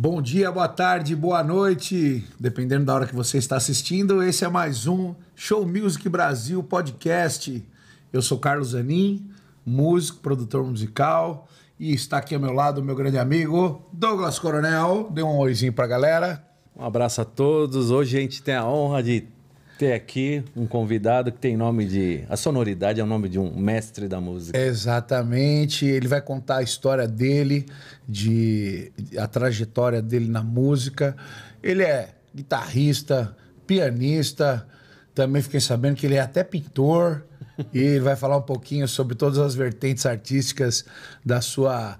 Bom dia, boa tarde, boa noite, dependendo da hora que você está assistindo. Esse é mais um Show Music Brasil podcast. Eu sou Carlos Zanin, músico, produtor musical, e está aqui ao meu lado meu grande amigo Douglas Coronel. Dê um oizinho para a galera. Um abraço a todos. Hoje a gente tem a honra de ter aqui um convidado que tem nome de. A sonoridade é o nome de um mestre da música. Exatamente. Ele vai contar a história dele, de a trajetória dele na música. Ele é guitarrista, pianista. Também fiquei sabendo que ele é até pintor. e ele vai falar um pouquinho sobre todas as vertentes artísticas da sua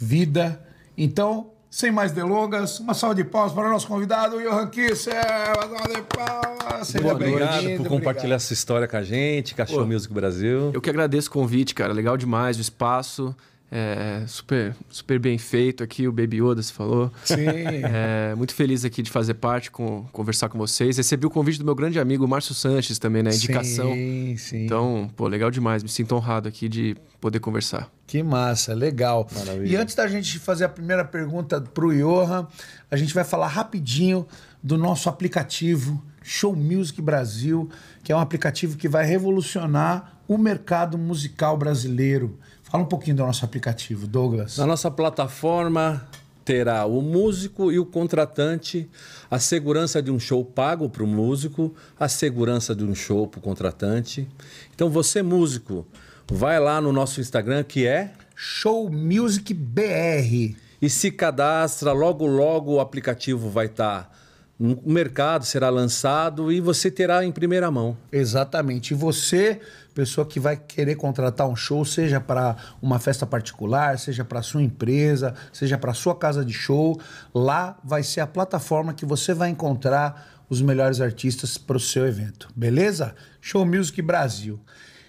vida. Então, sem mais delongas, uma salva de palmas para o nosso convidado, Johan Kisser. Uma salva de palmas. Seja obrigado por compartilhar essa história com a gente, Cachorro Music Brasil. Eu que agradeço o convite, cara. Legal demais o espaço. É, é, super, super bem feito aqui, o Baby Yoda se falou. Sim. É, muito feliz aqui de fazer parte, com, conversar com vocês. Recebi o convite do meu grande amigo Márcio Sanches também, né? Indicação. Sim, sim. Então, pô, legal demais. Me sinto honrado aqui de poder conversar. Que massa, legal. Maravilha. E antes da gente fazer a primeira pergunta pro Johan, a gente vai falar rapidinho do nosso aplicativo Show Music Brasil, que é um aplicativo que vai revolucionar o mercado musical brasileiro. Fala um pouquinho do nosso aplicativo, Douglas. Na nossa plataforma terá o músico e o contratante, a segurança de um show pago para o músico, a segurança de um show para o contratante. Então você músico, vai lá no nosso Instagram que é Show Music BR e se cadastra. Logo logo o aplicativo vai estar tá um mercado será lançado e você terá em primeira mão. Exatamente. E você, pessoa que vai querer contratar um show, seja para uma festa particular, seja para sua empresa, seja para sua casa de show, lá vai ser a plataforma que você vai encontrar os melhores artistas para o seu evento. Beleza? Show Music Brasil.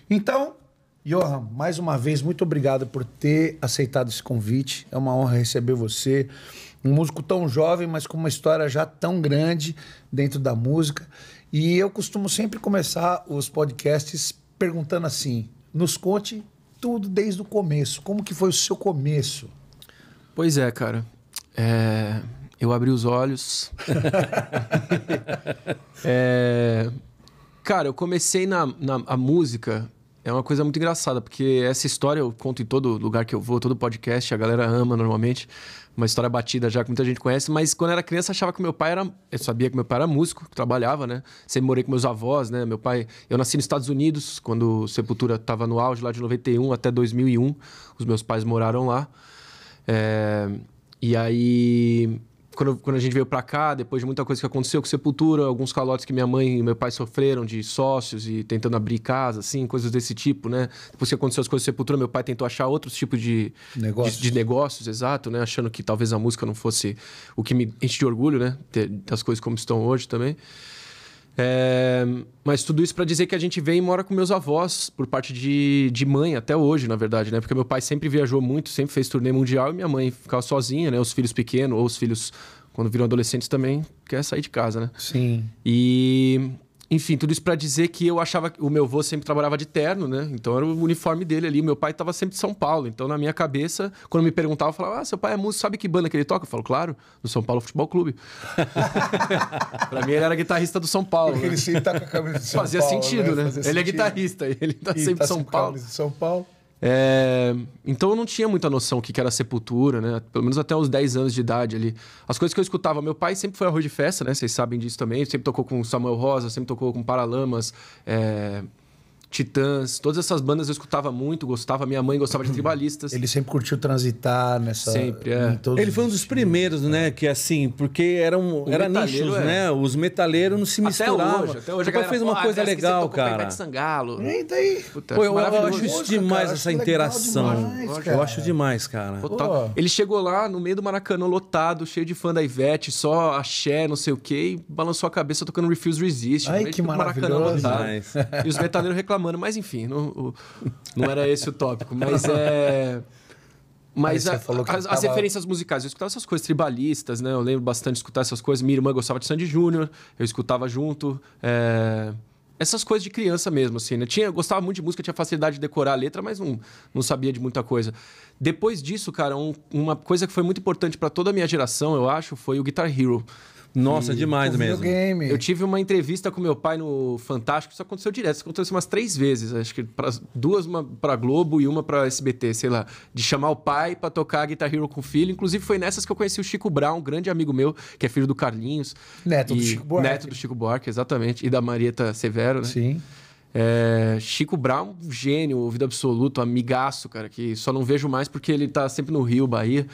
Então, Johan, mais uma vez, muito obrigado por ter aceitado esse convite. É uma honra receber você um músico tão jovem, mas com uma história já tão grande dentro da música. E eu costumo sempre começar os podcasts perguntando assim: nos conte tudo desde o começo. Como que foi o seu começo? Pois é, cara. É... Eu abri os olhos. é... Cara, eu comecei na, na a música. É uma coisa muito engraçada, porque essa história eu conto em todo lugar que eu vou, todo podcast, a galera ama normalmente uma história batida já que muita gente conhece, mas quando era criança achava que meu pai era. Eu sabia que meu pai era músico, que trabalhava, né? Sempre morei com meus avós, né? Meu pai. Eu nasci nos Estados Unidos, quando Sepultura estava no auge, lá de 91 até 2001. Os meus pais moraram lá. É... E aí quando, quando a gente veio para cá, depois de muita coisa que aconteceu com Sepultura, alguns calotes que minha mãe e meu pai sofreram de sócios e tentando abrir casa, assim, coisas desse tipo, né? Depois que aconteceu as coisas com Sepultura, meu pai tentou achar outros tipos de negócios, de, de negócios exato, né? Achando que talvez a música não fosse o que me enche de orgulho, né? Ter, das coisas como estão hoje também. É, mas tudo isso para dizer que a gente vem e mora com meus avós, por parte de, de mãe, até hoje, na verdade, né? Porque meu pai sempre viajou muito, sempre fez turnê mundial e minha mãe ficava sozinha, né? Os filhos pequenos ou os filhos, quando viram adolescentes também, quer sair de casa, né? Sim. E enfim, tudo isso para dizer que eu achava que o meu avô sempre trabalhava de terno, né? Então era o uniforme dele ali. Meu pai estava sempre de São Paulo. Então, na minha cabeça, quando me perguntava eu falava: Ah, seu pai é músico, sabe que banda que ele toca? Eu falo, claro, no São Paulo Futebol Clube. pra mim, ele era guitarrista do São Paulo. Porque né? ele sempre tá com a camisa de São Fazia Paulo. Sentido, né? né? Fazia ele é sentido, né? ele é guitarrista, ele tá e sempre tá São Paulo. São Paulo. É, então eu não tinha muita noção do que era sepultura, né? Pelo menos até os 10 anos de idade ali. As coisas que eu escutava, meu pai sempre foi arroz de festa, né? Vocês sabem disso também. Sempre tocou com Samuel Rosa, sempre tocou com Paralamas. É... Titãs, todas essas bandas eu escutava muito, gostava. Minha mãe gostava de tribalistas. Ele sempre curtiu transitar nessa. Sempre, é. Ele foi um dos primeiros, né, né? Que assim, porque eram era nichos, é. né? Os metaleiros não se misturavam. Até hoje, até hoje. Galera, fez uma ah, coisa legal, cara. o de Sangalo. Eita aí. Puta, Pô, eu, é eu, acho isso demais, cara, essa interação. Demais, eu acho demais, cara. Pô. Ele chegou lá no meio do Maracanã lotado, cheio de fã da Ivete, só axé, não sei o quê, e balançou a cabeça tocando Refuse Resist. Ai, que maravilhoso. Maracanã lotado. E os metaleiros reclamaram reclamando, mas enfim, não, não era esse o tópico. Mas é. Mas a, as, tava... as referências musicais, eu escutava essas coisas tribalistas, né? Eu lembro bastante de escutar essas coisas. Minha irmã gostava de Sandy Júnior, eu escutava junto. É... Essas coisas de criança mesmo, assim, né? Tinha, gostava muito de música, tinha facilidade de decorar a letra, mas não, não sabia de muita coisa. Depois disso, cara, um, uma coisa que foi muito importante para toda a minha geração, eu acho, foi o Guitar Hero. Nossa, demais mesmo. Eu tive uma entrevista com meu pai no Fantástico, isso aconteceu direto, isso aconteceu umas três vezes, acho que pra, duas uma para Globo e uma para SBT, sei lá, de chamar o pai para tocar Guitar Hero com o filho. Inclusive foi nessas que eu conheci o Chico Brown, um grande amigo meu, que é filho do Carlinhos, neto e, do Chico Buarque. Neto do Chico Buarque, exatamente, e da Marieta Severo, né? Sim. É, Chico Brown, gênio, ouvido absoluto, amigaço, cara, que só não vejo mais porque ele tá sempre no Rio, Bahia.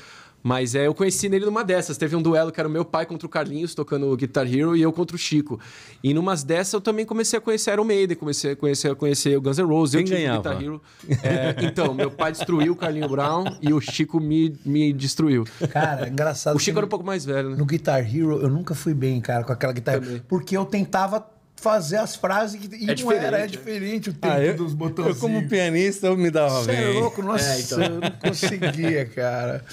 Mas é, eu conheci nele numa dessas. Teve um duelo que era o meu pai contra o Carlinhos, tocando o Guitar Hero, e eu contra o Chico. E numas dessas eu também comecei a conhecer Iron Maiden, comecei a conhecer, a conhecer o Guns N' Roses. Quem eu ganhava? Guitar Hero. É, então, meu pai destruiu o Carlinhos Brown e o Chico me, me destruiu. Cara, é engraçado. O Chico era um pouco mais velho, né? No Guitar Hero eu nunca fui bem, cara, com aquela guitarra. Porque eu tentava fazer as frases que. E é não era, é né? diferente o ah, tempo ah, eu, dos botões. Eu, como pianista, eu me dava Cê Você é louco, nossa, é, então. eu não conseguia, cara.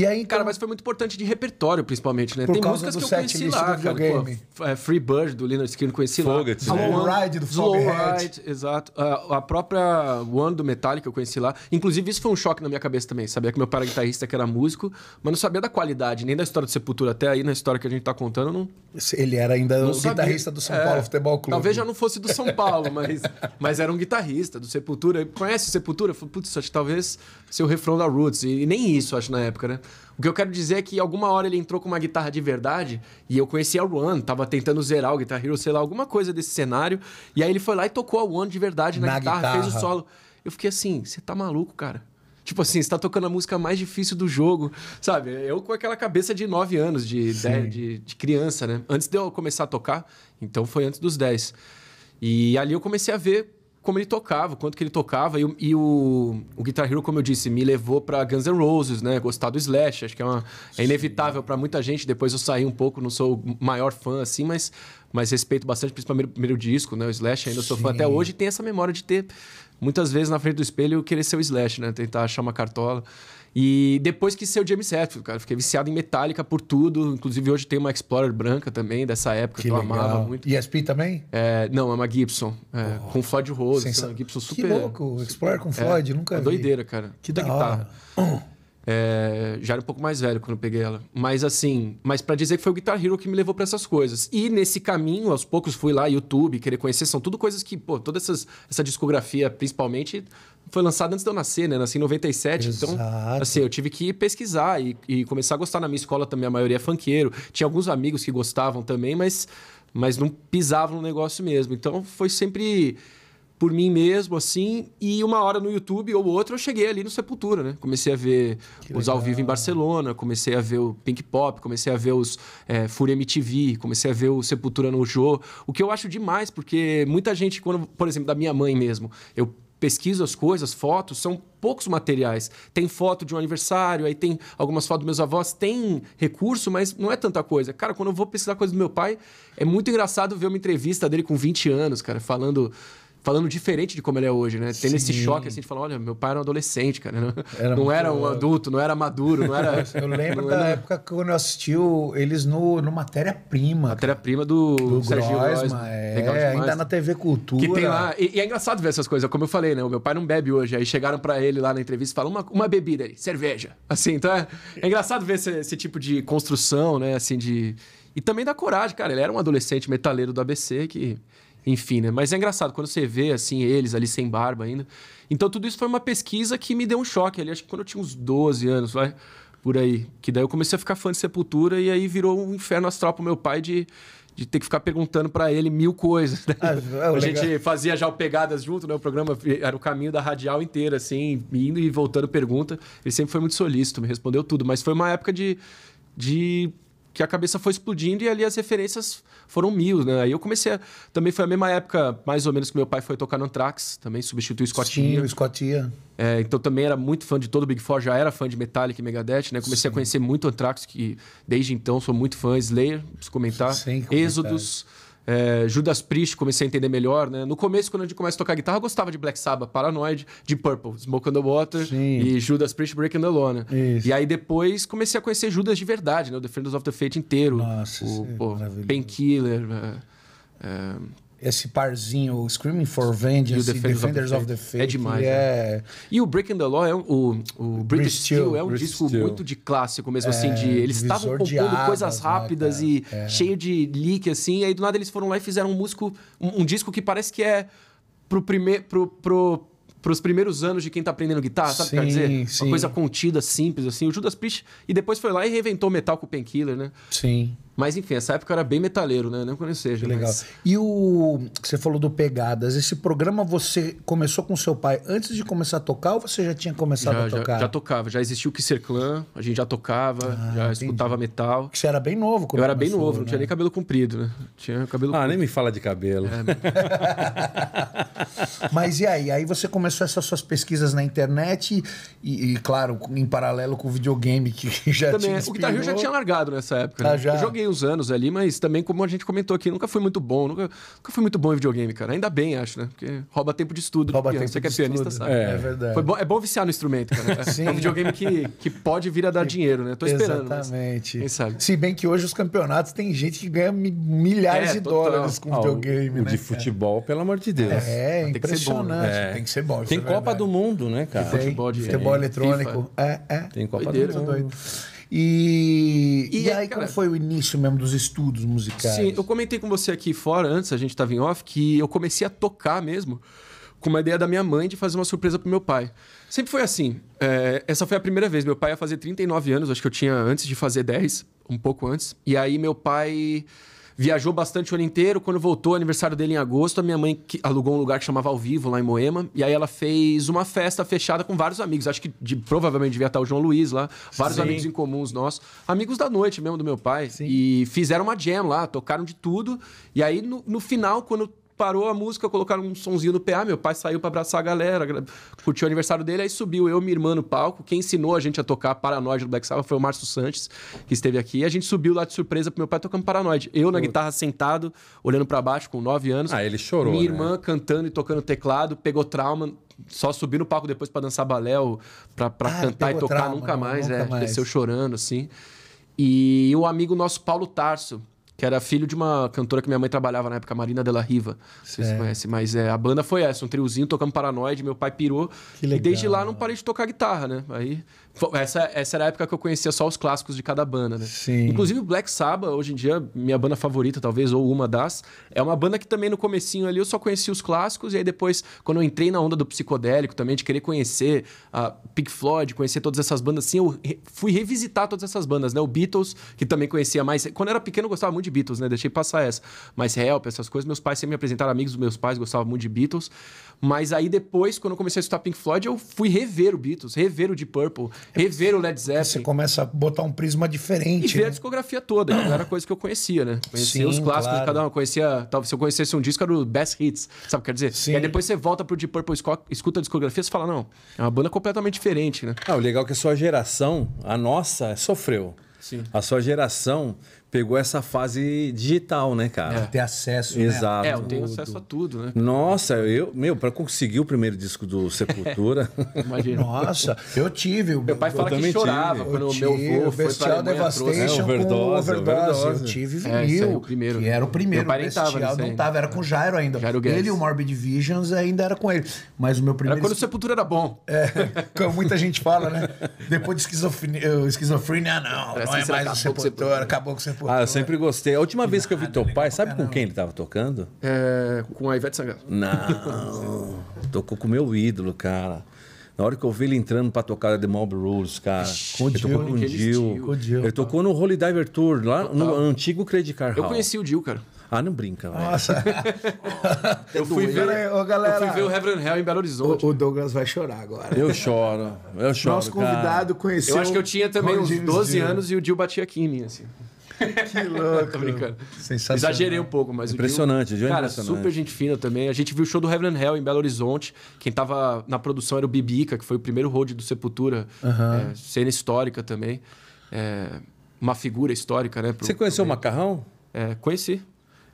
E aí, então... Cara, mas foi muito importante de repertório, principalmente, né? Por Tem músicas que eu conheci lá, cara. Tipo, a é, Free Bird, do Leonard Skinner, conheci lá. Né? Slow Ride, do Ride, exato. A, a própria One, do Metallica, eu conheci lá. Inclusive, isso foi um choque na minha cabeça também. Sabia que meu pai era guitarrista, que era músico, mas não sabia da qualidade, nem da história do Sepultura. Até aí, na história que a gente tá contando, não... Ele era ainda não o sabia. guitarrista do São é, Paulo Futebol Clube. Talvez já não fosse do São Paulo, mas, mas era um guitarrista do Sepultura. Conhece Sepultura? Putz, acho que talvez seja o refrão da Roots. E, e nem isso, acho, na época, né? O que eu quero dizer é que alguma hora ele entrou com uma guitarra de verdade e eu conheci a One, tava tentando zerar o Guitar Hero, sei lá, alguma coisa desse cenário. E aí ele foi lá e tocou a One de verdade na, na guitarra, guitarra, fez o solo. Eu fiquei assim, você tá maluco, cara? Tipo assim, você tá tocando a música mais difícil do jogo, sabe? Eu com aquela cabeça de 9 anos, de, de, de, criança, né? Antes de eu começar a tocar, então foi antes dos 10. E ali eu comecei a ver como ele tocava, quanto que ele tocava. E, e o, o Guitar Hero, como eu disse, me levou para Guns N' Roses, né? Gostar do Slash, acho que é, uma, é inevitável para muita gente. Depois eu saí um pouco, não sou o maior fã assim, mas, mas respeito bastante, principalmente o primeiro disco, né? O Slash ainda Sim. sou fã até hoje e tenho essa memória de ter muitas vezes na frente do espelho querer ser o Slash, né? Tentar achar uma cartola. E depois que seu James Hetfield, cara, fiquei viciado em Metallica por tudo. Inclusive, hoje tem uma Explorer branca também, dessa época, que, que eu legal. amava muito. ESP também? É, não, é uma Gibson. É, oh, com Floyd Rose. É Sensa... Gibson super. Que louco, Explorer com é, Floyd, é, nunca é vi. Doideira, cara. Que da guitarra. Hora. É, já era um pouco mais velho quando eu peguei ela. Mas assim, mas para dizer que foi o Guitar Hero que me levou para essas coisas. E nesse caminho, aos poucos fui lá, YouTube, querer conhecer, são tudo coisas que, pô, toda essas, essa discografia, principalmente, foi lançada antes de eu nascer, né? Nasci em 97, então, Exato. então, assim, eu tive que pesquisar e, e começar a gostar. Na minha escola também, a maioria é funkeiro. Tinha alguns amigos que gostavam também, mas, mas não pisavam no negócio mesmo. Então, foi sempre por mim mesmo, assim, e uma hora no YouTube ou outra eu cheguei ali no Sepultura, né? Comecei a ver que os legal. ao vivo em Barcelona, comecei a ver o Pink Pop, comecei a ver os é, MTV, comecei a ver o Sepultura no Jô, o que eu acho demais, porque muita gente, quando, por exemplo, da minha mãe mesmo, eu pesquiso as coisas, fotos, são poucos materiais. Tem foto de um aniversário, aí tem algumas fotos dos meus avós, tem recurso, mas não é tanta coisa. Cara, quando eu vou pesquisar coisas do meu pai, é muito engraçado ver uma entrevista dele com 20 anos, cara, falando falando diferente de como ele é hoje, né? Tendo esse choque assim de falar, olha, meu pai era um adolescente, cara. Não né? era, não era um adulto, não era maduro, não era. Eu lembro da época quando eu assisti o, eles no, no Matéria-prima. Matéria-prima do, do Sérgio É, Legal ainda na TV Cultura. Que tem lá. E, e, é engraçado ver essas coisas, como eu falei, né? O meu pai não bebe hoje. Aí chegaram para ele lá na entrevista e falaram uma, uma bebida aí, cerveja. Assim, então é, é engraçado ver esse, esse tipo de construção, né? Assim, de. E também da coragem, cara. Ele era um adolescente metaleiro do ABC que enfim, né? Mas é engraçado, quando você vê, assim, eles ali sem barba ainda. Então, tudo isso foi uma pesquisa que me deu um choque ali, acho que quando eu tinha uns 12 anos, vai, por aí. Que daí eu comecei a ficar fã de Sepultura e aí virou um inferno astral pro meu pai de, de ter que ficar perguntando para ele mil coisas. Né? Ah, é, é a gente fazia já o Pegadas junto, né? O programa era o caminho da radial inteira, assim, indo e voltando pergunta. Ele sempre foi muito solícito, me respondeu tudo. Mas foi uma época de, de que a cabeça foi explodindo e ali as referências foram mil, né? Aí eu comecei a... Também foi a mesma época, mais ou menos, que meu pai foi tocar no Anthrax, também substituiu o Scott Sim, o Scott É, então também era muito fã de todo o Big Four, já era fã de Metallica e Megadeth, né? Comecei Sim. a conhecer muito o Anthrax, que desde então sou muito fã. Slayer, preciso comentar. Sem Êxodos é, Judas Priest, comecei a entender melhor, né? No começo, quando a gente começa a tocar guitarra, eu gostava de Black Sabbath, Paranoid, de Purple, Smoke on the Water Sim. e Judas Priest, Breaking the Law, né? Isso. E aí depois comecei a conhecer Judas de verdade, né? O Defenders of the Fate inteiro. Nossa, o, é Painkiller... É, é esse parzinho, Screaming for Vengeance e, Defenders, Defenders, of the Faith. É demais. Né? É... Né? E o Breaking the Law, é um, o, o British Steel, Steel é um British disco Steel. muito de clássico mesmo, é, assim, de... É, eles estavam compondo abas, coisas né, rápidas né, e é. cheio de leak, assim, e aí do nada eles foram lá e fizeram um músico, um, um disco que parece que é pro primeiro... Pro, pro, para os primeiros anos de quem está aprendendo guitarra, sabe? que Quer dizer, sim. uma coisa contida, simples, assim. O Judas Priest. E depois foi lá e reinventou metal com o Painkiller, né? Sim. Mas enfim, essa época eu era bem metaleiro, né? Eu não conhecia, já. Legal. Mas... E o você falou do Pegadas. Esse programa você começou com seu pai antes de começar a tocar ou você já tinha começado já, a tocar? Já, tocava, já existia o Kisser Clan, a gente já tocava, ah, já entendi. escutava metal. Você era bem novo quando Eu era bem novo, né? não tinha né? nem cabelo comprido, né? Tinha cabelo Ah, comprido. nem me fala de cabelo. É. Mas e aí? Aí você começou essas suas pesquisas na internet e, e claro, em paralelo com o videogame que já Também, tinha. O Guitar Hero já tinha largado nessa época. Né? Ah, né? já. Eu joguei joguei uns anos ali, mas também, como a gente comentou aqui, nunca fui muito bom. Nunca, nunca fui muito bom em videogame, cara. Ainda bem, acho, né? Porque rouba tempo de estudo. Rouba tempo Você que é pianista, estudo. sabe? É, é verdade. Bom, é bom viciar no instrumento, cara. Sim. É um videogame que, que pode vir a dar dinheiro, né? Tô esperando. Exatamente. Mas, quem sabe? Se bem que hoje os campeonatos tem gente que ganha milhares é, de dólares com ah, videogame, o, né? De futebol, pelo amor de Deus. É, é impressionante. Tem que, tem que ser bom. Né? É. Tem é Copa do Mundo, né, cara? Tem. Futebol, de futebol eletrônico. É, é. Tem Copa Doideira, do Mundo. Doido. E, e, e é, aí, cara, como foi o início mesmo dos estudos musicais? Sim, eu comentei com você aqui fora, antes a gente estava em off, que eu comecei a tocar mesmo com uma ideia da minha mãe de fazer uma surpresa pro meu pai. Sempre foi assim. É, essa foi a primeira vez. Meu pai ia fazer 39 anos, acho que eu tinha antes de fazer 10, um pouco antes. E aí meu pai viajou bastante o ano inteiro. Quando voltou, aniversário dele em agosto, a minha mãe alugou um lugar que chamava Ao Vivo, lá em Moema. E aí ela fez uma festa fechada com vários amigos. Acho que de, provavelmente devia estar o João Luiz lá. Vários Sim. amigos em comum os nossos. Amigos da noite mesmo do meu pai. Sim. E fizeram uma jam lá, tocaram de tudo. E aí, no, no final, quando parou a música, colocaram um sonzinho no PA, meu pai saiu para abraçar a galera, curtiu o aniversário dele, aí subiu eu e minha irmã no palco. Quem ensinou a gente a tocar Paranoide do Black Sabbath foi o Márcio Sanches, que esteve aqui. E a gente subiu lá de surpresa pro meu pai tocando Paranoide. Eu na guitarra sentado, olhando para baixo, com 9 anos. Ah, ele chorou. Minha né? irmã cantando e tocando teclado, pegou trauma, só subir no palco depois para dançar balé, para ah, cantar e tocar trauma, nunca mais, nunca é, mais. desceu chorando assim. E o amigo nosso Paulo Tarso, que era filho de uma cantora que minha mãe trabalhava na época, Marina Della Riva. Vocês se é. conhecem, mas é, a banda foi essa, um triozinho tocando paranoide, meu pai pirou. Legal, e desde lá não parei de tocar guitarra, né? Aí essa, essa era a época que eu conhecia só os clássicos de cada banda, né? Sim. Inclusive o Black Sabbath, hoje em dia, minha banda favorita, talvez, ou uma das, é uma banda que também no comecinho ali eu só conhecia os clássicos, e aí depois, quando eu entrei na onda do psicodélico também, de querer conhecer a ah, Pink Floyd, conhecer todas essas bandas, assim, eu fui revisitar todas essas bandas, né? O Beatles, que também conhecia mais. Quando eu era pequeno, eu gostava muito de Beatles, né? Deixei passar essa. Mas Help, essas coisas, meus pais sempre me apresentaram, amigos dos meus pais gostavam muito de Beatles. Mas aí depois, quando eu comecei a estudar Pink Floyd, eu fui rever o Beatles, rever o Deep Purple. É rever o Led Zeppelin. Você começa a botar um prisma diferente. E ver né? a discografia toda, que não era coisa que eu conhecia, né? Conhecia Sim, os clássicos claro. de cada um. Conhecia, talvez se eu conhecesse um disco, era o Best Hits, sabe o que quer dizer? Sim. E aí depois você volta pro Deep Purple, escuta a discografia, você fala, não, é uma banda completamente diferente, né? Ah, o legal é que a sua geração, a nossa, sofreu. Sim. A sua geração pegou essa fase digital, né, cara? É. Ter acesso, né, Exato. Né? É, eu tenho acesso a tudo, né? Nossa, eu, meu, para conseguir o primeiro disco do Sepultura. Imagina. Nossa, eu tive. meu pai fala que chorava tive. quando o meu avô foi para a Devastation trouxe, né? overdose, overdose. Eu tive vinil, é, é o primeiro. que era o primeiro. Meu pai nem né? tava, não tava, era com o Jairo ainda. Jairo ele e o Morbid Visions ainda era com ele. Mas o meu primeiro... Era quando o Sepultura era bom. É, como muita gente fala, né? Depois de esquizofrenia, esquizofrenia não, não é mais o Sepultura, acabou com o Sepultura. Ah, eu sempre gostei. A última vez que eu vi teu é pai, sabe com quem ele tava tocando? É, com a Ivete Sangalo. Não, tocou com o meu ídolo, cara. Na hora que eu vi ele entrando pra tocar The Mob Rules, cara. Com ele tocou com o aquele Ele tocou no Holy Diver Tour, lá no antigo Credit Card Eu conheci o Dil, cara. Ah, não brinca, velho. Nossa, Eu fui ver, o ô, galera. eu fui ver o Reverend Hell em Belo Horizonte. o, o Douglas vai chorar agora. Eu choro, eu choro, Nosso cara. convidado conheceu. eu acho que eu tinha também uns 12 anos e o Dil batia aqui em mim, assim. Que louco. Tô brincando. Sensacional. Exagerei um pouco, mas... Impressionante. O Gil, cara, impressionante. super gente fina também. A gente viu o show do Heaven and Hell em Belo Horizonte. Quem tava na produção era o Bibica, que foi o primeiro road do Sepultura. Uhum. É, cena histórica também. É, uma figura histórica, né? Pro, Você conheceu o Macarrão? É, conheci.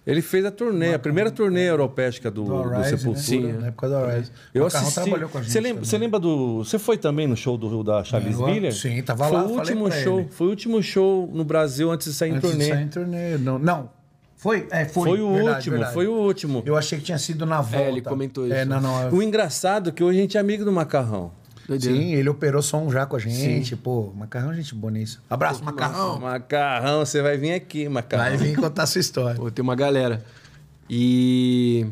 Ele fez a turnê, a primeira né? turnê europeística do, do, do né? Sepultura. Né? Sim, na época do é. Arise. Eu o assisti. Trabalhou com a gente você, lembra, lembra do. Você foi também no show do da Chaves eu, Miller? Sim, tava foi lá. O último show, ele. Foi o último show no Brasil antes de sair antes em turnê. Antes de sair em turnê. Não, não foi? É, foi. Foi o verdade, último, verdade. foi o último. Eu achei que tinha sido na volta. É, ele comentou é, isso. É, não, não, eu... O engraçado é que hoje a gente é amigo do Macarrão. Doideira. Sim, ele operou som já com a gente. Sim. Pô, Macarrão, gente boa nisso. Abraço, Pô, Macarrão. Macarrão, você vai vir aqui, Macarrão. Vai vir contar sua história. Pô, tem uma galera. E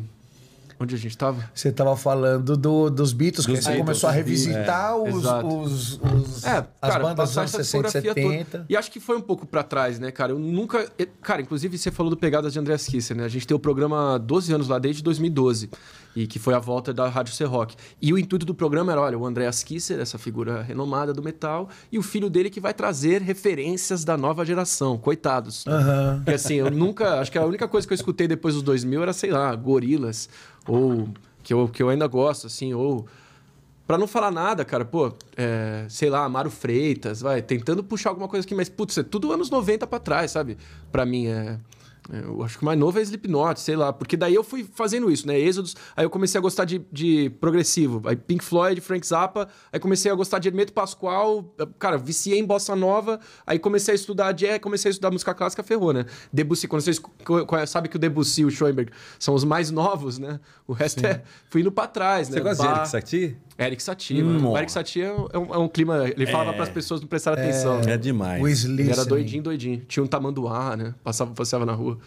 Onde a gente estava? Você estava falando do, dos Beatles, que você começou a revisitar é, os, os, os, é, as cara, bandas dos anos 60, 70. Toda. E acho que foi um pouco para trás, né, cara? Eu nunca... Cara, inclusive você falou do Pegadas de Andreas Kisser, né? A gente tem o programa 12 anos lá, desde 2012 e que foi a volta da Rádio Ser Rock. E o intuito do programa era, olha, o Andreas Kisser, essa figura renomada do metal, e o filho dele que vai trazer referências da nova geração, coitados. Uhum. E assim, eu nunca, acho que a única coisa que eu escutei depois dos 2000 era, sei lá, Gorilas, ou que eu, que eu ainda gosto, assim, ou. Pra não falar nada, cara, pô, é, sei lá, Amaro Freitas, vai, tentando puxar alguma coisa aqui, mas, putz, é tudo anos 90 pra trás, sabe? Pra mim, é. É, eu acho que o mais novo é Slipknot, sei lá. Porque daí eu fui fazendo isso, né? Êxodos, aí eu comecei a gostar de, de progressivo. Aí Pink Floyd, Frank Zappa, aí comecei a gostar de Hermeto Pascoal. Cara, viciei em bossa nova, aí comecei a estudar jazz, comecei a estudar música clássica, ferrou, né? Debussy, quando vocês sabem que o Debussy e o Schoenberg são os mais novos, né? O resto Sim. é... Fui indo pra trás, Você né? Você gosta de Eric Satie? Eric Satie, hum, o Eric Satie é, é um, é um clima. Ele falava é, para as pessoas não prestarem é. atenção. É, é demais. O ele era doidinho, doidinho. Tinha um tamanduá, né? Passava, passeava na rua.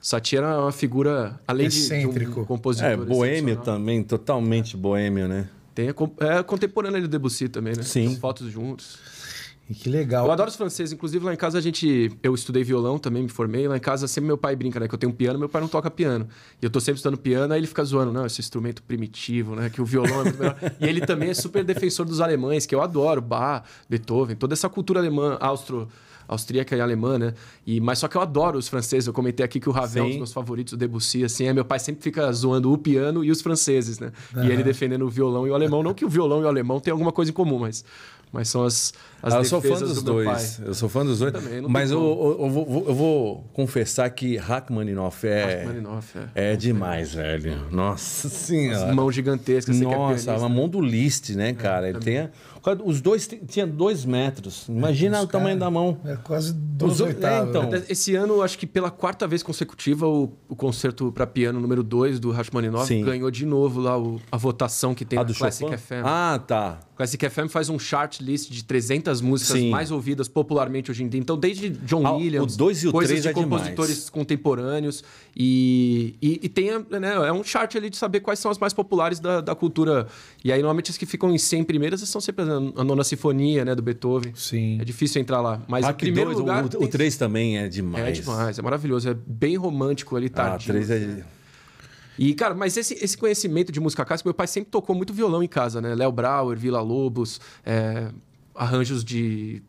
Satie era uma figura, além Excêntrico. de um compositor. É, boêmio também, totalmente boêmio, né? Tem, é, é contemporâneo de Debussy também, né? Sim. Tem fotos juntos. E que legal. Eu adoro os franceses. Inclusive, lá em casa a gente. Eu estudei violão também, me formei. Lá em casa sempre meu pai brinca, né? Que eu tenho um piano, meu pai não toca piano. E eu tô sempre estudando piano, aí ele fica zoando, não, esse instrumento primitivo, né? Que o violão é muito melhor. e ele também é super defensor dos alemães, que eu adoro, Bach, Beethoven, toda essa cultura alemã, austro austríaca e alemã, né? E, mas só que eu adoro os franceses. Eu comentei aqui que o Ravel Sim. é um dos meus favoritos, o Debussy, assim. É, meu pai sempre fica zoando o piano e os franceses, né? Uhum. E ele defendendo o violão e o alemão. Não que o violão e o alemão tenham alguma coisa em comum, mas mas são as, as ah, eu sou fã dos do dois. Eu sou fã dos dois. Eu também, mas eu, eu, eu, vou, eu, vou, confessar que Rachmaninoff é. Rachmaninoff é. É demais, velho. Nossa senhora. As mãos gigantescas. Nossa, é, né? Né, é a mão do liste né, cara? É, ele tem. Os dois tinham dois metros. Imagina o tamanho cara, da mão. É quase dois é, oitavos. Né? então. Esse ano, acho que pela quarta vez consecutiva, o, o concerto para piano número 2 do Rachmaninoff ganhou de novo lá o, a votação que tem a do Classic Chopin? FM. Ah, tá. O Classic FM faz um chart list de 300 músicas Sim. mais ouvidas popularmente hoje em dia. Então, desde John ah, Williams, o dois e o coisas de é compositores demais. contemporâneos. E, e, e tem né, é um chart ali de saber quais são as mais populares da, da cultura. E aí, normalmente, as que ficam em 100 primeiras são sempre a Nona Sinfonia né, do Beethoven. Sim. É difícil entrar lá. Mas o ah, primeiro dois, lugar... O 3 tem... também é demais. É demais, é maravilhoso. É bem romântico ali, tardio. Ah, 3 é... Assim. E, cara, mas esse, esse conhecimento de música clássica, meu pai sempre tocou muito violão em casa, né? Léo Brauer, Vila Lobos, é, arranjos de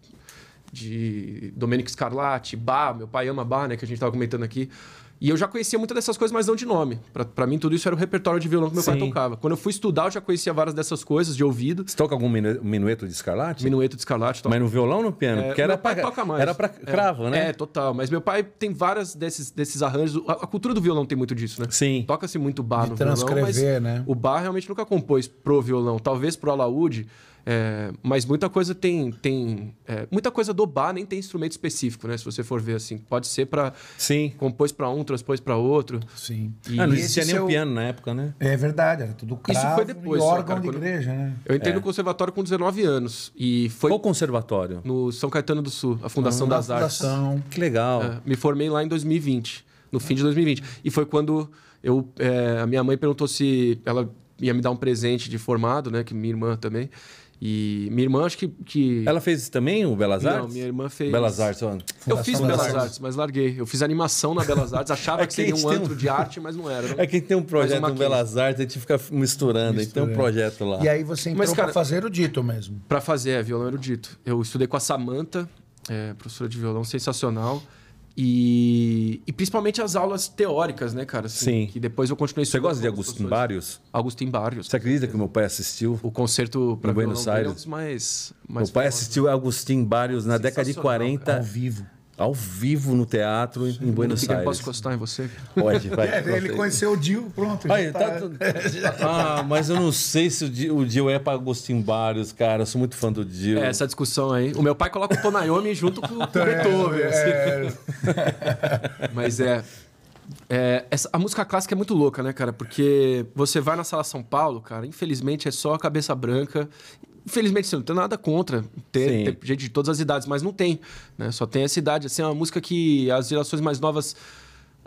de Domenico Scarlatti, Bach, meu pai ama Bach, né, que a gente estava comentando aqui. E eu já conhecia muitas dessas coisas, mas não de nome. para mim, tudo isso era o repertório de violão que meu Sim. pai tocava. Quando eu fui estudar, eu já conhecia várias dessas coisas de ouvido. Você toca algum minu minueto de escarlate? Minueto de escarlate. Toca. Mas no violão ou no piano? É, Porque era meu pai pra, toca mais. Era pra é. cravo, é, né? É, total. Mas meu pai tem várias desses, desses arranjos. A, a cultura do violão tem muito disso, né? Sim. Toca-se muito bar de no transcrever, violão. Mas né? O bar realmente nunca compôs pro violão. Talvez pro alaúde. É, mas muita coisa tem. tem é, muita coisa do bar nem tem instrumento específico, né? Se você for ver assim. Pode ser para. Sim. Compôs para um, transpôs para outro. Sim. E, ah, não existia nem o seu... piano na época, né? É verdade, era tudo cravo Isso foi depois. E órgão cara, de igreja, né? Eu entrei é. no conservatório com 19 anos. E foi. Qual conservatório? No São Caetano do Sul, a Fundação ah, das Artes. Fundação. Que legal. É, me formei lá em 2020, no fim de 2020. E foi quando eu, é, a minha mãe perguntou se ela ia me dar um presente de formado, né? Que minha irmã também. E minha irmã, acho que. que... Ela fez também o Belas Artes? Não, minha irmã fez. Belas Artes, ó. Eu fiz Belas Artes. Artes. mas larguei. Eu fiz animação na Belas Artes, achava é que seria um antro um... de arte, mas não era. Não... Né? É quem tem um projeto no Belas Artes, a gente fica misturando, misturando. Então tem um projeto lá. E aí você entrou mas, cara, pra fazer o dito mesmo? Pra fazer, é, violão erudito. Eu estudei com a Samanta, é, professora de violão sensacional. E, e, principalmente as aulas teóricas, né, cara? Assim, Sim. Que depois eu continuei Você gosta de Agustin Barrios? Agustin Barrios. Você acredita que meu pai assistiu? O concerto para é Buenos Aires. mas, mas meu pai famoso. assistiu né? Agustin Barrios na década de 40. Cara. Ao vivo ao vivo no teatro Sim, em Buenos Aires. Posso encostar em você? Pode, vai. É, ele conheceu o Dil, pronto. Aí, tá... tá. ah, mas eu não sei se o Dil, é para Agostinho Barros, cara. Eu sou muito fã do Dil. É, essa discussão aí. O meu pai coloca o Tonayomi junto com o é, Beethoven. É, assim. Mas é, é, essa, a música clássica é muito louca, né, cara? Porque você vai na Sala São Paulo, cara, infelizmente é só a cabeça branca Felizmente, assim, não tenho nada contra ter, ter, gente de todas as idades, mas não tem. Né? Só tem essa idade. Assim, é uma música que as gerações mais novas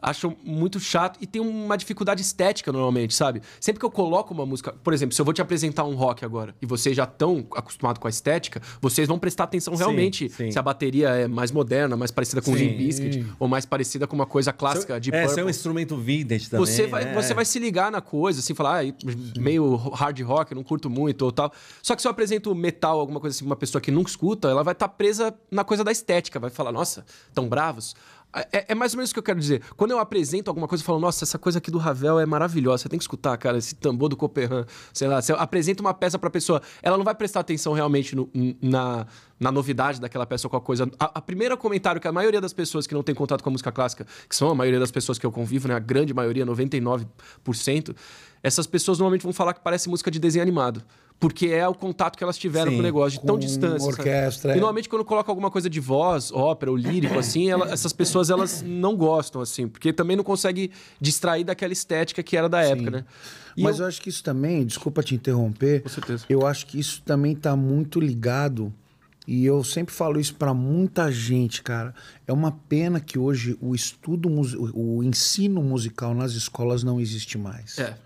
acham muito chato e tem uma dificuldade estética normalmente, sabe? Sempre que eu coloco uma música, por exemplo, se eu vou te apresentar um rock agora e vocês já estão acostumados com a estética, vocês vão prestar atenção realmente sim, sim. se a bateria é mais moderna, mais parecida com o Jim Biscuit ou mais parecida com uma coisa clássica de é, É, um instrumento vintage também. Você vai, é. você vai se ligar na coisa, assim, falar, ah, meio hard rock, não curto muito ou tal. Só que se eu apresento metal, alguma coisa assim, uma pessoa que nunca escuta, ela vai estar tá presa na coisa da estética, vai falar, nossa, tão bravos. É, é, é, mais ou menos o que eu quero dizer. Quando eu apresento alguma coisa, eu falo, nossa, essa coisa aqui do Ravel é maravilhosa, você tem que escutar, cara, esse tambor do Copperhan, sei lá, você apresenta uma peça pra pessoa, ela não vai prestar atenção realmente no, na, na novidade daquela peça ou qualquer coisa. A, a primeira comentário que a maioria das pessoas que não tem contato com a música clássica, que são a maioria das pessoas que eu convivo, né, a grande maioria, 99%, essas pessoas normalmente vão falar que parece música de desenho animado porque é o contato que elas tiveram Sim, com o negócio, de tão distância. Orquestra. É. E normalmente quando coloca alguma coisa de voz, ópera ou lírico, assim, ela, essas pessoas elas não gostam, assim, porque também não consegue distrair daquela estética que era da Sim. época, né? E Mas eu... eu... acho que isso também, desculpa te interromper. Com certeza. Eu acho que isso também está muito ligado. E eu sempre falo isso para muita gente, cara. É uma pena que hoje o estudo, o ensino musical nas escolas não existe mais. É.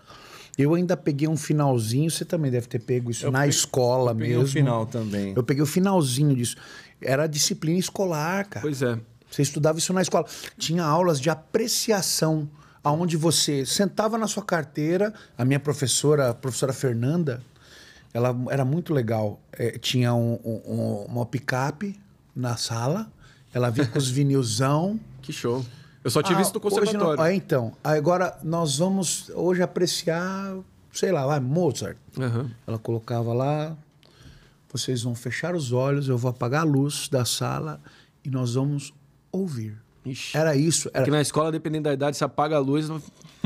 Eu ainda peguei um finalzinho, você também deve ter pego isso eu na peguei, escola eu peguei mesmo. Peguei o final também. Eu peguei o finalzinho disso. Era disciplina escolar, cara. Pois é. Você estudava isso na escola. Tinha aulas de apreciação, aonde você sentava na sua carteira. A minha professora, a professora Fernanda, ela era muito legal. É, tinha um, um, uma picape na sala. Ela vinha com os vinilzão. que show. Eu só tive ah, isso no conservatório. Não, ah, então, agora nós vamos hoje apreciar, sei lá, Mozart. Uhum. Ela colocava lá, vocês vão fechar os olhos, eu vou apagar a luz da sala e nós vamos ouvir. Ixi. Era isso. Era... Porque é na escola, dependendo da idade, se apaga a luz,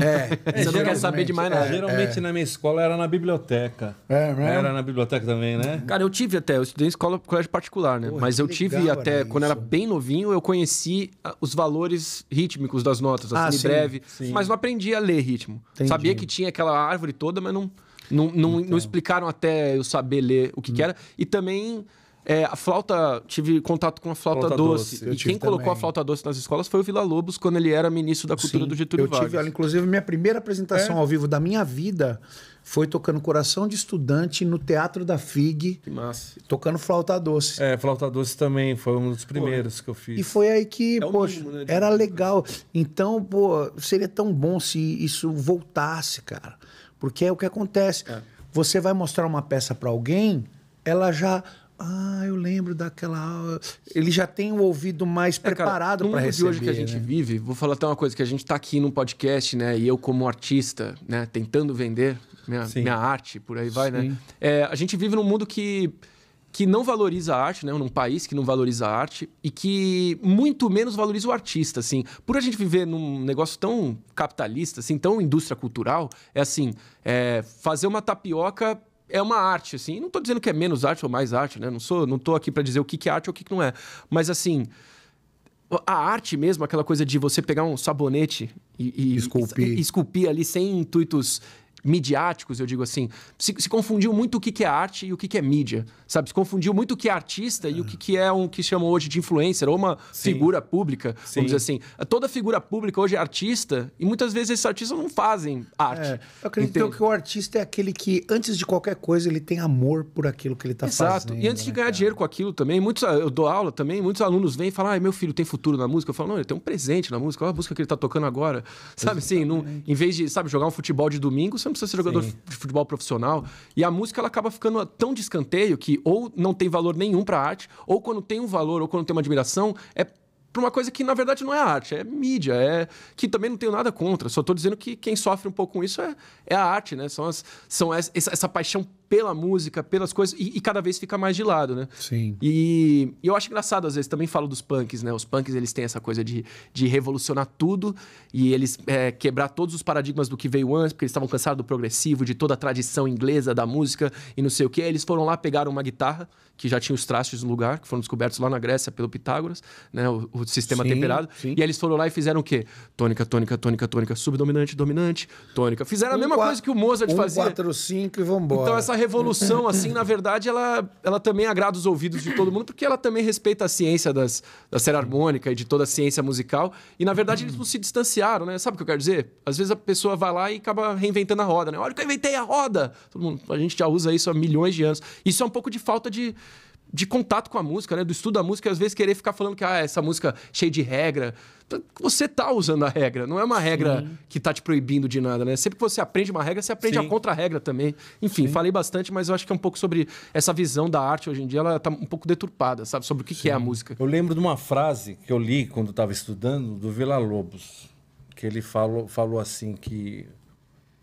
é, é, é. Você não quer saber de mais nada. É, geralmente na minha escola era na biblioteca. É, Era na biblioteca também, né? Cara, eu tive até, eu estudei em escola colégio particular, né? Mas eu legal, tive até, quando isso. era bem novinho, eu conheci ah, os valores rítmicos das notas, assim, ah, sim, breve. Sim. Mas não aprendi a ler ritmo. Entendi. Sabia que tinha aquela árvore toda, mas não, não, não, então. não explicaram até eu saber ler o que, hum. que era. E também é, a flauta, tive contato com a flauta, flauta doce. doce. E quem colocou também. a flauta doce nas escolas foi o Vila Lobos, quando ele era ministro da Cultura Sim, do Getúlio eu Vargas. Tive, inclusive, minha primeira apresentação é. ao vivo da minha vida foi tocando Coração de Estudante no Teatro da FIG. Que massa. Tocando Flauta Doce. É, Flauta Doce também foi um dos primeiros pô. que eu fiz. E foi aí que, é poxa, mínimo, né, era legal. Então, pô, seria tão bom se isso voltasse, cara. Porque é o que acontece. É. Você vai mostrar uma peça para alguém, ela já ah, eu lembro daquela aula. Ele já tem o ouvido mais é, preparado para receber. hoje que a gente né? vive, vou falar até uma coisa que a gente está aqui num podcast, né? E eu como artista, né, tentando vender minha, minha arte, por aí vai, né? Sim. né? É, a gente vive num mundo que que não valoriza a arte, né? Num país que não valoriza a arte e que muito menos valoriza o artista, assim. Por a gente viver num negócio tão capitalista, assim, tão indústria cultural, é assim, é, fazer uma tapioca é uma arte, assim. Não estou dizendo que é menos arte ou mais arte, né? Não sou, não tô aqui para dizer o que, que é arte ou o que, que não é. Mas assim, a arte mesmo, aquela coisa de você pegar um sabonete e, e esculpir. esculpir ali sem intuitos midiáticos, eu digo assim, se, se, confundiu muito o que, que é arte e o que, que é mídia, sabe? Se confundiu muito o que é artista é. e o que, é. que é um que chamam hoje de influencer ou uma Sim. figura pública, Sim. vamos dizer assim. Toda figura pública hoje é artista e muitas vezes esses artistas não fazem arte. É. Eu acredito entende? que o artista é aquele que, antes de qualquer coisa, ele tem amor por aquilo que ele está fazendo. Exato. E antes de né, ganhar dinheiro com aquilo também, muitos, ah, eu dou aula também, muitos alunos vêm e falam, ah, meu filho tem futuro na música. Eu falo, não, ele tem um presente na música, olha a música que ele está tocando agora. Sabe Exatamente. assim, num, em vez de, sabe, jogar um futebol de domingo, você não precisa ser jogador Sim. de futebol profissional. E a música ela acaba ficando tão de escanteio que ou não tem valor nenhum para a arte, ou quando tem um valor, ou quando tem uma admiração, é para uma coisa que na verdade não é arte, é mídia, é que também não tenho nada contra. Só estou dizendo que quem sofre um pouco com isso é, é a arte, né? São, as, são essa, essa paixão pela música, pelas coisas, e, e, cada vez fica mais de lado, né? Sim. E, e, eu acho engraçado, às vezes, também falo dos punks, né? Os punks, eles têm essa coisa de, de revolucionar tudo e eles é, quebrar todos os paradigmas do que veio antes, porque eles estavam cansados do progressivo, de toda a tradição inglesa da música e não sei o quê. Eles foram lá, pegaram uma guitarra, que já tinha os trastes no lugar, que foram descobertos lá na Grécia pelo Pitágoras, né? O, o sistema sim, temperado. Sim. E eles foram lá e fizeram o quê? Tônica, tônica, tônica, tônica, subdominante, dominante, tônica. Fizeram um a mesma quatro, coisa que o Mozart um, fazia. 4, 5 e vambora. Então, essa revolução, assim, na verdade, ela, ela também agrada os ouvidos de todo mundo, porque ela também respeita a ciência das, da série harmônica e de toda a ciência musical. E, na verdade, eles não se distanciaram, né? Sabe o que eu quero dizer? Às vezes a pessoa vai lá e acaba reinventando a roda, né? Olha que eu inventei a roda! Todo mundo, a gente já usa isso há milhões de anos. Isso é um pouco de falta de de contato com a música, né? Do estudo da música, e às vezes querer ficar falando que ah, essa música cheia de regra. Então, você tá usando a regra, não é uma regra Sim. que tá te proibindo de nada, né? Sempre que você aprende uma regra, você aprende Sim. a contra-regra também. Enfim, Sim. falei bastante, mas eu acho que é um pouco sobre essa visão da arte hoje em dia, ela tá um pouco deturpada, sabe? Sobre o que, que é a música. Eu lembro de uma frase que eu li quando estava estudando do Vila Lobos, que ele falou, falou assim que,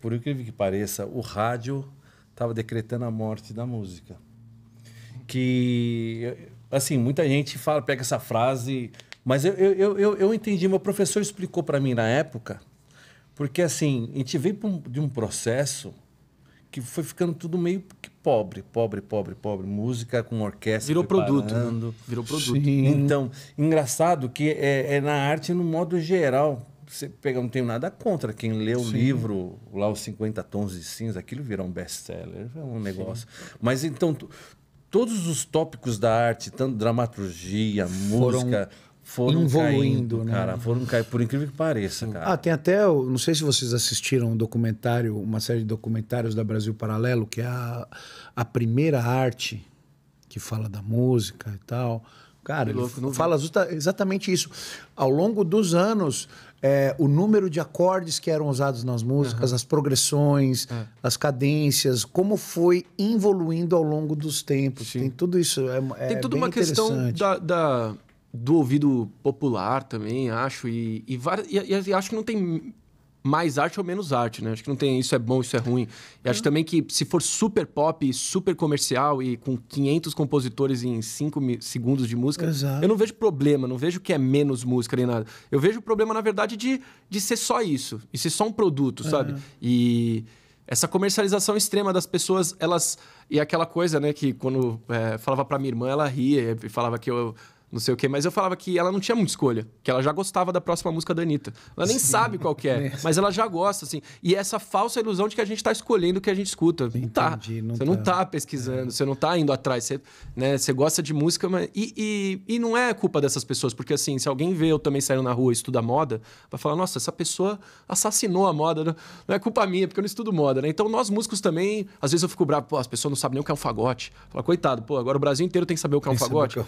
por incrível que pareça, o rádio estava decretando a morte da música que, assim, muita gente fala, pega essa frase, mas eu, eu, eu, eu entendi, meu professor explicou para mim na época, porque, assim, a gente veio de um processo que foi ficando tudo meio que pobre, pobre, pobre, pobre. Música com orquestra. Virou né? preparando. produto. Virou produto. Sim. Uhum. Então, engraçado que é, é, na arte, no modo geral. Você pega, não tenho nada contra quem lê o Sim. livro, lá os 50 tons de cinza, aquilo virou um best-seller, é um negócio. Sim. Mas então, todos os tópicos da arte, tanto dramaturgia, foram música, foram evoluindo, né? cara, foram caindo por incrível que pareça, cara. Ah, tem até, não sei se vocês assistiram um documentário, uma série de documentários da Brasil Paralelo, que é a, a primeira arte que fala da música e tal. Cara, louco, ele fala exatamente isso. Ao longo dos anos, é, o número de acordes que eram usados nas músicas, uhum. as progressões, é. as cadências, como foi evoluindo ao longo dos tempos. Sim. Tem tudo isso. É, é Tem toda uma questão da, da do ouvido popular também, acho. E, e, e, e, acho que não tem mais arte ou menos arte, né? Acho que não tem isso é bom, isso é ruim. E acho uhum. também que se for super pop, super comercial e com 500 compositores em 5 segundos de música, Exato. eu não vejo problema, não vejo que é menos música nem nada. Eu vejo o problema, na verdade, de, de ser só isso, e ser só um produto, é. sabe? E essa comercialização extrema das pessoas, elas. E aquela coisa, né, que quando é, falava pra minha irmã, ela ria e falava que eu não sei o quê. Mas eu falava que ela não tinha muita escolha, que ela já gostava da próxima música da Anitta. Ela nem Sim. sabe qual que é, mas ela já gosta, assim. E essa falsa ilusão de que a gente está escolhendo o que a gente escuta. Tá. Entendi, não tá. Não você tá. não tá, tá pesquisando, é. você não tá indo atrás. Você, né, você gosta de música, mas... E, e, e não é culpa dessas pessoas, porque assim, se alguém vê eu também saindo na rua e estuda moda, vai falar, nossa, essa pessoa assassinou a moda. Né? Não é culpa minha, porque eu não estudo moda, né? Então nós músicos também, às vezes eu fico bravo, pô, as pessoas não sabem nem o que é um fagote. Fala, coitado, pô, agora o Brasil inteiro tem que saber o que é um fagote.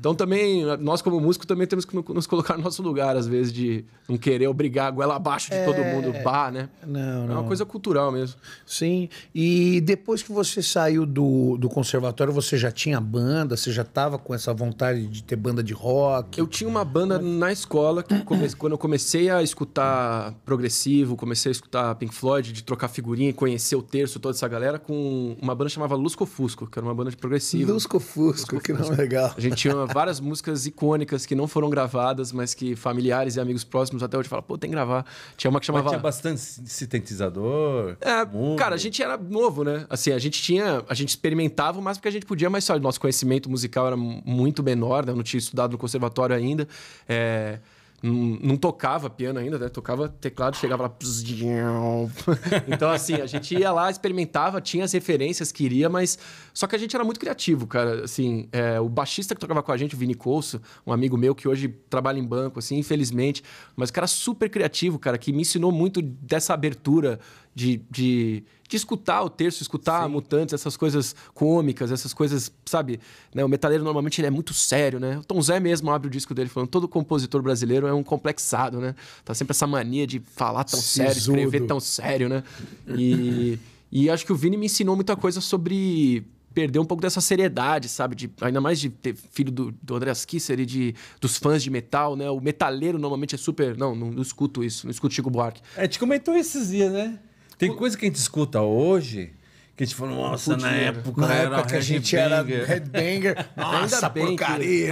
Então também, nós como músico também temos que nos colocar no nosso lugar, às vezes, de não querer obrigar a goela abaixo de é... todo mundo, pá, né? Não, não. É uma coisa cultural mesmo. Sim. E depois que você saiu do, do conservatório, você já tinha banda? Você já estava com essa vontade de ter banda de rock? Eu tinha uma banda é? na escola, que quando eu comecei a escutar progressivo, comecei a escutar Pink Floyd, de trocar figurinha e conhecer o terço, toda essa galera, com uma banda chamava Lusco Fusco, que era uma banda de progressivo. Lusco Fusco, Lusco -Fusco. que não é legal. A gente tinha uma várias músicas icônicas que não foram gravadas, mas que familiares e amigos próximos até hoje falam, pô, tem que gravar. Tinha uma que chamava. Mas tinha bastante sintetizador. É, cara, a gente era novo, né? Assim, a gente tinha. A gente experimentava o máximo que a gente podia, mas só o nosso conhecimento musical era muito menor, né? Eu não tinha estudado no conservatório ainda. É não, tocava piano ainda, né? Tocava teclado, chegava lá. então, assim, a gente ia lá, experimentava, tinha as referências que iria, mas. Só que a gente era muito criativo, cara. Assim, é, o baixista que tocava com a gente, o Vini Couso, um amigo meu que hoje trabalha em banco, assim, infelizmente. Mas o cara super criativo, cara, que me ensinou muito dessa abertura de, de de escutar o terço, escutar Sim. mutantes, essas coisas cômicas, essas coisas, sabe? Né? O metaleiro normalmente ele é muito sério, né? O Tom Zé mesmo abre o disco dele falando: todo compositor brasileiro é um complexado, né? Tá sempre essa mania de falar tão Cisudo. sério, escrever tão sério, né? E, e acho que o Vini me ensinou muita coisa sobre perder um pouco dessa seriedade, sabe? De, ainda mais de ter filho do, do Andreas Kisser e de, dos fãs de metal, né? O metaleiro normalmente é super. Não, não, não escuto isso, não escuto Chico Buarque. É, te comentou esses dias, né? Tem coisa que a gente escuta hoje que a gente fala nossa, na época, na época que a gente era headbanger, nossa, porcaria.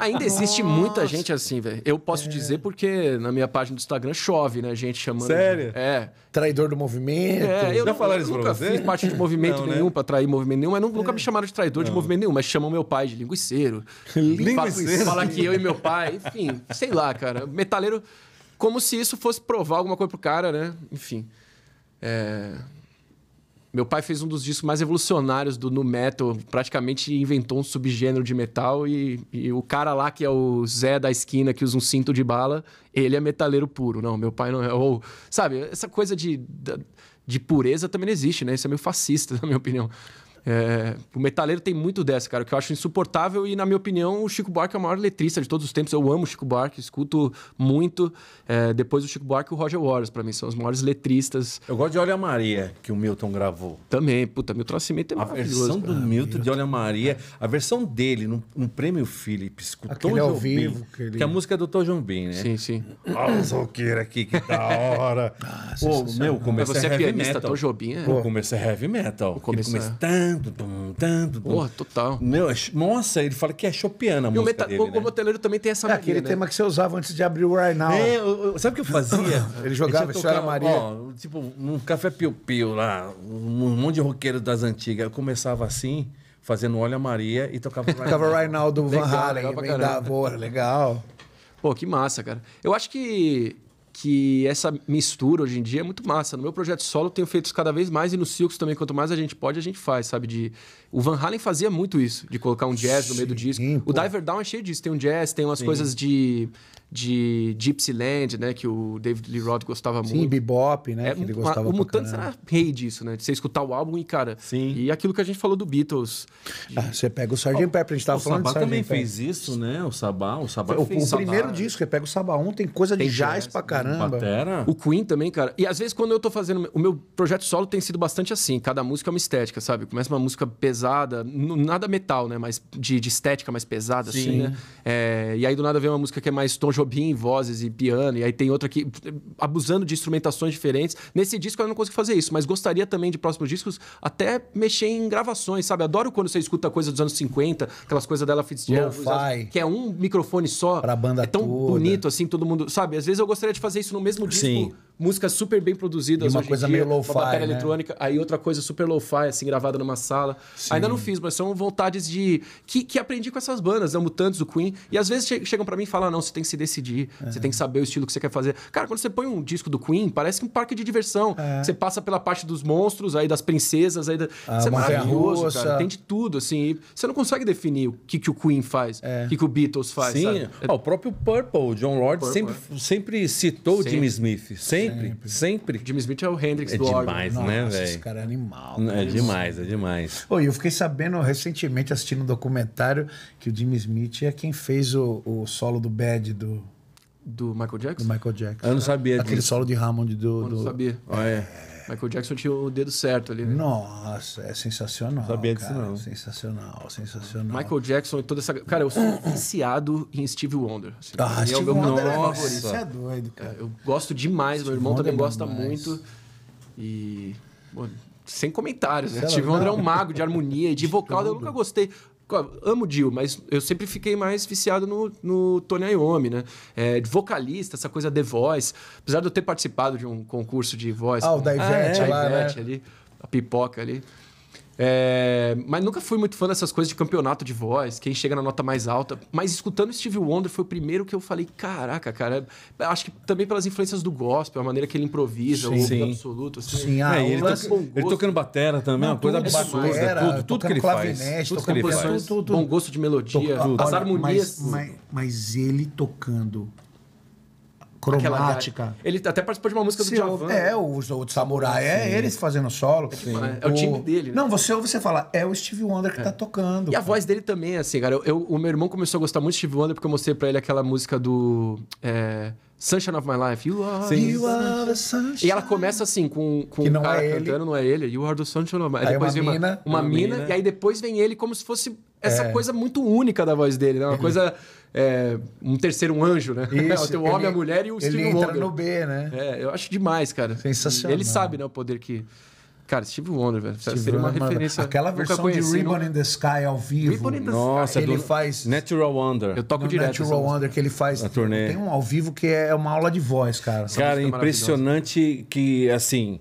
Ainda existe nossa. muita gente assim, velho. Eu posso é. dizer porque na minha página do Instagram chove, né? Gente chamando. Sério? De... É. Traidor do movimento. É, eu, não, falaram isso nunca fiz parte de movimento não, né? nenhum né? pra trair movimento nenhum, mas não, nunca é. me chamaram de traidor não. de movimento nenhum, mas chamam meu pai de linguiceiro. linguiceiro. Falar que eu e meu pai, enfim, sei lá, cara. Metaleiro, como se isso fosse provar alguma coisa pro cara, né? Enfim. É... Meu pai fez um dos discos mais revolucionários do nu metal, praticamente inventou um subgênero de metal e, e, o cara lá que é o Zé da esquina que usa um cinto de bala, ele é metaleiro puro. Não, meu pai não é. Ou, sabe, essa coisa de, de pureza também não existe, né? Isso é meio fascista, na minha opinião. É, o metaleiro tem muito dessa, cara, que eu acho insuportável e, na minha opinião, o Chico Buarque é o maior letrista de todos os tempos. Eu amo o Chico Buarque, escuto muito. É, depois do Chico Buarque, o Roger Waters, para mim, são os maiores letristas. Eu gosto de Olha Maria, que o Milton gravou. Também, puta, Milton Nascimento é maravilhoso. A versão do Milton de Olha Maria, é. a versão dele no, no Prêmio Philips, com Aquele Tom ao vivo, que a música é do Tom Jobim, né? Sim, sim. Olha ah, o zoqueiro aqui, que da hora. ah, Pô, é meu, comecei Mas você é pianista, metal. Tom Jobim é... Pô, comecei heavy metal. Comecei... Comecei tanto, tanto. Porra, total. Meu, é nossa, ele fala que é chopiana a e o, música meta, dele, o, né? o moteleiro também tem essa É aquele né? tema que você usava antes de abrir o Arnal. É, eu- eu- sabe o que eu fazia? Ele jogava Senhora Maria. ó, tipo, num café piu-piu lá, um monte de roqueiro das antigas. Eu começava assim, fazendo Olha Maria e tocava Right Tocava Now. Reinaldo Van Legal, Halen, legal. Pô, que massa, cara. Eu acho que que essa mistura hoje em dia é muito massa. No meu projeto solo, tenho feito cada vez mais e no Silks também, quanto mais a gente pode, a gente faz, sabe? De o Van Halen fazia muito isso, de colocar um jazz Sim, no meio do disco. Pô. O Diver Down é cheio disso. Tem um jazz, tem umas Sim. coisas de, de Gypsy Land, né? Que o David Lee Roth gostava Sim, muito. Sim, bebop, né? É, que ele gostava muito. O Mutantes era rei disso, né? De você escutar o álbum e, cara... Sim. E aquilo que a gente falou do Beatles. De... Ah, você pega o Sgt. Pepper, a gente tava falando Sabá também Pepper. fez isso, né? O Sabá, o Sabá o, fez. O primeiro é. disco, você pega o Sabá 1, tem coisa de jazz pra né, caramba. Batera. O Queen também, cara. E às vezes quando eu tô fazendo... O meu projeto solo tem sido bastante assim. Cada música é uma estética, sabe? Começa uma música pesada pesada, nada metal, né? Mas de, de estética mais pesada, assim, Sim. assim, né? É, e aí do nada vem uma música que é mais Tom Jobim, vozes e piano, e aí tem outra que abusando de instrumentações diferentes. Nesse disco eu não consigo fazer isso, mas gostaria também de próximos discos até mexer em gravações, sabe? Adoro quando você escuta coisa dos anos 50, aquelas coisas dela Fitzgerald, que é um microfone só. Pra banda É tão toda. bonito assim, todo mundo, sabe? Às vezes eu gostaria de fazer isso no mesmo disco. Sim músicas super bem produzidas. E uma coisa dia, meio lo-fi. Uma bateria né? eletrônica, aí outra coisa super lo-fi, assim, gravada numa sala. Sim. Ainda não fiz, mas são vontades de. Que, que aprendi com essas bandas, amo né? Mutantes, o Queen. E às vezes chegam para mim e falam: não, você tem que se decidir, é. você tem que saber o estilo que você quer fazer. Cara, quando você põe um disco do Queen, parece um parque de diversão. É. Você passa pela parte dos monstros, aí das princesas, aí da... ah, é maravilhoso, roça. cara. Tem de tudo, assim. você não consegue definir o que, que o Queen faz, é. o é. que, que o Beatles faz. Sim, oh, o próprio Purple, John Lord, Purple, sempre, sempre citou o Jimmy Smith. Sempre Sempre, sempre. Jimmy Smith é o Hendrix é do órgão. demais, né, Nossa, né, velho? Esse cara é animal. É demais, é demais. Oi, eu fiquei sabendo recentemente, assistindo um documentário, que o Jimmy Smith é quem fez o, o solo do Bad do... Do Michael Jackson? Do Michael Jackson. Eu não sabia. Aquele solo de Hammond do... do... Eu não sabia. Olha... É. Michael Jackson tinha o dedo certo ali, né? Nossa, é sensacional. Não sabia disso, cara. não. Sensacional, sensacional. Michael Jackson e toda essa. Cara, eu sou viciado em Steve Wonder. Assim, ah, Steve meu, Wonder é Isso é doido, cara. É, eu gosto demais, Steve meu irmão Wonder também gosta demais. muito. E. Bom, sem comentários, né? Steve Wonder é um mago de harmonia e de vocal. Eu nunca gostei. Amo Dio, mas eu sempre fiquei mais viciado no, no Tony Iommi, né? É, vocalista, essa coisa The Voice. Apesar de eu ter participado de um concurso de voz. Ah, o da Ivete, ah, é, lá, a né? ali. A pipoca ali. É, mas nunca fui muito fã dessas coisas de campeonato de voz, quem chega na nota mais alta. Mas escutando Steve Wonder foi o primeiro que eu falei: caraca, cara. Acho que também pelas influências do gospel, a maneira que ele improvisa, sim, o absoluto. Assim. Sim, ah, é, ele, toca ele, tocando batera também, Não, uma coisa absurda. Batera, tudo, tudo que ele faz. Tudo que ele faz. Tudo, tudo, bom gosto de melodia, as harmonias. Mas, mas, mas ele tocando cromática. Ele até participou de uma música do Sim, Djavan. É, o, o Samurai é Sim. é eles fazendo solo. É, tipo, é, é o, o, time dele. Né? Não, você ouve, você fala, é o Steve Wonder que tá é. tá tocando. E cara. a voz dele também, é assim, cara. Eu, eu, o meu irmão começou a gostar muito de Steve Wonder porque eu mostrei pra ele aquela música do... É... Sunshine of My Life. You are, you are the sunshine. E ela começa assim, com, com que não um cara é cantando, não é ele? You are the sunshine of my life. Aí depois uma vem mina, uma, uma mina, mina, e aí depois vem ele como se fosse essa é. coisa muito única da voz dele, né? Uma coisa é, um terceiro um anjo, né? Isso, tem o homem, ele, a mulher e o Steve Wonder. Ele entra no B, né? É, eu acho demais, cara. Sensacional. Ele sabe, né, o poder que... Cara, Steve Wonder, velho. Steve seria uma Wonder. referência. Aquela versão conheci, de Ribbon não... in the Sky ao vivo. Ribbon in the Nossa, Sky. Ele do... faz... Natural Wonder. Eu toco no direto. Natural Wonder que ele faz. A turnê. Tem um ao vivo que é uma aula de voz, cara. Essa cara, é impressionante que, assim...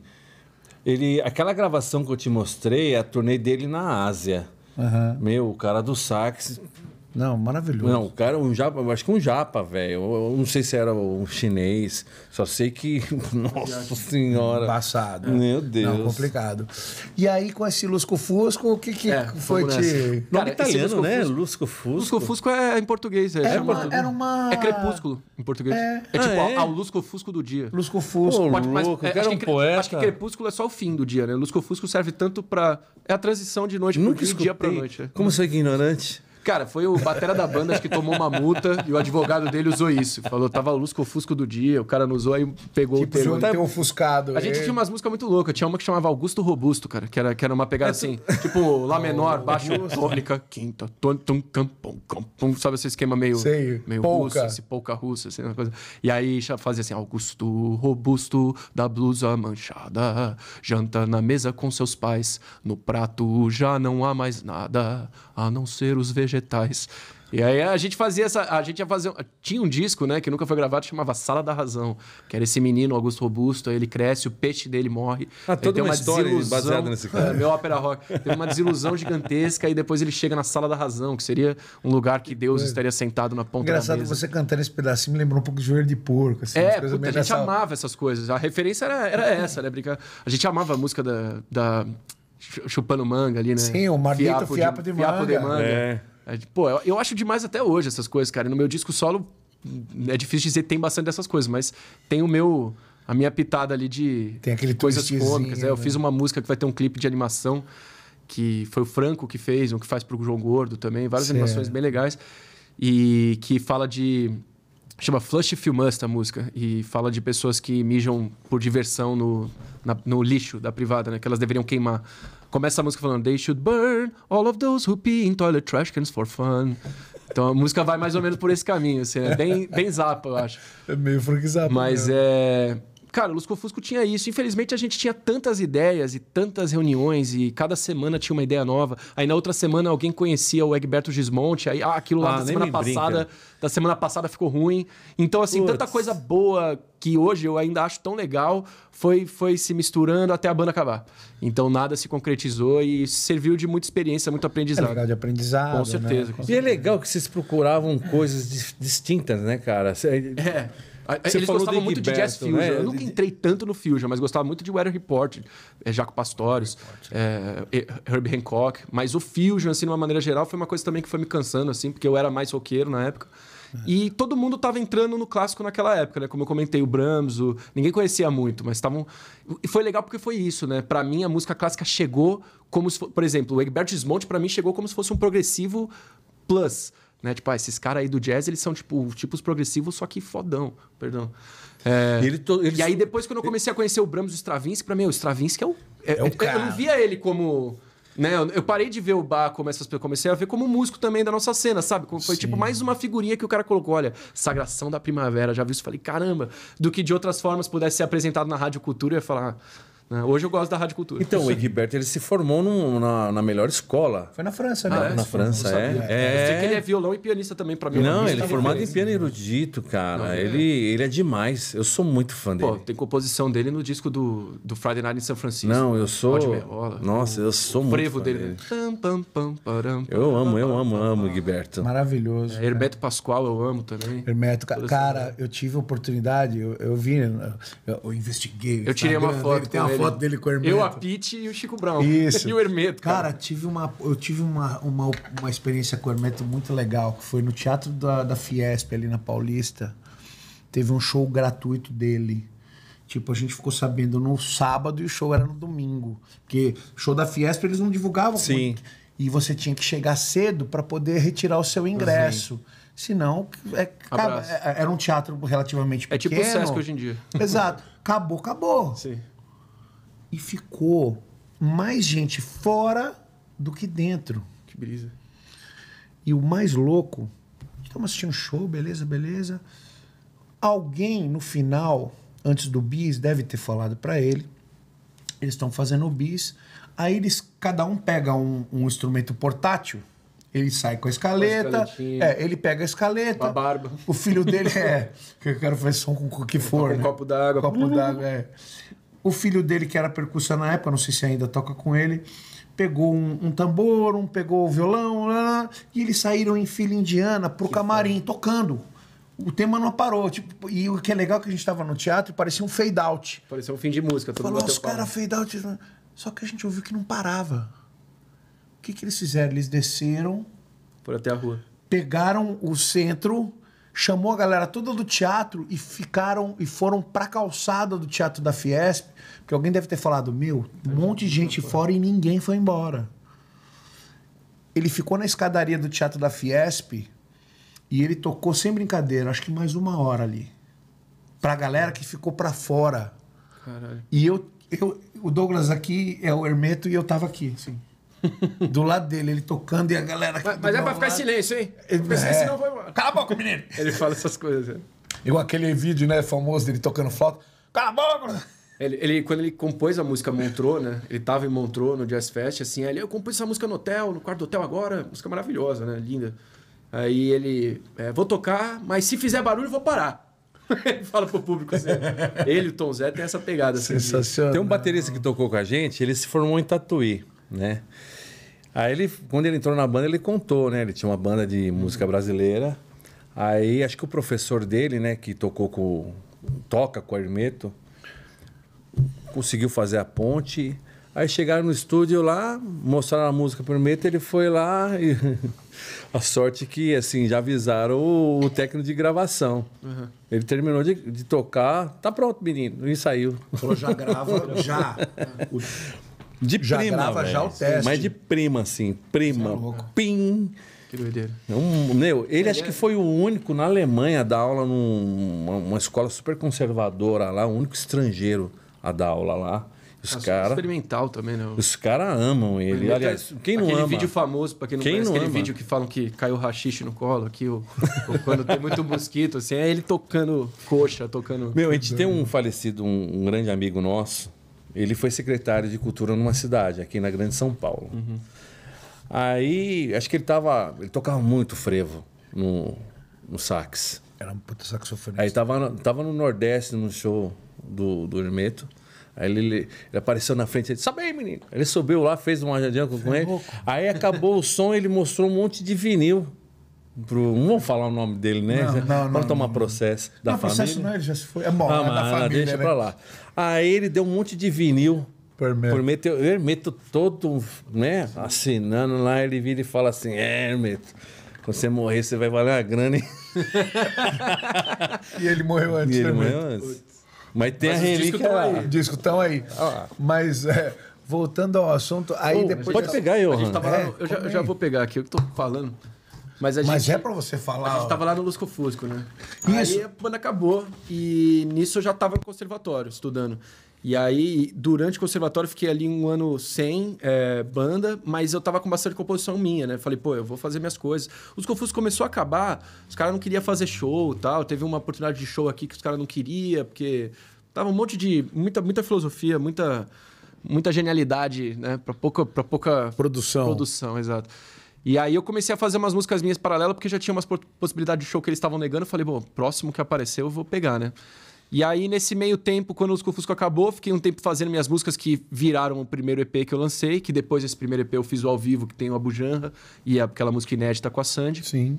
Ele, aquela gravação que eu te mostrei é a turnê dele na Ásia. Uhum. Meu, o cara do sax não, maravilhoso. Não, o cara, é um japa, acho que é um japa, velho. Eu não sei se era um chinês, só sei que. Nossa Senhora. Passado. Meu Deus. Não, complicado. E aí, com esse lusco-fusco, o que, que é, foi te. Nome italiano, né? Lusco-fusco. Lusco-fusco é em português. É, era, uma, era uma. É crepúsculo em português. É, é tipo ah, é? lusco-fusco do dia. Lusco-fusco. Pode, mas, é, cara, é, acho, um que, poeta. acho que crepúsculo é só o fim do dia, né? Lusco-fusco serve tanto pra. É a transição de noite pro dia pra noite. Como sou ignorante? Cara, foi o batera da banda acho que tomou uma multa e o advogado dele usou isso. Falou, tava lusco fusco do dia, o cara não usou, aí pegou tipo, o termo. Tipo, ofuscado. A gente né? tinha umas músicas muito loucas. Tinha uma que chamava Augusto Robusto, cara, que era, que era uma pegada é assim, tu... tipo Lá menor, oh, baixo, tônica, quinta, tontum, pum, pum, Sabe esse esquema meio, Sei, meio polca. russo, pouca russa, assim, uma coisa. E aí fazia assim, Augusto Robusto, da blusa manchada, janta na mesa com seus pais, no prato já não há mais nada, a não ser os vegetais vegetais. E aí a gente fazia essa. A gente ia fazer. Tinha um disco, né, que nunca foi gravado, chamava Sala da Razão. Que era esse menino, Augusto Robusto, aí ele cresce, o peixe dele morre. Ah, toda tem uma, uma história baseada nesse cara. É, meu ópera rock. Tem uma desilusão gigantesca e depois ele chega na Sala da Razão, que seria um lugar que Deus é. estaria sentado na ponta Engraçado da mesa. você cantando esse pedacinho me lembrou um pouco de joelho de porco. Assim, é, puta, a gente amava essas coisas. A referência era, era essa, né? Brincar. A gente amava a música da, da chupando manga ali, né? Sim, o Marmito Fiapo, Fiapo de, de Manga. Fiapo de manga. É. É, pô, eu, acho demais até hoje essas coisas, cara. E no meu disco solo, é difícil dizer que tem bastante dessas coisas, mas tem o meu. A minha pitada ali de tem aquele coisas cômicas. É, né? Eu fiz uma música que vai ter um clipe de animação, que foi o Franco que fez, um que faz pro João Gordo também, várias certo. animações bem legais. E que fala de. Chama Flush Filmust a música. E fala de pessoas que mijam por diversão no, na, no lixo da privada, né? Que elas deveriam queimar. Começa a música falando: They should burn all of those who pee in toilet trash cans for fun. Então a música vai mais ou menos por esse caminho, assim, né? Bem, bem zapa, eu acho. É meio frank Mas mesmo. é cara, o Lusco Fusco tinha isso. Infelizmente, a gente tinha tantas ideias e tantas reuniões e cada semana tinha uma ideia nova. Aí na outra semana alguém conhecia o Egberto Gismonte, aí ah, aquilo lá ah, da semana passada, brinca. Né? da semana passada ficou ruim. Então, assim, tanta coisa boa que hoje eu ainda acho tão legal foi, foi se misturando até a banda acabar. Então nada se concretizou e serviu de muita experiência, muito aprendizado. É legal de aprendizado. Com né? certeza. Né? Com certeza. E é legal que vocês procuravam coisas distintas, né, cara? É. Você Eles gostavam muito de jazz né? fusion. Né? Eu nunca entrei tanto no fusion, mas gostava muito de Weather Report, é, Jaco Pastores, é, é, Herbie Hancock. Mas o fusion, assim, de uma maneira geral, foi uma coisa também que foi me cansando, assim, porque eu era mais roqueiro na época. É. E todo mundo estava entrando no clássico naquela época, né? Como eu comentei, o Brahms, o... ninguém conhecia muito, mas estavam. E foi legal porque foi isso, né? Para mim, a música clássica chegou como se. Por exemplo, o Egberto Gismonti, para mim, chegou como se fosse um progressivo plus. Né? Tipo, ah, esses caras aí do jazz, eles são tipo tipos progressivos, só que fodão. Perdão. É... Ele to... E aí depois, quando eu comecei a conhecer o Brahms e o Stravinsky, pra mim, o Stravinsky é o... É, é o cara. É, eu não via ele como... Né? Eu parei de ver o Bach como essas pessoas. Comecei a ver como músico também da nossa cena, sabe? Foi tipo, Sim. tipo mais uma figurinha que o cara colocou. Olha, Sagração da Primavera, já vi isso? Falei, caramba. Do que de outras formas pudesse ser apresentado na Rádio Cultura, eu ia falar, ah, né? Hoje eu gosto da Rádio Cultura. Então, o Egberto ele se formou num, na, na, melhor escola. Foi na França, né? Ah, é? Na França, é. é. Eu sei que ele é violão e pianista também, para mim. É Não, ele é formado em piano erudito, cara. Não, é. ele, é. ele é demais. Eu sou muito fã dele. Pô, tem composição dele no disco do, do Friday Night em São Francisco. Não, eu sou. Nossa, eu sou muito. Frevo dele. Né? dele. Eu amo, eu amo, amo Egberto. Maravilhoso. É, Hermeto Pascoal, eu amo também. Hermeto, cara, eu tive a oportunidade, eu, eu vi, eu, eu investiguei. Eu tirei uma foto. Dele, foto dele com o Hermeto. Eu, a Pete e o Chico Brown. Isso. e o Hermeto. Cara, cara tive uma, eu tive uma, uma, uma experiência com o Hermeto muito legal, que foi no Teatro da, da Fiesp, ali na Paulista. Teve um show gratuito dele. Tipo, a gente ficou sabendo no sábado e o show era no domingo. Porque show da Fiesp eles não divulgavam. Sim. Muito. E você tinha que chegar cedo para poder retirar o seu ingresso. Uhum. Senão, é, acaba, é, era um teatro relativamente pequeno. É tipo o Sesc hoje em dia. Exato. Acabou, acabou. Sim e ficou mais gente fora do que dentro. Que brisa. E o mais louco, estamos assistindo um show, beleza, beleza. Alguém no final, antes do bis, deve ter falado para ele. Eles estão fazendo o bis. Aí eles, cada um pega um, um instrumento portátil. Ele sai com a escaleta. Com a é, ele pega a escaleta. a barba. O filho dele é. que eu quero fazer som com o que for. né? um copo d'água. Copo d'água, é. O filho dele, que era percussão na época, não sei se ainda toca com ele, pegou um, um tambor, um pegou o violão, lá, lá, e eles saíram em fila indiana pro que camarim, tocando. O tema não parou. Tipo, e o que é legal é que a gente estava no teatro e parecia um fade out. Parecia um fim de música. Todo Falou, os caras fade out. Só que a gente ouviu que não parava. O que, que eles fizeram? Eles desceram. Foram até a rua. Pegaram o centro chamou a galera toda do teatro e ficaram e foram pra calçada do teatro da Fiesp, porque alguém deve ter falado, meu, um monte de gente fora e ninguém foi embora. Ele ficou na escadaria do teatro da Fiesp e ele tocou sem brincadeira, acho que mais uma hora ali. Pra galera que ficou pra fora. Caralho. E eu, eu o Douglas aqui é o Hermeto e eu tava aqui, assim do lado dele, ele tocando e a galera. Mas, mas é pra ficar em silêncio, hein? Ele, pensei, senão Cala a boca, menino! Ele fala essas coisas. Igual né? aquele vídeo, né, famoso dele tocando flauta. Cala a boca! Ele, ele, quando ele compôs a música Montreux, né? Ele tava em Montreux no Jazz Fest, assim, ele, eu compus essa música no hotel, no quarto do hotel agora, música maravilhosa, né? Linda. Aí ele, é, vou tocar, mas se fizer barulho, vou parar. ele fala pro público assim. ele, o Tom Zé, tem essa pegada. Assim, Sensacional. Assim, tem um baterista que tocou com a gente, ele se formou em Tatuí, né? Aí ele, quando ele entrou na banda, ele contou, né? Ele tinha uma banda de uhum. música brasileira. Aí acho que o professor dele, né, que tocou com. toca com o Hermeto, conseguiu fazer a ponte. Aí chegaram no estúdio lá, mostraram a música pro Hermeto, ele foi lá e. a sorte que, assim, já avisaram o, o técnico de gravação. Uhum. Ele terminou de, de, tocar, tá pronto, menino, e saiu. Falou, já grava, já. De já prima, grava já o teste. Mas de prima, assim. Prima. É Pim. Que doideira. É um, meu, ele é, acho que é- foi o único na Alemanha a dar aula numa escola super conservadora lá, o único estrangeiro a dar aula lá. Os cara, experimental também, né? Os caras amam ele. ele Aliás, quem não ama? Aquele vídeo famoso, para quem não quem conhece, não aquele ama? vídeo que falam que caiu rachixe no colo, que o, quando tem muito mosquito, assim, é ele tocando coxa, tocando... Meu, a gente uhum. tem um falecido, um, um grande amigo nosso, ele foi secretário de cultura numa cidade, aqui na Grande São Paulo. Uhum. Aí, acho que ele tava. Ele tocava muito frevo no, no sax. Era um puta saxofonista. Aí tava, tava no Nordeste, no show do, do Hermeto. Aí ele, ele, apareceu na frente, ele disse, sabe aí, menino. Ele subiu lá, fez uma jadianca com é ele. Aí acabou o som, ele mostrou um monte de vinil. Pro, não vamos falar o nome dele, né? Não, não, Para não, tomar não, processo da não, família. processo não, ele já se foi. É bom, ah, é da família, deixa né? pra lá. Aí ele deu um monte de vinil. Hermeto. Por Hermeto, Hermeto todo, né? Assinando lá, ele vira e fala assim: É, Hermeto, quando você morrer, você vai valer uma grana. e ele morreu antes, e ele né, Hermeto. morreu antes. Mas tem Mas a relíquia lá. Aí, disco tá aí. Ah. Mas. É, voltando ao assunto, aí oh, depois. Pode já... pegar eu, a gente é, eu, já, eu já vou pegar aqui, eu tô falando. Mas, a gente, é pra você falar. A gente tava lá no Lusco Fusco, né? Isso. Aí a banda acabou e nisso eu já tava no conservatório, estudando. E aí, durante o conservatório, fiquei ali um ano sem é, banda, mas eu tava com bastante composição minha, né? Falei, pô, eu vou fazer minhas coisas. Os Confusos começou a acabar, os caras não queriam fazer show tal. Teve uma oportunidade de show aqui que os caras não queriam, porque tava um monte de. muita, muita filosofia, muita, muita genialidade, né? Pra pouca, pra pouca. Produção. Produção, exato. E aí eu comecei a fazer umas músicas minhas paralelas, porque já tinha umas possibilidades de show que eles estavam negando. Eu falei, bom, próximo que aparecer eu vou pegar, né? E aí, nesse meio tempo, quando o confusco acabou, fiquei um tempo fazendo minhas músicas que viraram o primeiro EP que eu lancei, que depois desse primeiro EP eu fiz o ao vivo, que tem o Abujanra e aquela música inédita com a Sandy. Sim.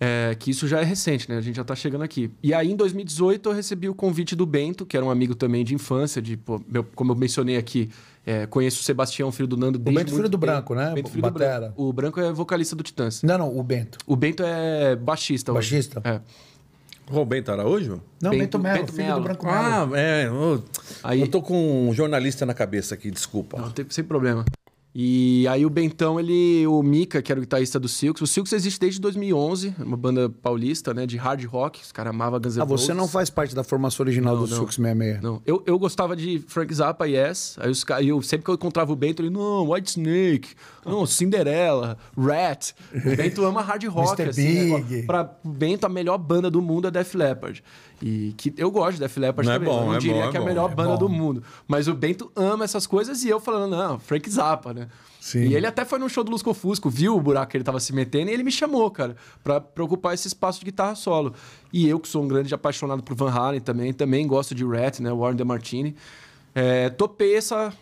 É, que isso já é recente, né? A gente já tá chegando aqui. E aí, em 2018, eu recebi o convite do Bento, que era um amigo também de infância, de, pô, meu, como eu mencionei aqui, é, conheço o Sebastião, filho do Nando. O Bento, né, filho do tempo. Branco, né? Bento, filho Batera. do Branco. O Branco é vocalista do Titãs. Não, não, o Bento. O Bento é baixista. Baixista? Hoje. É. O Bento Araújo? Não, Bento, Bento Melo, Bento filho do Branco Melo. Ah, é. Eu, Aí... eu tô com um jornalista na cabeça aqui, desculpa. Não, tem, sem problema. E aí o Bentão, ele, o Mika, que era o guitarrista do Silks, o Silks existe desde 2011, uma banda paulista, né, de hard rock, os caras amavam Guns N' Ah, você não faz parte da formação original não, do não, Silks 66? Não, eu, eu gostava de Frank Zappa, Yes, aí, os, eu, sempre que eu encontrava o Bento ele, não, White Snake, não, Cinderela, Rat. O Bento ama hard rock. Mr. Assim, né? Big. Né? Pra Bento, a melhor banda do mundo é Def Leppard. E que eu gosto de Def Leppard não é também. É bom, eu não é diria bom, que é, é a melhor é banda bom. do mundo. Mas o Bento ama essas coisas e eu falando, não, Frank Zappa, né? Sim. E ele até foi no show do Lusco Fusco, viu o buraco que ele tava se metendo e ele me chamou, cara, para ocupar esse espaço de guitarra solo. E eu, que sou um grande apaixonado por Van Halen também, também gosto de Rat, né? Warren DeMartini. É, topei essa,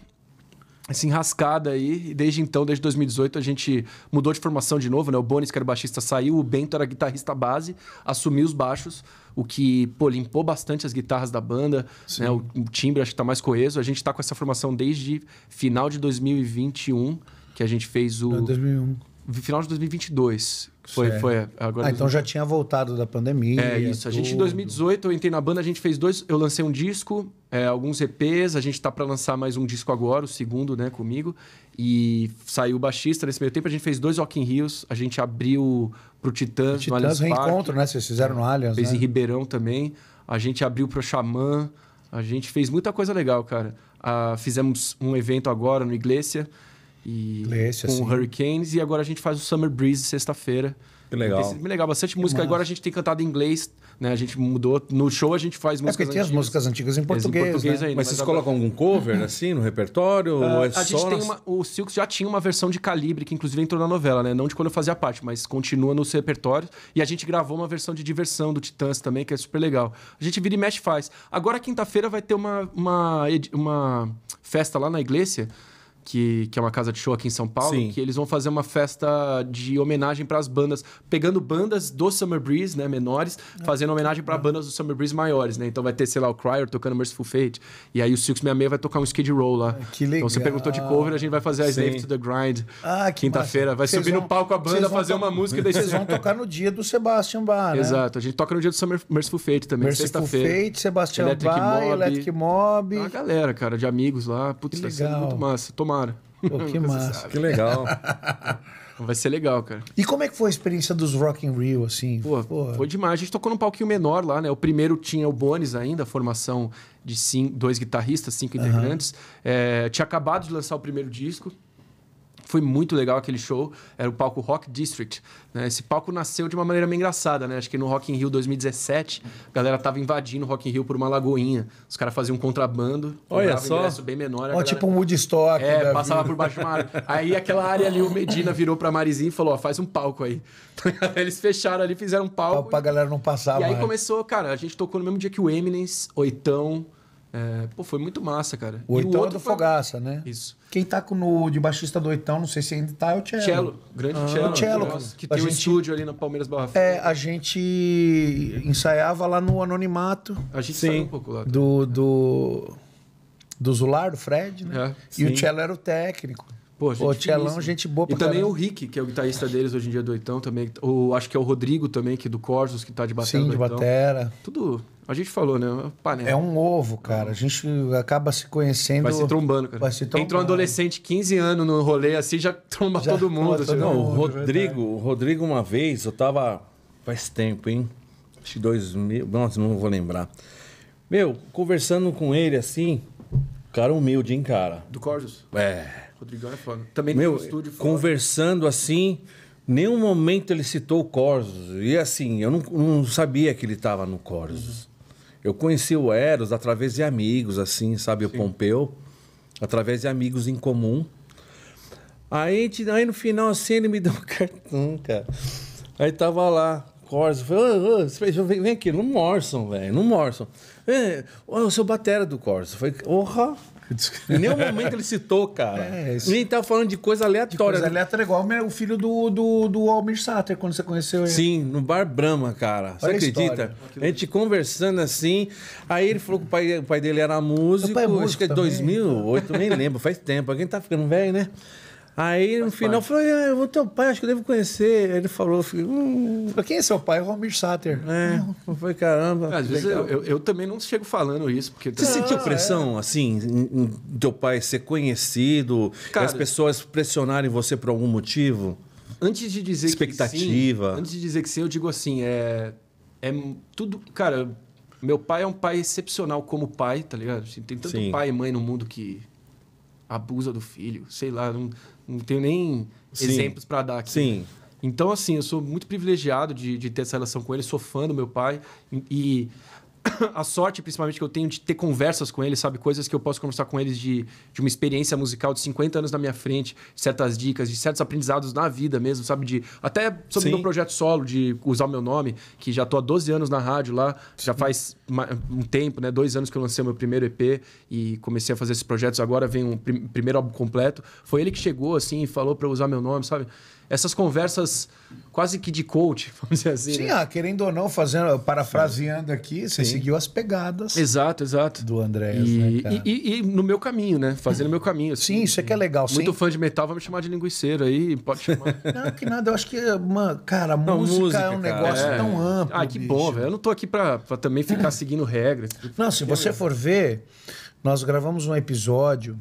essa enrascada aí. E desde então, desde 2018, a gente mudou de formação de novo, né? O Bonis, que era baixista, saiu, o Bento era guitarrista base, assumiu os baixos, o que, pô, limpou bastante as guitarras da banda, né? Sim. né? O, o, timbre acho que tá mais coeso. A gente tá com essa formação desde final de 2021, que a gente fez o. É, 2001 final de 2022. Foi, foi agora. Ah, então já tinha voltado da pandemia. É isso. Tudo. A gente, em 2018, eu entrei na banda, a gente fez dois. Eu lancei um disco, é, alguns EPs. A gente está para lançar mais um disco agora, o segundo, né, comigo. E saiu o baixista nesse meio tempo. A gente fez dois Rock in Rios. A gente abriu pro Titãs, Titãs no Allianz reencontro, Park. né? Vocês fizeram no Allianz. Fez né? em Ribeirão também. A gente abriu pro Xamã. A gente fez muita coisa legal, cara. Ah, fizemos um evento agora no Iglesia e com assim. Hurricanes. E agora a gente faz o Summer Breeze sexta-feira. Que legal. Esse, legal, bastante música. Massa. Agora a gente tem cantado em inglês, né? A gente mudou. No show a gente faz música. É porque tem as músicas antigas em português. Em português né? ainda, né? mas, mas vocês agora... colocam algum cover assim no repertório? Uh, ou é a só gente nas... tem uma, O Silks já tinha uma versão de calibre, que inclusive entrou na novela, né? Não de quando eu fazia parte, mas continua nos repertórios. E a gente gravou uma versão de diversão do Titãs também, que é super legal. A gente vira e mexe faz. Agora, quinta-feira, vai ter uma, uma, uma festa lá na igreja que, que é uma casa de show aqui em São Paulo, Sim. que eles vão fazer uma festa de homenagem para as bandas, pegando bandas do Summer Breeze, né, menores, é. fazendo homenagem para é. Ah. bandas do Summer Breeze maiores, né? Então vai ter, sei lá, o Cryer tocando Merciful Fate, e aí o Silks 66 vai tocar um Skid Row lá. Ah, que legal. Então você perguntou de cover, a gente vai fazer a Slave to the Grind. Ah, que quinta-feira, vai subir vão, no palco a banda, fazer uma música e daí vocês vão tocar no dia do Sebastian Bach, né? Exato, a gente toca no dia do Summer Merciful Fate também, sexta-feira. Merciful Fate, Sebastian Electric Mob. Electric Mob. A galera, cara, de amigos lá. Putz, tá legal. sendo muito massa. Toma Pô, que massa. Que legal. Vai ser legal, cara. E como é que foi a experiência dos Rock in Rio, assim? Pô, Pô, foi demais. A gente tocou num palquinho menor lá, né? O primeiro tinha o Bones ainda, a formação de cinco, dois guitarristas, cinco integrantes. É, tinha acabado de lançar o primeiro disco. Foi muito legal aquele show. Era o palco Rock District. Né? Esse palco nasceu de uma maneira meio engraçada, né? Acho que no Rock in Rio 2017, a galera tava invadindo o Rock in Rio por uma lagoinha. Os caras faziam um contrabando. Olha só. bem menor. Ó, tipo um Woodstock. É, né? passava vida. por baixo de uma área. Aí aquela área ali, o Medina virou pra Marizinho e falou, ó, faz um palco aí. Tá Eles fecharam ali, fizeram um palco. Pra, e... galera não passar E mais. aí começou, cara, a gente tocou no mesmo dia que o Eminence, Oitão... É, pô, foi muito massa, cara. O Oitão o é do foi... Fogaça, né? Isso. Quem tá com no, de baixista do Oitão, não sei se ainda tá, é o Cello. Cello, grande ah, Cello. O Cello. Nossa, que a tem um estúdio ali no Palmeiras Barra Funda. É, a gente ensaiava lá no Anonimato. A gente saiu um pouco lá. Do, do, do Zular, do Fred, né? É, e o Cello era o técnico. Pô, gente o Tchelão, gente boa pra E também o Rick, que é o guitarrista deles hoje em dia do Oitão também. O acho que é o Rodrigo também, que é do Corsos, que tá de batera. Sim, de batera. Tudo. A gente falou, né? Panela. Né? É um ovo, cara. A gente acaba se conhecendo. Vai se trombando, cara. Vai se trombando. Entra um adolescente, 15 anos no rolê, assim, já tromba já todo mundo. assim. Né? Não, o Rodrigo, o Rodrigo, uma vez, eu tava. Faz tempo, hein? Acho que dois mil. Nossa, não vou lembrar. Meu, conversando com ele assim. Cara humilde, hein, cara? Do Corsos? É. Rodrigão é foda. Também Meu, estúdio foda. conversando assim, nenhum momento ele citou o Corsos. E assim, eu não, não sabia que ele estava no Corsos. Uhum. Eu conheci o Eros através de amigos, assim, sabe? Sim. O Pompeu, através de amigos em comum. Aí, aí no final, assim, ele me deu um cartão, cara. Aí tava lá, Corsos. Falei, oh, oh, vem, aqui, no Morrison, velho, no Morrison. É, o seu batera do Corsos. Falei, porra. Em nenhum momento ele citou, cara. É, isso. Nem tava tá falando de coisa aleatória. De coisa aleatória, igual o filho do, do, do Almir Sater, quando você conheceu ele. Sim, no Bar Brahma, cara. Você acredita? A, a gente conversando assim. Aí ele falou que o pai, o pai dele era músico. O pai é músico acho que é 2008, então. nem lembro, faz tempo. Alguém tá ficando velho, né? Aí no final parte. falou, ah, eu vou teu pai, acho que eu devo conhecer. Aí ele falou, eu hum. Falei, hum. quem é seu pai? Romir é Sater. É, eu falei, caramba. Às vezes eu, eu, eu, também não chego falando isso. porque... Você tá- sentiu ah, pressão, é. assim, em, em teu pai ser conhecido, Cara, as pessoas pressionarem você por algum motivo? Antes de dizer Expectativa. que sim, antes de dizer que sim, eu digo assim, é, é tudo... Cara, meu pai é um pai excepcional como pai, tá ligado? Assim, tem tanto sim. pai e mãe no mundo que abusa do filho, sei lá, não, não tenho nem Sim. exemplos para dar aqui. Sim. Né? Então, assim, eu sou muito privilegiado de, de ter essa relação com ele, sou fã do meu pai. E, a sorte, principalmente, que eu tenho de ter conversas com eles, sabe? Coisas que eu posso conversar com eles de, de uma experiência musical de 50 anos na minha frente, certas dicas, de certos aprendizados na vida mesmo, sabe? De, até sobre o meu projeto solo, de usar o meu nome, que já tô há 12 anos na rádio lá, já uhum. faz um tempo, né? Dois anos que eu lancei o meu primeiro EP e comecei a fazer esses projetos. Agora vem um primeiro álbum completo. Foi ele que chegou, assim, e falou para usar meu nome, sabe? essas conversas quase que de coach, vamos dizer assim. Sim, né? ah, querendo ou não, fazendo, parafraseando aqui, você Sim. seguiu as pegadas. Exato, exato. Do André. E, né, e, e, e, no meu caminho, né? Fazendo o meu caminho. Assim, Sim, isso é que é legal. Muito Sim. fã de metal, vai me chamar de linguiceiro aí, pode chamar. Não, que nada, eu acho que, mano, cara, não, música, música, é um cara, negócio é... tão amplo. Ah, que bicho. bom, velho. Eu não tô aqui pra, pra também ficar seguindo regras. Tipo não, se você for ver, nós gravamos um episódio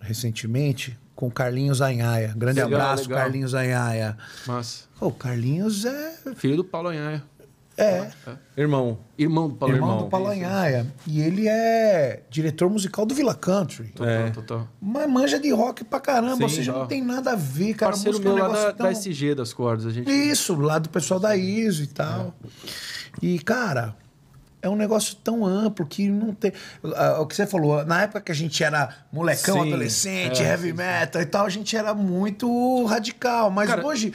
recentemente com Carlinhos Anhaia. Grande legal, abraço, legal. Carlinhos Anhaia. Massa. O Carlinhos é. Filho do Paulo Anhaia. É. é. Irmão. Irmão do Paulo Irmão, irmão. do Paulo Anhaia. E ele é diretor musical do Villa Country. Total, é. total. Mas manja de rock pra caramba, Sim, ou seja, não tem nada a ver, cara. Parceiro meu é um lá da, tão... da SG das cordas. A gente... Isso, lá do pessoal da ISO e tal. É. E, cara, é um negócio tão amplo que não tem. Uh, o que você falou, na época que a gente era molecão, sim, adolescente, é, heavy sim, metal sim. e tal, a gente era muito radical. Mas Cara, hoje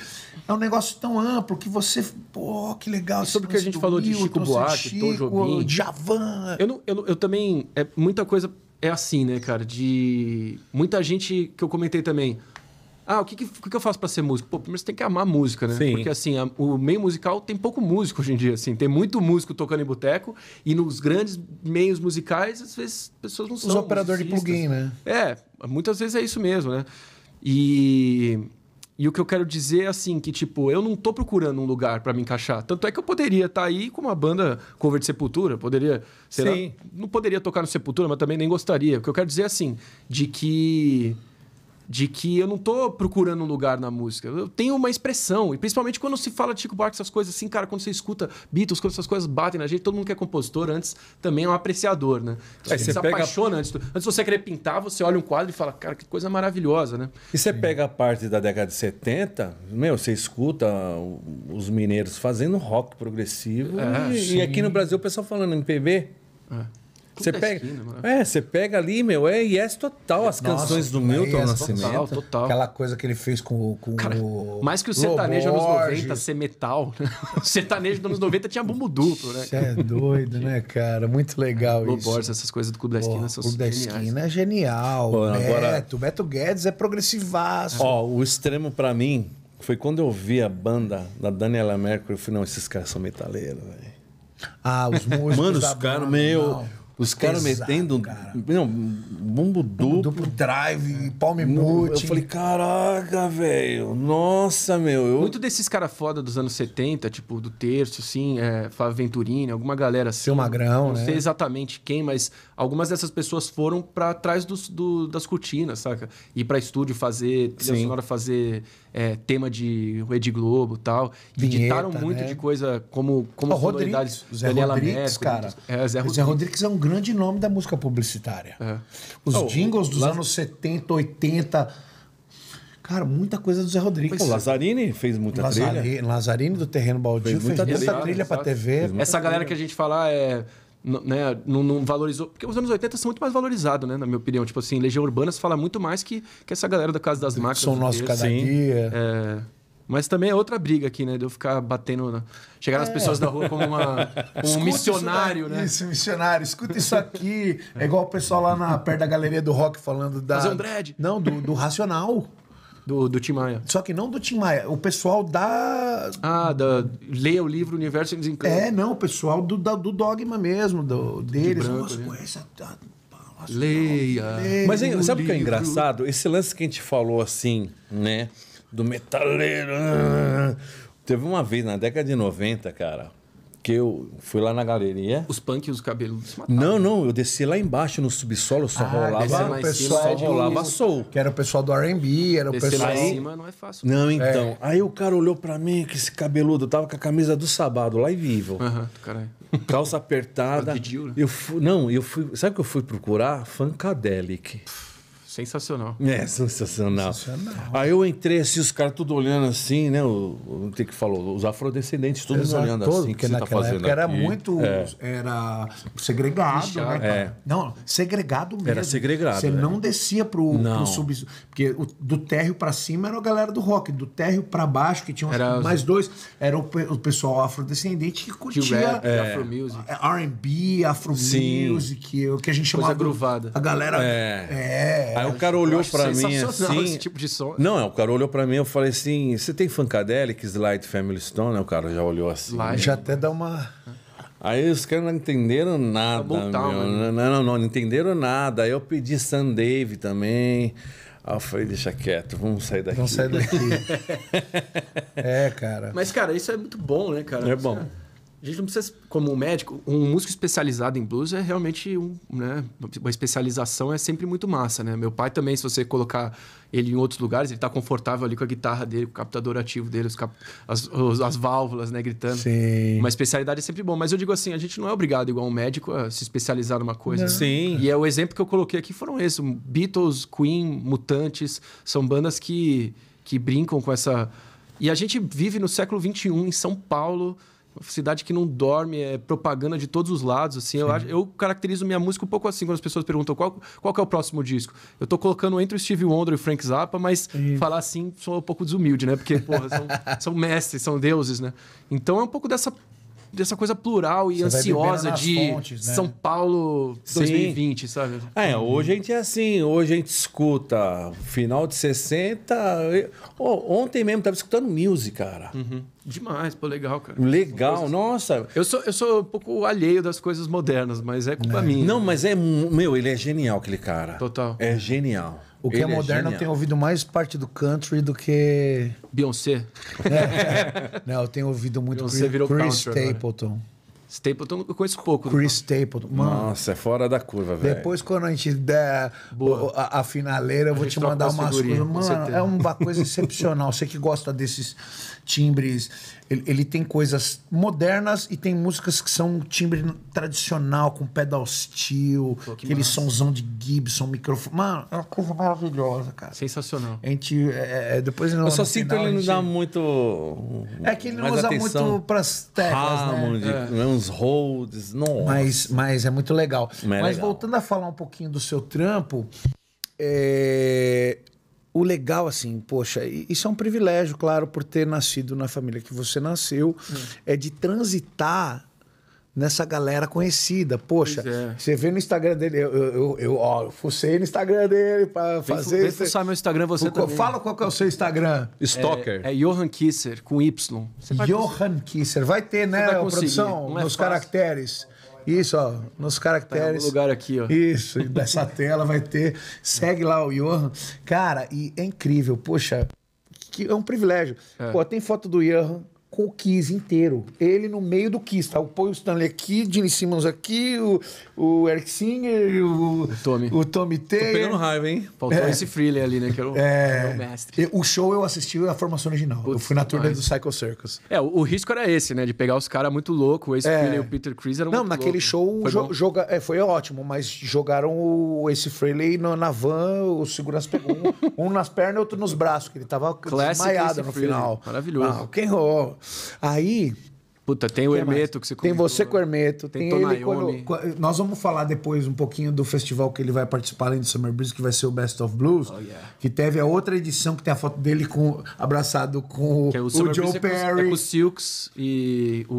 é um negócio tão amplo que você. Pô, que legal. Sobre o que a gente falou Rio, de Chico Buarque, Chico, Tom Jobim. Javan. Eu, não, eu, eu também. É, muita coisa é assim, né, cara? De. Muita gente que eu comentei também ah, o que, que, que eu faço para ser músico? Pô, primeiro você tem que amar música, né? Sim. Porque assim, a, o meio musical tem pouco músico hoje em dia, assim. Tem muito músico tocando em boteco e nos grandes meios musicais, às vezes, as pessoas não Os são. Os operadores de plugin, né? É, muitas vezes é isso mesmo, né? E. E o que eu quero dizer é assim, que tipo, eu não tô procurando um lugar para me encaixar. Tanto é que eu poderia estar tá aí com uma banda cover de Sepultura, poderia, sei Sim. lá, não poderia tocar no Sepultura, mas também nem gostaria. O que eu quero dizer é assim, de que de que eu não tô procurando um lugar na música. Eu tenho uma expressão. E principalmente quando se fala de Chico Buarque, essas coisas assim, cara, quando você escuta Beatles, quando essas coisas batem na gente, todo mundo que é compositor antes também é um apreciador, né? Então, é, você, você se pega... apaixona antes. Antes de você querer pintar, você olha um quadro e fala, cara, que coisa maravilhosa, né? E você Sim. pega a parte da década de 70, meu, você escuta os mineiros fazendo rock progressivo. É, e, e, aqui no Brasil o pessoal falando MPB. É. Você é pega, esquina, é, você pega ali, meu, é yes é total as Nossa, canções do Milton yes, é Nascimento. Total, total. Aquela coisa que ele fez com, com Cara, o. Mais que o sertanejo dos anos 90 ser metal, né? o sertanejo dos anos 90 tinha bumbo duplo, né? Isso é doido, né, cara? Muito legal Loborges, isso. Borges, essas coisas do Clube da Esquina oh, são Clube da Esquina é genial. Pô, Beto, agora... Beto Guedes é progressivaço. Ó, o extremo para mim foi quando eu vi a banda da Daniela Mercury. Eu falei, não, esses caras são metaleiros, velho. Ah, os músicos. Mano, os caras, meu. Não. Os caras metendo cara. não, bumbo duplo. Duplo drive, palm mute. Eu falei, caraca, velho. Nossa, meu. Eu... Muito desses caras foda dos anos 70, tipo, do terço, assim, é, Fábio Venturini, alguma galera assim. Seu Magrão, não né? Não sei exatamente quem, mas algumas dessas pessoas foram para trás dos, do, das cortinas, saca? Ir para estúdio fazer trilha Sim. fazer é, tema de Rede Globo tal. Vinheta, editaram muito né? de coisa como, como oh, sonoridades. Zé Daniela Rodrigues, Mercury, cara. É, Zé Rodrigues. Zé Rodrigues é um grande nome da música publicitária. É. Os oh, jingles dos Laz... anos 70, 80... Cara, muita coisa do Zé Rodrigues. o Lazarini fez muita Lazzari, trilha. Lazzarini do Terreno Baldio fez, muita, fez muita trilha, pra para TV. Essa galera trilha. que a gente fala é né, não, não, valorizou. Porque os anos 80 são muito mais valorizados, né, na minha opinião. Tipo assim, Legião Urbana se fala muito mais que, que essa galera da Casa das Marcas. São nosso cada sim. dia. É, mas também é outra briga aqui, né? De eu ficar batendo. Na... Chegar nas é. pessoas da rua como, uma, como um missionário, isso, né? Isso, missionário. Escuta isso aqui. É igual o pessoal lá na, perto da galeria do rock falando da. Fazer um dread. Não, do, do Racional do, do Tim Maia. Só que não do Tim Maia, o pessoal da. Ah, da. Leia o livro Universo Desencanto. É, não, o pessoal do, da, do Dogma mesmo, do, deles. De branco, Nossa, né? Tá- nossa, leia. leia. Mas hein, sabe o que é engraçado? Esse lance que a gente falou assim, né? Do metaleiro. Teve uma vez na década de 90, cara que eu fui lá na galeria. Os punk e os cabelos Não, né? não, eu desci lá embaixo no subsolo, só ah, rolava, o pessoal, só rolava né? soul. Que era o pessoal do R&B, era o pessoal lá em cima não é fácil. Não, né? então. É. Aí o cara olhou para mim, que esse cabeludo tava com a camisa do Sabado lá e vivo. Aham, caralho. Calça apertada. eu fui, não, eu fui, sabe que eu fui procurar? Funkadelic. Sensacional. É, sensacional. sensacional. Aí eu entrei assim, os caras tudo olhando assim, né? O, o que que falou? Os afrodescendentes todos Exato, olhando todo, assim, o que você tá fazendo época aqui? era muito... É. Era segregado, Fichado, né? É. Não, segregado mesmo. Era segregado. Você né? não descia pro, não. pro sub... Porque o, do térreo para cima era a galera do rock, do térreo para baixo, que tinha era, mais dois, era o, o pessoal afrodescendente que curtia... É. É, que é, afro music. R&B, afro Sim. music, o que a gente chamava... Coisa gruvada. A galera... É. é Aí o cara olhou para mim assim. Esse tipo de som. Não, é, o cara olhou para mim eu falei assim: você tem Funkadelic, Slide, Family Stone? Aí o cara já olhou assim. Lá, já até dá uma. Aí os caras não entenderam nada. Tá meu. Não, não, não, não entenderam nada. Aí eu pedi Sun Dave também. Aí eu falei, deixa quieto, vamos sair daqui. Vamos sair daqui. é, cara. Mas, cara, isso é muito bom, né, cara? É bom. A gente não precisa, como um médico, um músico especializado em blues é realmente um, né, uma especialização é sempre muito massa, né? Meu pai também, se você colocar ele em outros lugares, ele está confortável ali com a guitarra dele, com o captador ativo dele, cap... as, os, as válvulas, né, gritando. Sim. Uma especialidade é sempre bom. Mas eu digo assim, a gente não é obrigado, igual um médico, a se especializar numa coisa. Né? Sim. E é o exemplo que eu coloquei aqui foram esses. Beatles, Queen, Mutantes, são bandas que, que brincam com essa... E a gente vive no século XXI, em São Paulo cidade que não dorme, é propaganda de todos os lados, assim. Eu, eu caracterizo minha música um pouco assim, quando as pessoas perguntam qual, qual é o próximo disco. Eu tô colocando entre o Steve Wonder e o Frank Zappa, mas Isso. falar assim sou um pouco desumilde, né? Porque, porra, são, são mestres, são deuses, né? Então é um pouco dessa dessa coisa plural e Você ansiosa de fontes, né? São Paulo 2020, Sim. sabe? É, hoje a gente é assim, hoje a gente escuta final de 60. Oh, ontem mesmo estava escutando music, cara. Uhum. Demais, pô, legal, cara. Legal, coisas... nossa. Eu sou, eu sou um pouco alheio das coisas modernas, mas é culpa é. minha. Não, mas é. Meu, ele é genial, aquele cara. Total. É genial. O que é ele é moderno é tem ouvido mais parte do country do que. Beyoncé. É. Não, eu tenho ouvido muito Beyoncé Chris, virou Chris Stapleton. Agora. Stapleton eu conheço pouco. Chris Stapleton. Mano. Nossa, é fora da curva, velho. Depois, quando a gente der a, a, finaleira, eu a vou te mandar uma coisas. Mano, é uma coisa excepcional. Você que gosta desses timbres. Ele, ele, tem coisas modernas e tem músicas que são timbre tradicional, com pedal steel, Pô, aquele massa. somzão de Gibson, microfone. Mano, é uma coisa maravilhosa, cara. Sensacional. A gente. É, é, é depois eu só sinto final, ele não gente... dá muito. É que ele não usa atenção. muito pras teclas, ah, né? é. Não os holds. Nossa. Mas, mas é muito legal. Mas, é mas legal. voltando a falar um pouquinho do seu trampo, é... o legal, assim, poxa, isso é um privilégio, claro, por ter nascido na família que você nasceu, hum. é de transitar nessa galera conhecida. Poxa, é. você vê no Instagram dele, eu, eu, eu, eu ó, eu fucei no Instagram dele para fazer. Vem fuçar meu Instagram você o, também. Fala qual é o seu Instagram. É, Stalker. É, é Johan Kisser, com Y. Johan Kisser. Vai ter, né, vai produção, é nos fácil. caracteres. Isso, ó, nos tá caracteres. Tá lugar aqui, ó. Isso, dessa tela vai ter. Segue lá o Johan. Cara, e é incrível, poxa, que é um privilégio. É. Pô, tem foto do Johan, com o Kiss inteiro. Ele no meio do Kiss, tá? o Paul o Stanley aqui, Gene Simmons aqui, o, o Eric Singer, o, o Tommy, o Tommy Taylor. Tô pegando raiva, hein? Faltou é. esse Freely ali, né? Que era o, é. o mestre. O show eu assisti na formação original. Putz, eu fui na turnê do Cycle Circus. É, o, o, risco era esse, né? De pegar os caras muito loucos. O Ace é. e o Peter Criss eram Não, naquele louco. show foi, jo joga é, foi ótimo, mas jogaram o Ace Freely na, na van, o segurança pegou um, um nas pernas e outro nos braços, que ele tava Classic desmaiado no final. Maravilhoso. Ah, quem roll. Aí. Puta, tem o Hermeto que você comentou. Tem você com o Hermeto. Tem, tem ele quando... Nós vamos falar depois um pouquinho do festival que ele vai participar além do Summer Breeze, que vai ser o Best of Blues. Oh, yeah. Que teve a outra edição que tem a foto dele com, abraçado com é o, o Joe Breeze Perry. É com, é com o Silks e o,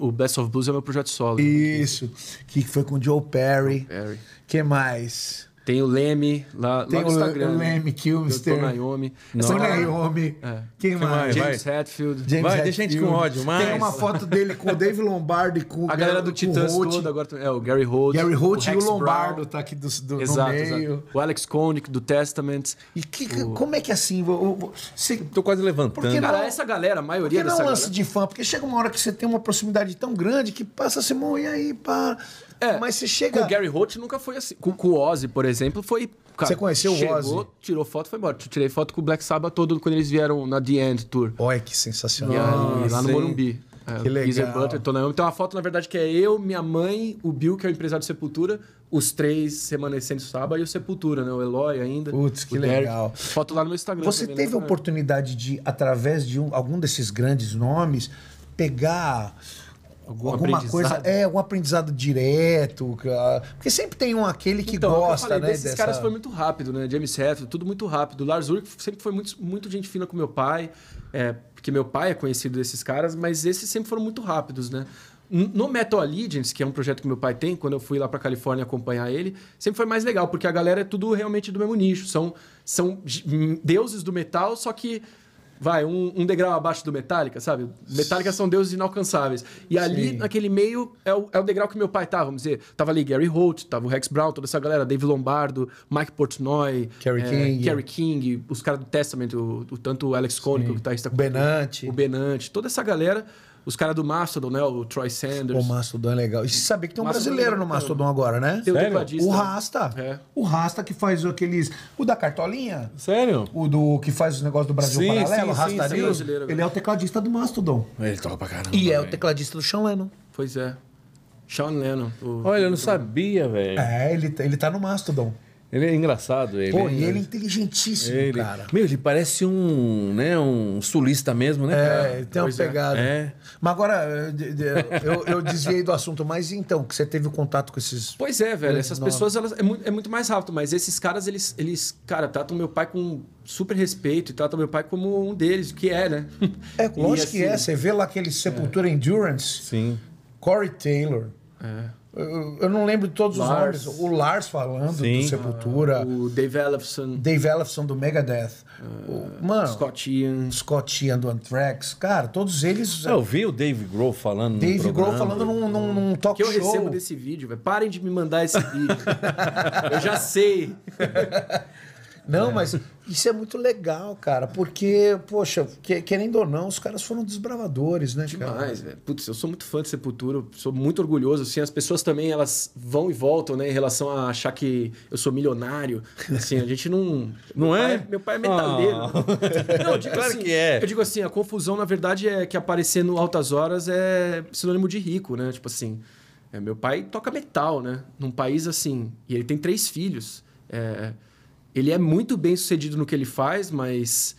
o, o, Best of Blues é meu projeto solo. Né? Isso. Né? Que foi com o Joe Perry. Joe Perry. que mais? Tem o Leme lá, Tem lá no Instagram. Tem o né? Leme, Kilmister. Dr. Naomi. Dr. É Naomi. É. Quem mais? James vai. Hetfield. James vai, Hetfield. deixa a gente com ódio. Mas... Tem uma foto dele com o Dave Lombardo e com A galera do Titãs todo agora. É, o Gary Holt. Gary Holt e o Lombardo Brown. tá aqui do, do, exato, no meio. Exato. O Alex Koenig, do Testament. E que, o... como é que é assim? Eu, se... Tô quase levantando. Porque não, essa galera, a maioria porque é dessa não lance galera... de fã, porque chega uma hora que você tem uma proximidade tão grande que passa a ser, e aí, pá... É, mas se chega. Com o Gary Holt nunca foi assim. Com, com o Ozzy, por exemplo, foi. Cara, Você conheceu chegou, o Ozzy? Tirou foto foi embora. Tirei foto com o Black Sabbath todo quando eles vieram na The End Tour. Olha que sensacional. Aí, lá no Morumbi. É, que legal. Butter, tô Tony então Tem uma foto, na verdade, que é eu, minha mãe, o Bill, que é o empresário de Sepultura, os três remanescentes do Saba e o Sepultura, né? O Eloy ainda. Putz, que Derek. legal. Foto lá no meu Instagram. Você também, né? teve a oportunidade de, através de um, algum desses grandes nomes, pegar Algum alguma coisa, é, um aprendizado direto, ah, porque sempre tem um aquele que então, é gosta, falei, né? Esses dessa... caras foi muito rápido, né? James Hetfield, tudo muito rápido. Lars Ulrich sempre foi muito, muito gente fina com meu pai, é, porque meu pai é conhecido desses caras, mas esses sempre foram muito rápidos, né? No Metal Allegiance, que é um projeto que meu pai tem, quando eu fui lá para Califórnia acompanhar ele, sempre foi mais legal, porque a galera é tudo realmente do mesmo nicho, são, são hum, deuses do metal, só que vai, um, um, degrau abaixo do Metallica, sabe? Metallica são deuses inalcançáveis. E ali, Sim. naquele meio, é o, é o degrau que meu pai tava, vamos dizer. Tava ali Gary Holt, tava o Rex Brown, toda essa galera, Dave Lombardo, Mike Portnoy, Kerry é, King. Kerry King, os caras do Testament, o, o, tanto o Alex Cone, que está é com O Benante. O Benante, toda essa galera... Os caras do Mastodon, né? O Troy Sanders. O Mastodon é legal. E você sabia que tem um Mastodon brasileiro é no Mastodon agora, né? Tem Sério? o tecladista. O Rasta. É. O Rasta que faz aqueles... O da cartolinha. Sério? O do que faz os negócios do Brasil sim, Paralelo, sim, Rasta sim, é News. É ele é o tecladista do Mastodon. Ele toca pra caramba. E é o tecladista do Sean Lennon. Pois é. Sean Lennon. O... Olha, eu não sabia, velho. É, ele, tá- ele tá no Mastodon. Ele é engraçado. Ele, Pô, é e ele é inteligentíssimo, ele... cara. Meu, ele parece um, né, um sulista mesmo, né? É, cara? tem uma é. pegada. É. Mas agora, eu, eu desviei do assunto. Mas então, que você teve contato com esses... Pois é, velho. Essas pessoas, elas, é, muito, é muito mais rápido. Mas esses caras, eles, eles, cara, tratam meu pai com super respeito e tratam meu pai como um deles, que é, né? É, lógico assim, que é. Você vê lá aquele Sepultura é. Endurance. Sim. Corey Taylor. É. Eu, não lembro de todos Lars. os nomes. O Lars falando Sim. do Sepultura. Uh, o Dave Ellison. Dave Ellison do Megadeth. Uh, o, ah, mano. Scott Ian. Scott Ian do Anthrax. Cara, todos eles. É, eu vi o Dave Grohl falando Dave num Grohl falando num, num, num talk que show. que eu recebo desse vídeo, velho? Parem de me mandar esse vídeo. eu já sei. Não, é. mas isso é muito legal, cara, porque, poxa, querendo ou não, os caras foram desbravadores, né, Demais, velho. Putz, eu sou muito fã de Sepultura, sou muito orgulhoso, assim, as pessoas também, elas vão e voltam, né, em relação a achar que eu sou milionário, assim, a gente não... Não meu é? Pai, é, meu pai é metaleiro. Oh. Não, digo, claro assim, que é. Eu digo assim, a confusão, na verdade, é que aparecer no Altas Horas é sinônimo de rico, né, tipo assim... É, meu pai toca metal, né? Num país assim. E ele tem três filhos. É, ele é muito bem sucedido no que ele faz, mas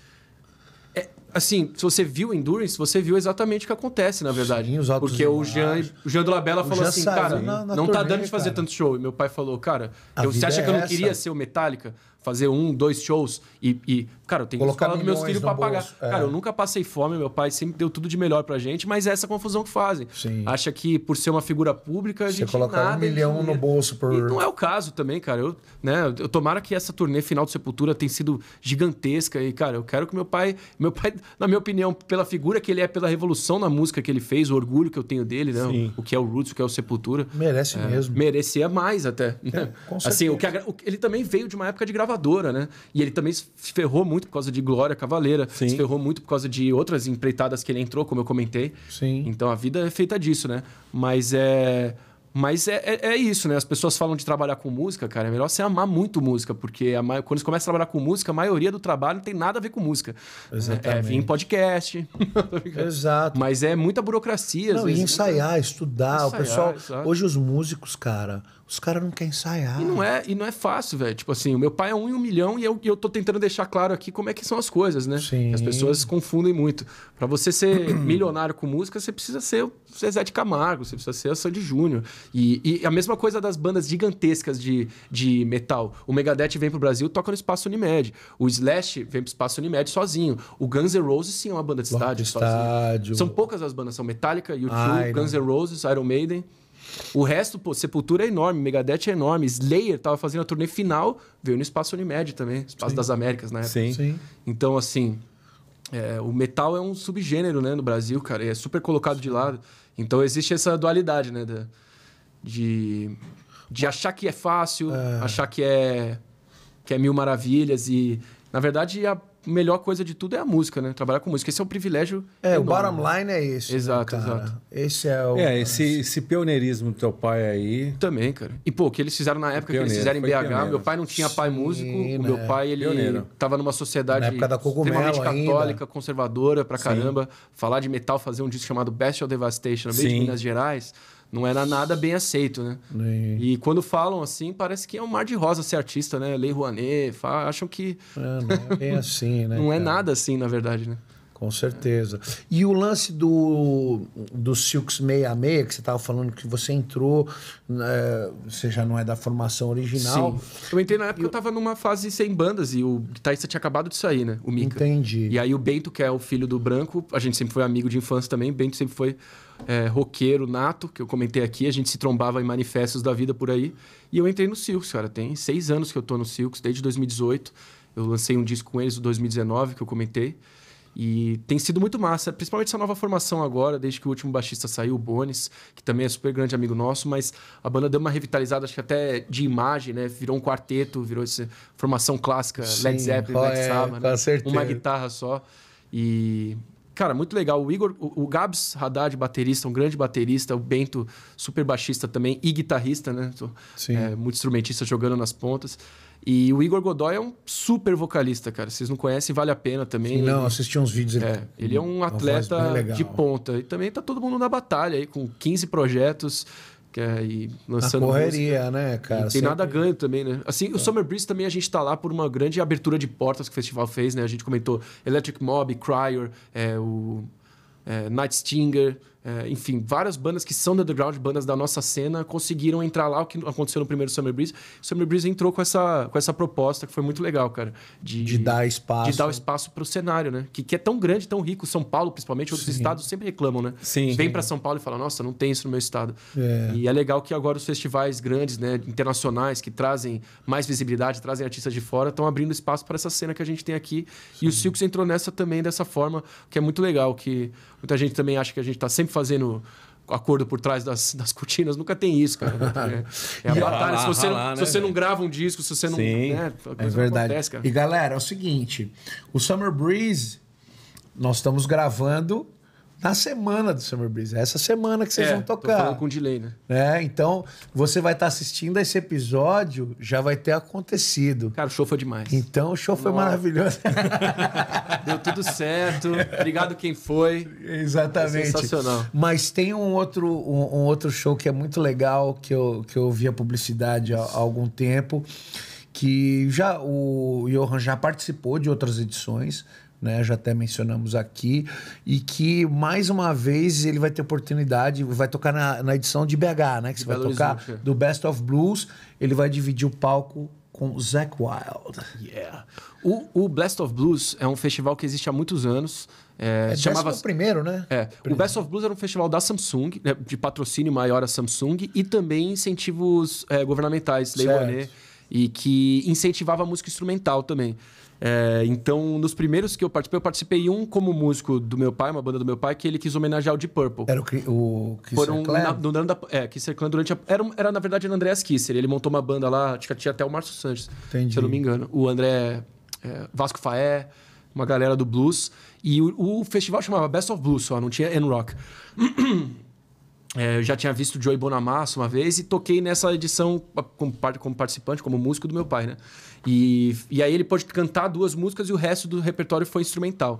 é, assim, se você viu Endurance, você viu exatamente o que acontece, na verdade. Sim, os Porque o Jean, o Jean do Labella falou assim, cara, na, na não turnê, tá dando de fazer cara. tanto show. E meu pai falou, cara, eu, você acha é que eu não essa. queria ser o Metallica? fazer um, dois shows e, e cara, eu tenho Colocar que falar dos meus filhos para pagar. é. Cara, eu nunca passei fome, meu pai sempre deu tudo de melhor pra gente, mas é essa confusão que fazem. Sim. Acha que por ser uma figura pública, a Você gente colocar nada, um milhão no bolso por... E não é o caso também, cara. Eu, né, eu tomara que essa turnê final de Sepultura tenha sido gigantesca e, cara, eu quero que meu pai, meu pai, na minha opinião, pela figura que ele é, pela revolução na música que ele fez, o orgulho que eu tenho dele, né? Sim. O, que é o Roots, o que é o Sepultura. Merece é, mesmo. Merecia mais até. É, né? assim, o que a, o, ele também veio de uma época de gravação gravadora, né? E ele também se ferrou muito por causa de Glória Cavaleira, Sim. se ferrou muito por causa de outras empreitadas que ele entrou, como eu comentei. Sim. Então a vida é feita disso, né? Mas é. Mas é, é, é, isso, né? As pessoas falam de trabalhar com música, cara. É melhor você amar muito música, porque quando você começa a trabalhar com música, a maioria do trabalho não tem nada a ver com música. Exatamente. É, é vir em podcast. Exato. Mas é muita burocracia. Não, e ensaiar, muita... estudar. Ensaiar, o pessoal. Exato. Hoje os músicos, cara, os caras não querem ensaiar. E não é, e não é fácil, velho. Tipo assim, o meu pai é um em um milhão e eu, e eu tô tentando deixar claro aqui como é que são as coisas, né? Sim. As pessoas confundem muito. Para você ser milionário com música, você precisa ser o Zezé de Camargo, você precisa ser a Sandy Júnior. E, e a mesma coisa das bandas gigantescas de, de metal. O Megadeth vem pro Brasil, toca no Espaço Unimed. O Slash vem pro Espaço Unimed sozinho. O Guns N' Roses, sim, é uma banda de estádio, estádio. São poucas as bandas. São Metallica, U2, Guns N' Roses, Iron Maiden... O resto, pô, Sepultura é enorme, Megadeth é enorme, Slayer tava fazendo a turnê final, veio no Espaço Unimed também, Espaço Sim. das Américas na né? época. Sim. Sim. Então, assim, é, o metal é um subgênero, né, no Brasil, cara, é super colocado de lado. Então existe essa dualidade, né, de, de, de achar que é fácil, é... achar que é, que é mil maravilhas e, na verdade, a melhor coisa de tudo é a música, né? Trabalhar com música. Esse é um privilégio. É, enorme. o bottom line é esse. Né, exato, né, exato. Esse é o. É, esse, esse, pioneirismo do teu pai aí. Também, cara. E, pô, o que eles fizeram na época pioneiro, que eles fizeram em BH, pioneiro. meu pai não tinha pai Sim, músico, né? o meu né? pai, ele pioneiro. tava numa sociedade na época da extremamente católica, ainda. conservadora pra caramba. Sim. Falar de metal, fazer um disco chamado Best of Devastation, no meio de Minas Gerais não era nada bem aceito, né? Nem... E quando falam assim, parece que é um mar de rosa ser artista, né? Lei Rouanet, acham que. É, não é bem assim, né? não é nada assim, na verdade, né? Com certeza. E o lance do, do Silks 66, que você estava falando que você entrou, é, você já não é da formação original. Sim. Eu entrei na época eu... eu numa fase sem bandas e o guitarrista tinha acabado de sair, né? O Mika. Entendi. E aí o Bento, que é o filho do Branco, a gente sempre foi amigo de infância também, o Bento sempre foi é, roqueiro nato, que eu comentei aqui, a gente se trombava em manifestos da vida por aí. E eu entrei no Silks, cara. Tem seis anos que eu tô no Silks, desde 2018. Eu lancei um disco com eles em 2019, que eu comentei. E tem sido muito massa, principalmente essa nova formação agora, desde que o último baixista saiu, o Bones, que também é super grande amigo nosso, mas a banda deu uma revitalizada, acho que até de imagem, né? Virou um quarteto, virou essa formação clássica, Sim, Led Zeppelin, Black é, Sabbath, com né? Uma guitarra só. E Cara, muito legal. O Igor, o, o Gabs Haddad, baterista, um grande baterista, o Bento, super baixista também e guitarrista, né? Sim. É, muito instrumentista jogando nas pontas. E o Igor Godoy é um super vocalista, cara. Vocês não conhecem, vale a pena também. Sim, não, assisti uns vídeos. Ele, é, ele é um atleta de ponta. E também tá todo mundo na batalha aí, com 15 projetos. Que é, e lançando a correria, música. né, cara? tem Sempre... nada ganho também, né? Assim, é. o Summer Breeze também a gente tá lá por uma grande abertura de portas que o festival fez, né? A gente comentou Electric Mob, Cryer, é, o é, Night Stinger... É, enfim, várias bandas que são do underground, bandas da nossa cena, conseguiram entrar lá, o que aconteceu no primeiro Summer Breeze. O Summer Breeze entrou com essa, com essa proposta, que foi muito legal, cara. De, de dar espaço. De dar o espaço pro cenário, né? Que, que é tão grande, tão rico. São Paulo, principalmente, outros sim. estados sempre reclamam, né? Sim. Vem para São Paulo e fala, nossa, não tem isso no meu estado. É. E é legal que agora os festivais grandes, né, internacionais, que trazem mais visibilidade, trazem artistas de fora, estão abrindo espaço para essa cena que a gente tem aqui. Sim. E o Silks entrou nessa também dessa forma, que é muito legal, que Muita gente também acha que a gente está sempre fazendo acordo por trás das, das cortinas. Nunca tem isso, cara. É, é a batalha. se você, não, né, se você né, não grava um disco, se você não. Sim, né, é verdade. Acontece, e galera, é o seguinte: o Summer Breeze, nós estamos gravando na semana do Summer Breeze. É essa semana que vocês é, vão tocar. Tô falando com delay, né? né? Então, você vai estar tá assistindo a esse episódio, já vai ter acontecido. Cara, o show foi demais. Então, o show Nossa. foi maravilhoso. Deu tudo certo. Obrigado quem foi. Exatamente. sensacional. Mas tem um outro, um, um, outro show que é muito legal, que eu, que eu vi a publicidade há, há algum tempo, que já o Johan já participou de outras edições né? Já até mencionamos aqui. E que, mais uma vez, ele vai ter oportunidade, vai tocar na, na edição de BH, né? Que você vai tocar Horizonte. É. do Best of Blues. Ele vai dividir o palco com Zac Wild. Yeah. O, o of Blues é um festival que existe há muitos anos. É, é chamava o primeiro, né? É, primeiro. o Best of Blues era um festival da Samsung, né, de patrocínio maior a Samsung e também incentivos é, governamentais, Lei e que incentivava a música instrumental também. É, então, nos primeiros que eu participei, eu participei um como músico do meu pai, uma banda do meu pai, que ele quis homenagear o Deep Purple. Era o, o Foram um, Clan? Na, durante é, Kisser Clan durante a, era, era, na verdade, o Andréas Kisser. Ele montou uma banda lá, acho que tinha até o Márcio Sanches, Entendi. se eu não me engano. O André é, Vasco Faé, uma galera do blues. E o, o, festival chamava Best of Blues só, não tinha N-Rock. É, eu já tinha visto o Joey Bonamassa uma vez e toquei nessa edição como, como participante, como músico do meu pai, né? E, e aí ele pôde cantar duas músicas e o resto do repertório foi instrumental.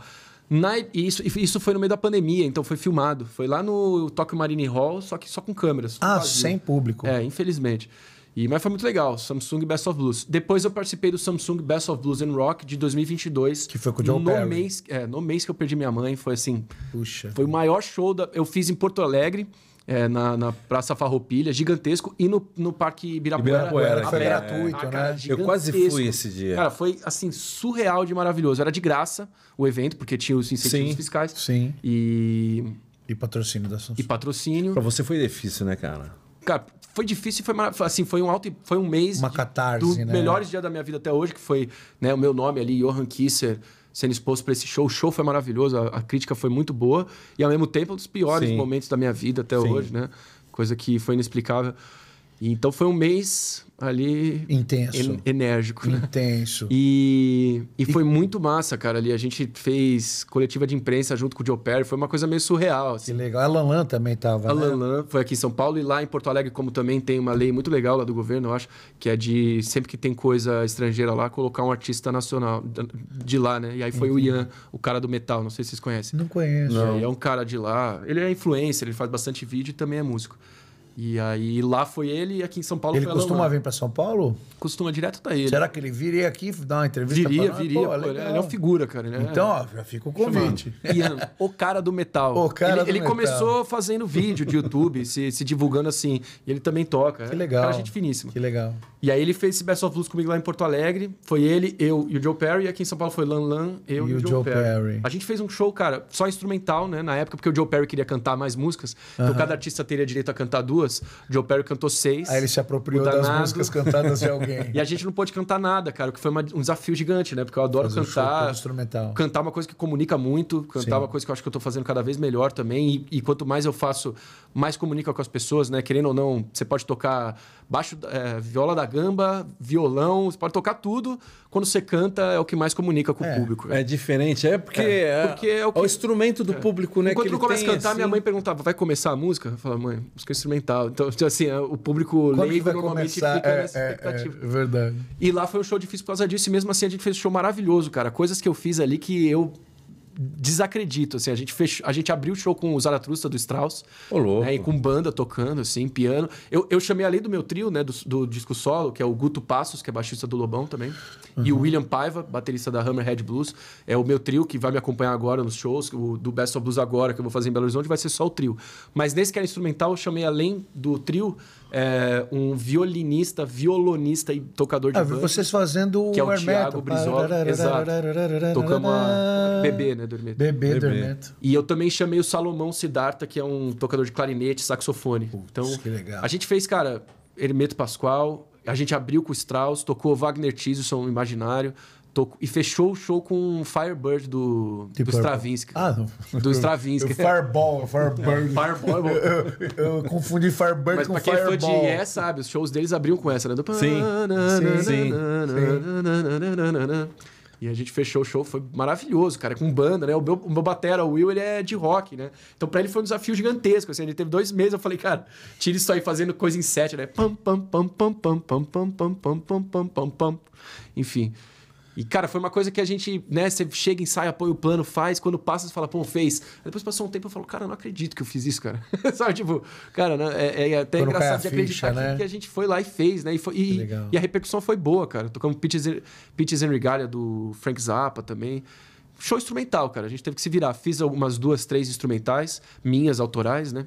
Na, isso, isso foi no meio da pandemia, então foi filmado. Foi lá no Tokyo Marine Hall, só que só com câmeras. Ah, vazio. sem público. É, infelizmente. E, mas foi muito legal, Samsung Best of Blues. Depois eu participei do Samsung Best of Blues and Rock de 2022. Que foi com o John no Perry. Mês, é, no mês que eu perdi minha mãe, foi assim... Puxa. Foi o maior show... Da, eu fiz em Porto Alegre é, na, na, Praça Farroupilha, gigantesco, e no, no Parque Ibirapuera, Ibirapuera foi gratuito, né? Eu quase fui esse dia. Cara, foi assim, surreal de maravilhoso. Era de graça o evento, porque tinha os incentivos sim, fiscais. Sim. E. E patrocínio da Samsung. E patrocínio. Pra você foi difícil, né, cara? Cara, foi difícil, foi assim, foi um alto, foi um mês. Uma catarse, de, do né? melhores dias da minha vida até hoje, que foi né, o meu nome ali, Johan Kisser sendo exposto para esse show. O show foi maravilhoso, a, a, crítica foi muito boa e ao mesmo tempo um dos piores Sim. momentos da minha vida até Sim. hoje, né? Coisa que foi inexplicável. Então foi um mês ali. Intenso. En, enérgico. Né? Intenso. E, e foi e... muito massa, cara, ali. A gente fez coletiva de imprensa junto com o Joe Perry, foi uma coisa meio surreal. Assim. Que legal. A Lanlan também estava. A né? Lanlan foi aqui em São Paulo e lá em Porto Alegre, como também tem uma lei muito legal lá do governo, eu acho, que é de sempre que tem coisa estrangeira lá, colocar um artista nacional de lá, né? E aí foi o Ian, o cara do metal, não sei se vocês conhecem. Não conheço. Não. É um cara de lá. Ele é influencer, ele faz bastante vídeo e também é músico. E aí lá foi ele e aqui em São Paulo ele foi Ele costuma vir para São Paulo? Costuma direto tá ele. Será que ele viria aqui dar uma entrevista? Viria, pra viria. Pô, pô, ele é, é uma figura, cara. né então, ó, já fica o convite. Ian, o cara do metal. O cara ele, do ele metal. começou fazendo vídeo de YouTube, se, se divulgando assim. E ele também toca. Que é legal. Cara, gente finíssima. Que legal. E aí ele fez esse Best of Blues comigo lá em Porto Alegre. Foi ele, eu e o Joe Perry. E aqui em São Paulo foi Lan Lan, eu e, e o Joe, Joe Perry. Perry. A gente fez um show, cara, só instrumental, né? Na época, porque o Joe Perry queria cantar mais músicas. Uh -huh. Então cada artista teria direito a cantar duas. O Joe Perry cantou seis. Aí ele se apropriou das músicas cantadas de alguém. e a gente não pôde cantar nada, cara, o que foi uma, um desafio gigante, né? Porque eu adoro Fazer cantar. Um instrumental. Cantar uma coisa que comunica muito, cantar Sim. uma coisa que eu acho que eu tô fazendo cada vez melhor também. E, e quanto mais eu faço, mais comunica com as pessoas, né? Querendo ou não, você pode tocar baixo, é, viola da gamba, violão, você pode tocar tudo. Quando você canta, é o que mais comunica com é, o público. É diferente, é porque é, é porque é, o, que... o instrumento do é. público, né? Enquanto que eu começo a cantar, assim... minha mãe perguntava, vai começar a música? Eu falava, mãe, música instrumental. Então, tipo assim, é, o público Quando leigo normalmente começar? fica nessa expectativa. É, verdade. E lá foi um show difícil por causa disso, e mesmo assim a gente fez um show maravilhoso, cara. Coisas que eu fiz ali que eu desacredito, assim, a gente fechou, a gente abriu o show com o Zaratrusta do Strauss, Ô, né, e com banda tocando, assim, piano. Eu, eu chamei além do meu trio, né, do, do, disco solo, que é o Guto Passos, que é baixista do Lobão também, uhum. e o uhum. William Paiva, baterista da Hammerhead Blues, é o meu trio que vai me acompanhar agora nos shows, o, do Best of Blues agora, que eu vou fazer em Belo Horizonte, vai ser só o trio. Mas nesse que era instrumental, eu chamei além do trio, é, um violinista, violonista e tocador de ah, vocês fazendo que é o Air Thiago Brizola. Exato. Tocamos a... Bebê, né? Dormento. Bebê, Bebê, E eu também chamei o Salomão Sidarta, que é um tocador de clarinete, saxofone. então, que legal. a gente fez, cara, Hermeto Pascoal, a gente abriu com o Strauss, tocou Wagner Tiso, som imaginário, Tocou, e fechou o show com Firebird do, do Stravinsky. Ah, não. Do Stravinsky. Eu, eu fireball, Firebird. Fireball. Eu, eu, confundi Firebird Mas com Fireball. Mas pra quem Fireball. de é, sabe, os shows deles abriam com essa, né? Do... Sim, sim, sim. E a gente fechou o show, foi maravilhoso, cara, com banda, né? O meu, o meu batera, o Will, ele é de rock, né? Então pra ele foi um desafio gigantesco, assim, ele teve dois meses, eu falei, cara, tira isso aí fazendo coisa em sete, né? Pam, pam, pam, pam, pam, pam, pam, pam, pam, pam, pam, pam, pam, enfim... E, cara, foi uma coisa que a gente, né, você chega, ensaia, apoia o plano, faz, quando passa, você fala, pô, fez. Aí depois passou um tempo, eu falo, cara, não acredito que eu fiz isso, cara. Sabe, tipo, cara, né, é, é, até quando engraçado de acreditar ficha, né? que a gente foi lá e fez, né? E, foi, e, e a repercussão foi boa, cara. Tocamos Pitches, Pitches and Regalia do Frank Zappa também. Show instrumental, cara. A gente teve que se virar. Fiz algumas duas, três instrumentais, minhas, autorais, né?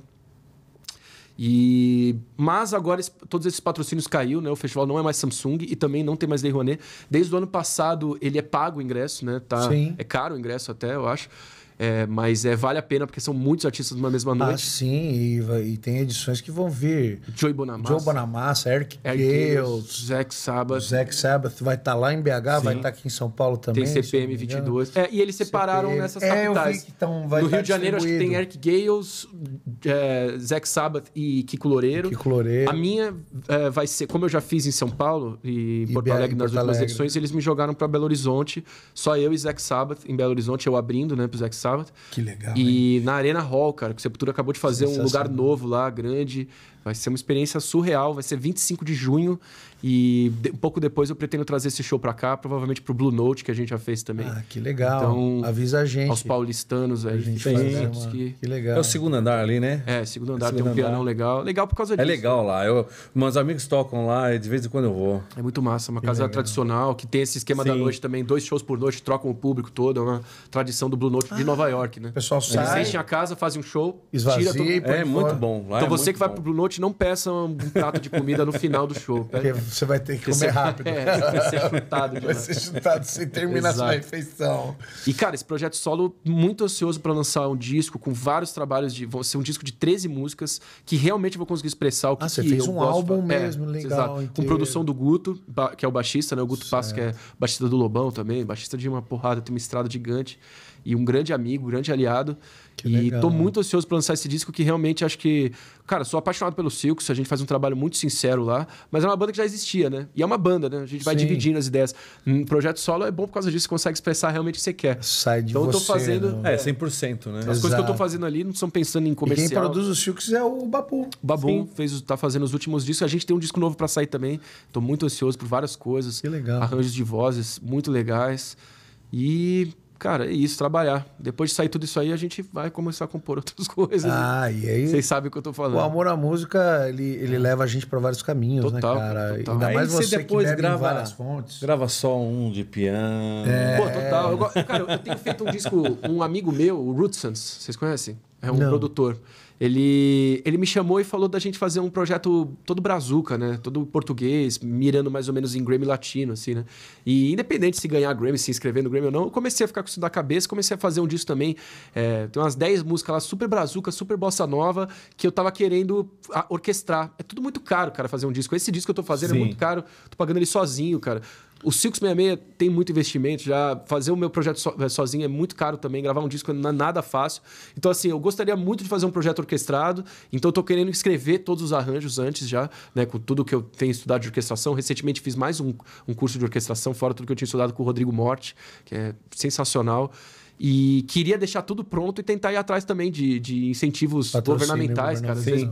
E mas agora todos esses patrocínios caiu, né? O festival não é mais Samsung e também não tem mais Lei Rouanet. Desde o ano passado ele é pago o ingresso, né? Tá, Sim. é caro o ingresso até, eu acho. É, mas é, vale a pena porque são muitos artistas numa mesma ah, noite. Ah, sim, e, e tem edições que vão vir. Joey Bonamassa. Bonamassa, Eric Gales, Zack Sabbath. Zack Sabbath vai estar tá lá em BH, sim. vai estar tá aqui em São Paulo também. Tem CPM 22. É, e eles separaram CPM. nessas é, capitais. Eu vi que tão, vai no tá Rio de Janeiro acho que tem Eric Gales, é, Zack Sabbath e Kiko Loureiro. Kiko Loureiro. A minha é, vai ser, como eu já fiz em São Paulo e, e Porto Alegre nas Porto últimas edições, eles me jogaram para Belo Horizonte. Só eu e Zack Sabbath em Belo Horizonte, eu abrindo, né, o Zack Sabbath. Que legal. E hein? na Arena Hall, cara, que o Sepultura acabou de fazer um lugar novo lá, grande. Vai ser uma experiência surreal, vai ser 25 de junho e de, pouco depois eu pretendo trazer esse show para cá, provavelmente pro Blue Note que a gente já fez também. Ah, que legal. Então, avisa a gente. Aos paulistanos aí, a gente tem, uma... que... que legal. É o segundo andar ali, né? É, segundo andar, é segundo tem um andar. pianão legal. Legal por causa é disso. É legal lá. Eu, meus amigos tocam lá e de vez em quando eu vou. É muito massa, uma que casa legal. tradicional que tem esse esquema Sim. da noite também, dois shows por noite, trocam o público todo, é uma tradição do Blue Note ah, de Nova York, né? O pessoal sai, eles enchem a casa, fazem um show, esvazia, tira todo... É muito bom. Lá então é você que vai pro Blue Note não peça um prato de comida no final do show. Porque você vai ter que comer rápido. vai é, ser chutado. vai ser chutado sem terminar a sua refeição. E, cara, esse projeto solo, muito ansioso para lançar um disco com vários trabalhos de... ser um disco de 13 músicas que realmente vou conseguir expressar o que, ah, você fez um álbum é, mesmo, legal. Com produção do Guto, que é o baixista, né? O Guto Passo, que é baixista do Lobão também, baixista de uma porrada, tem uma estrada gigante e um grande amigo, um grande aliado. Que e legal. tô muito ansioso para lançar esse disco que realmente acho que. Cara, sou apaixonado pelo Silks, a gente faz um trabalho muito sincero lá, mas é uma banda que já existia, né? E é uma banda, né? A gente vai Sim. dividindo as ideias. Um projeto solo é bom por causa disso, você consegue expressar realmente o que você quer. Sai de então, você. Então eu tô fazendo. Né? É, 100%, né? As Exato. coisas que eu tô fazendo ali não são pensando em comercial. E quem produz os Silks é o Babu. O Babu Sim. fez, tá fazendo os últimos discos. A gente tem um disco novo para sair também. Tô muito ansioso por várias coisas. Que legal. Arranjos de vozes muito legais. E cara, é isso, trabalhar. Depois de sair tudo isso aí, a gente vai começar a compor outras coisas. Ah, né? e aí. Vocês sabem o que eu tô falando. O amor à música, ele, ele é. leva a gente para vários caminhos, né, total, né, cara? Total. Ainda mais aí você, você depois que grava várias fontes. Grava só um de piano. É... Pô, total. Eu, cara, eu tenho feito um disco, um amigo meu, o Rootsons, vocês conhecem? É um Não. produtor. Ele, ele me chamou e falou da gente fazer um projeto todo brazuca, né? Todo português, mirando mais ou menos em Grammy latino, assim, né? E independente se ganhar Grammy, se inscrever no Grammy ou não, eu comecei a ficar com isso da cabeça, comecei a fazer um disco também. É, tem umas 10 músicas lá, super brazuca, super bossa nova, que eu tava querendo orquestrar. É tudo muito caro, cara, fazer um disco. Esse disco que eu tô fazendo é Sim. é muito caro, tô pagando ele sozinho, cara. O Silks 66 tem muito investimento já. Fazer o meu projeto eh, sozinho é muito caro também. Gravar um disco não é nada fácil. Então, assim, eu gostaria muito de fazer um projeto orquestrado. Então, eu tô querendo escrever todos os arranjos antes já, né? Com tudo que eu tenho estudado de orquestração. Recentemente fiz mais um, um curso de orquestração, fora tudo que eu tinha estudado com o Rodrigo Morte, que é sensacional. E queria deixar tudo pronto e tentar ir atrás também de, de incentivos Patrocínio, governamentais, cara. Às vezes,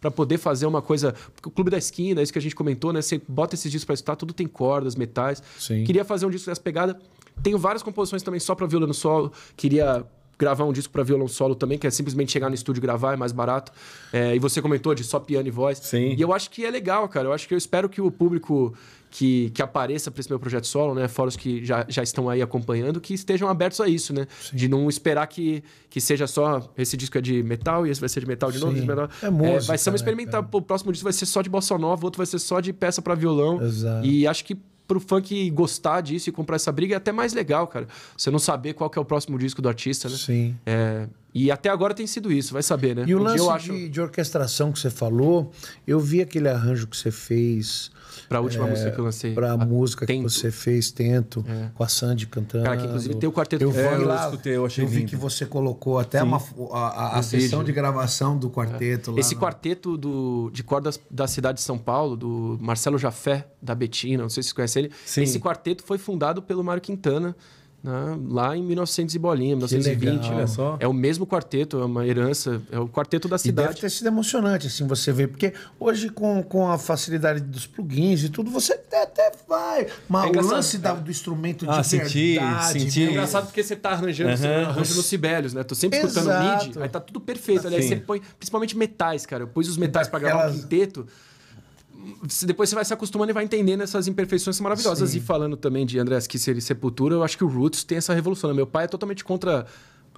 para poder fazer uma coisa. Porque o Clube da Esquina, é isso que a gente comentou, né? Você bota esses discos para escutar, tudo tem cordas, metais. Sim. Queria fazer um disco dessa pegada. Tenho várias composições também só para violão solo. Queria gravar um disco para violão solo também, que é simplesmente chegar no estúdio e gravar, é mais barato. É, e você comentou de só piano e voz. Sim. E eu acho que é legal, cara. Eu acho que eu espero que o público que, que apareça para esse meu projeto solo, né? Fora os que já, já estão aí acompanhando, que estejam abertos a isso, né? Sim. De não esperar que, que seja só esse disco é de metal e esse vai ser de metal de novo. De metal. É música, é, vai ser experimentar né, experimental. Né, o próximo disco vai ser só de bossa nova, o outro vai ser só de peça para violão. Exato. E acho que pro funk gostar disso e comprar essa briga é até mais legal, cara. Você não saber qual que é o próximo disco do artista, né? Sim. É, e até agora tem sido isso, vai saber, né? E o um lance eu acho... de, de, orquestração que você falou, eu vi aquele arranjo que você fez. Pra última é, música que eu lancei. Pra a ah, música Tento. que você fez, Tento, é. com a Sandy cantando. Cara, que inclusive tem o quarteto. Eu, vi lá, eu escutei, eu achei Eu vi lindo. que você colocou até uma, a, a sessão de gravação do quarteto lá. Esse no... quarteto do, de cordas da cidade de São Paulo, do Marcelo Jafé, da Betina, não sei se você conhece ele. Sim. Esse quarteto foi fundado pelo Mário Quintana né? lá em 1900 e bolinha, 1920. Olha né? só. É o mesmo quarteto, é uma herança, é o quarteto da cidade. E deve ter sido emocionante, assim, você ver, porque hoje com, com a facilidade dos plugins e tudo, você até, até vai. Mas é o lance da, do instrumento de ah, senti, verdade... Senti. Né? É engraçado porque você tá arranjando, uhum. você arranja Sibelius, né? Tô sempre Exato. escutando MIDI, aí tá tudo perfeito. Né? Aliás, Sim. você põe, principalmente metais, cara. Eu pus os metais para gravar Elas... um quinteto depois você vai se acostumando e vai entendendo essas imperfeições maravilhosas. Sim. E falando também de André Kisser e Sepultura, eu acho que o Roots tem essa revolução. Né? Meu pai é totalmente contra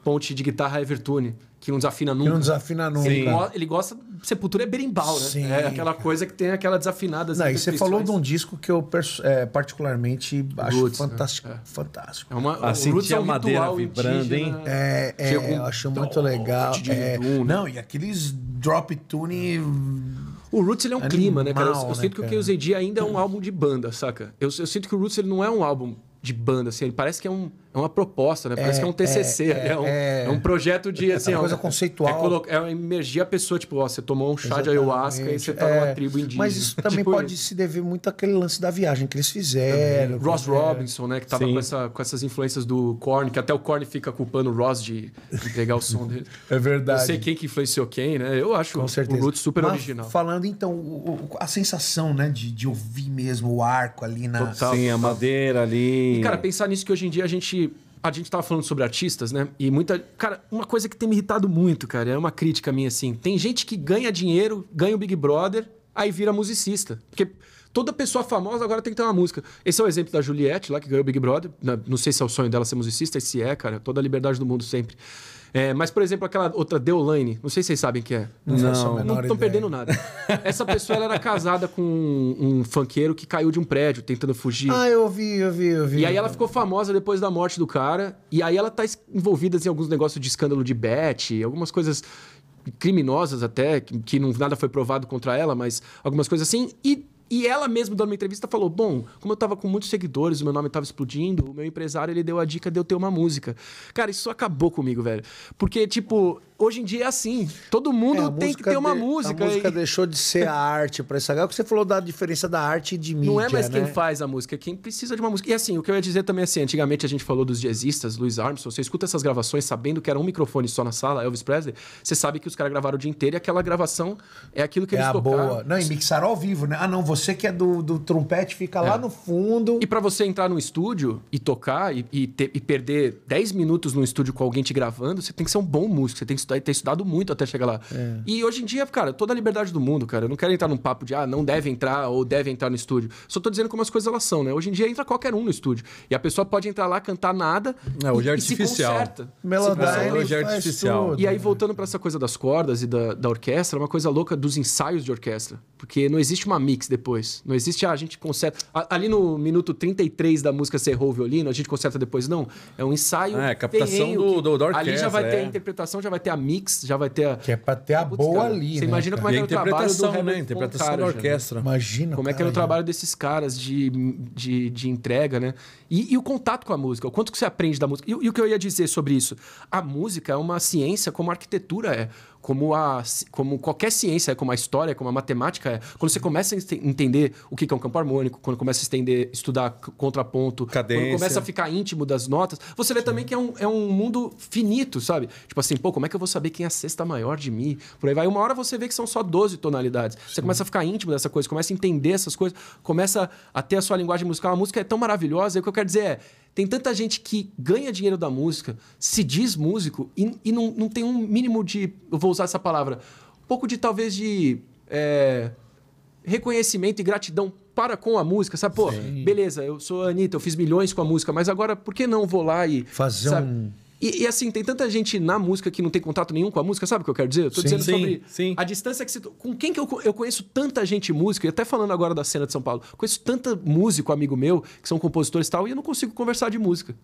ponte de guitarra Evertune, que não desafina nunca. Que não desafina nunca. Ele, go ele gosta. Sepultura é berimbau, né? Sim. É aquela coisa que tem aquela desafinada. Não, e você falou de um disco que eu é, particularmente acho Roots, né? fantástico. É. fantástico. É uma, assim, o Roots é um madeira vibrando, hein? É, é eu acho muito legal. É, né? não, e aqueles drop tune. O Roots ele é um Animal, clima, né, cara? Eu, eu né, sinto que o KZD ainda é um álbum de banda, saca? Eu, eu, sinto que o Roots ele não é um álbum de banda, assim, ele parece que é um é uma proposta, né? Parece é, que é um TCC, é, né? é, um, é, é, um, projeto de assim, é uma assim, coisa conceitual. É, é, emergir a pessoa, tipo, ó, você tomou um chá Exatamente. de ayahuasca e você tá numa é. tribo indígena. Mas isso também tipo pode isso. se dever muito àquele lance da viagem que eles fizeram. Ross Robinson, né, que tava com, essa, com essas influências do Korn, que até o Korn fica culpando o Ross de entregar o som dele. É verdade. Não sei quem que influenciou quem, né? Eu acho com certeza. o Lutz super Mas, original. Falando então, o, o, a sensação, né, de, de ouvir mesmo o arco ali na Total. Sim, a madeira ali. E, cara, pensar nisso que hoje em dia a gente a gente tava falando sobre artistas, né? E muita. Cara, uma coisa que tem me irritado muito, cara, é uma crítica minha assim. Tem gente que ganha dinheiro, ganha o Big Brother, aí vira musicista. Porque toda pessoa famosa agora tem que ter uma música. Esse é o exemplo da Juliette, lá que ganhou o Big Brother. Não sei se é o sonho dela ser musicista, e se é, cara, toda a liberdade do mundo sempre. É, mas, por exemplo, aquela outra Deolane, não sei se vocês sabem quem é. Não, não, não estão perdendo nada. Essa pessoa ela era casada com um, um funkeiro que caiu de um prédio tentando fugir. Ah, eu vi, eu vi, eu vi. E aí ela ficou famosa depois da morte do cara. E aí ela tá envolvida assim, em alguns negócios de escândalo de bet, algumas coisas criminosas até, que, que não, nada foi provado contra ela, mas algumas coisas assim. E e ela mesma, dando uma entrevista, falou: Bom, como eu tava com muitos seguidores, o meu nome tava explodindo, o meu empresário ele deu a dica de eu ter uma música. Cara, isso acabou comigo, velho. Porque, tipo, hoje em dia é assim. Todo mundo é, tem que ter uma de, música. A música e... deixou de ser a arte para essa galera. que você falou da diferença da arte e de mídia, Não é mais né? quem faz a música, é quem precisa de uma música. E assim, o que eu ia dizer também é assim, antigamente a gente falou dos jazzistas, Louis Armstrong. Você escuta essas gravações sabendo que era um microfone só na sala, Elvis Presley, você sabe que os caras gravaram o dia inteiro e aquela gravação é aquilo que é eles tocaram. Boa. Não, e mixaram ao vivo, né? Ah, não, você que é do, do trompete fica é. lá no fundo. E para você entrar no estúdio e tocar e, e, ter, e perder 10 minutos no estúdio com alguém te gravando, você tem que ser um bom músico, você tem que estudar e ter estudado muito até chegar lá. É. E hoje em dia, cara, toda a liberdade do mundo, cara. Eu não quero entrar num papo de, ah, não deve entrar ou deve entrar no estúdio. Só tô dizendo como as coisas elas são, né? Hoje em dia entra qualquer um no estúdio. E a pessoa pode entrar lá, cantar nada. É, hoje é artificial. Melodrama. é artificial. Tudo, e aí, voltando para essa coisa das cordas e da, da orquestra, é uma coisa louca dos ensaios de orquestra porque não existe uma mix depois. Não existe, ah, a gente conserta. Ali no minuto 33 da música Você errou o violino, a gente conserta depois. Não, é um ensaio. É, captação do, do, da orquestra. Ali já vai é. ter a é. interpretação, já vai ter a mix, já vai ter a. Que é pra ter a Putz, boa cara, ali. Você né, imagina é cara. É né? como é que é o trabalho do Herbert né? interpretação cara, da orquestra. Já, né? Imagina. Como é que era o trabalho desses caras de, de, de entrega, né? E, e, o contato com a música, o quanto que você aprende da música. E, e o que eu ia dizer sobre isso? A música é uma ciência como a arquitetura é como, a, como qualquer ciência, como a história, como a matemática é. Quando você começa a entender o que é um campo harmônico, quando começa a estender, estudar contraponto, Cadência. quando começa a ficar íntimo das notas, você vê Sim. também que é um, é um mundo finito, sabe? Tipo assim, pô, como é que eu vou saber quem é a sexta maior de mim? Por aí vai. Uma hora você vê que são só 12 tonalidades. Sim. Você começa a ficar íntimo dessa coisa, começa a entender essas coisas, começa a ter a sua linguagem musical. A música é tão maravilhosa. E o que eu quero dizer é tem tanta gente que ganha dinheiro da música, se diz músico e, e não, não tem um mínimo de. Eu vou usar essa palavra. Um pouco de talvez de. É, reconhecimento e gratidão para com a música, sabe? Pô, Sim. beleza, eu sou a Anitta, eu fiz milhões com a música, mas agora por que não vou lá e. Fazer sabe? um e, e, assim, tem tanta gente na música que não tem contato nenhum com a música, sabe o que eu quero dizer? Eu tô sim, dizendo sim, sobre sim. a distância que se. Com quem que eu, eu conheço tanta gente música, e até falando agora da cena de São Paulo, conheço tanta músico, amigo meu, que são compositores e tal, e eu não consigo conversar de música.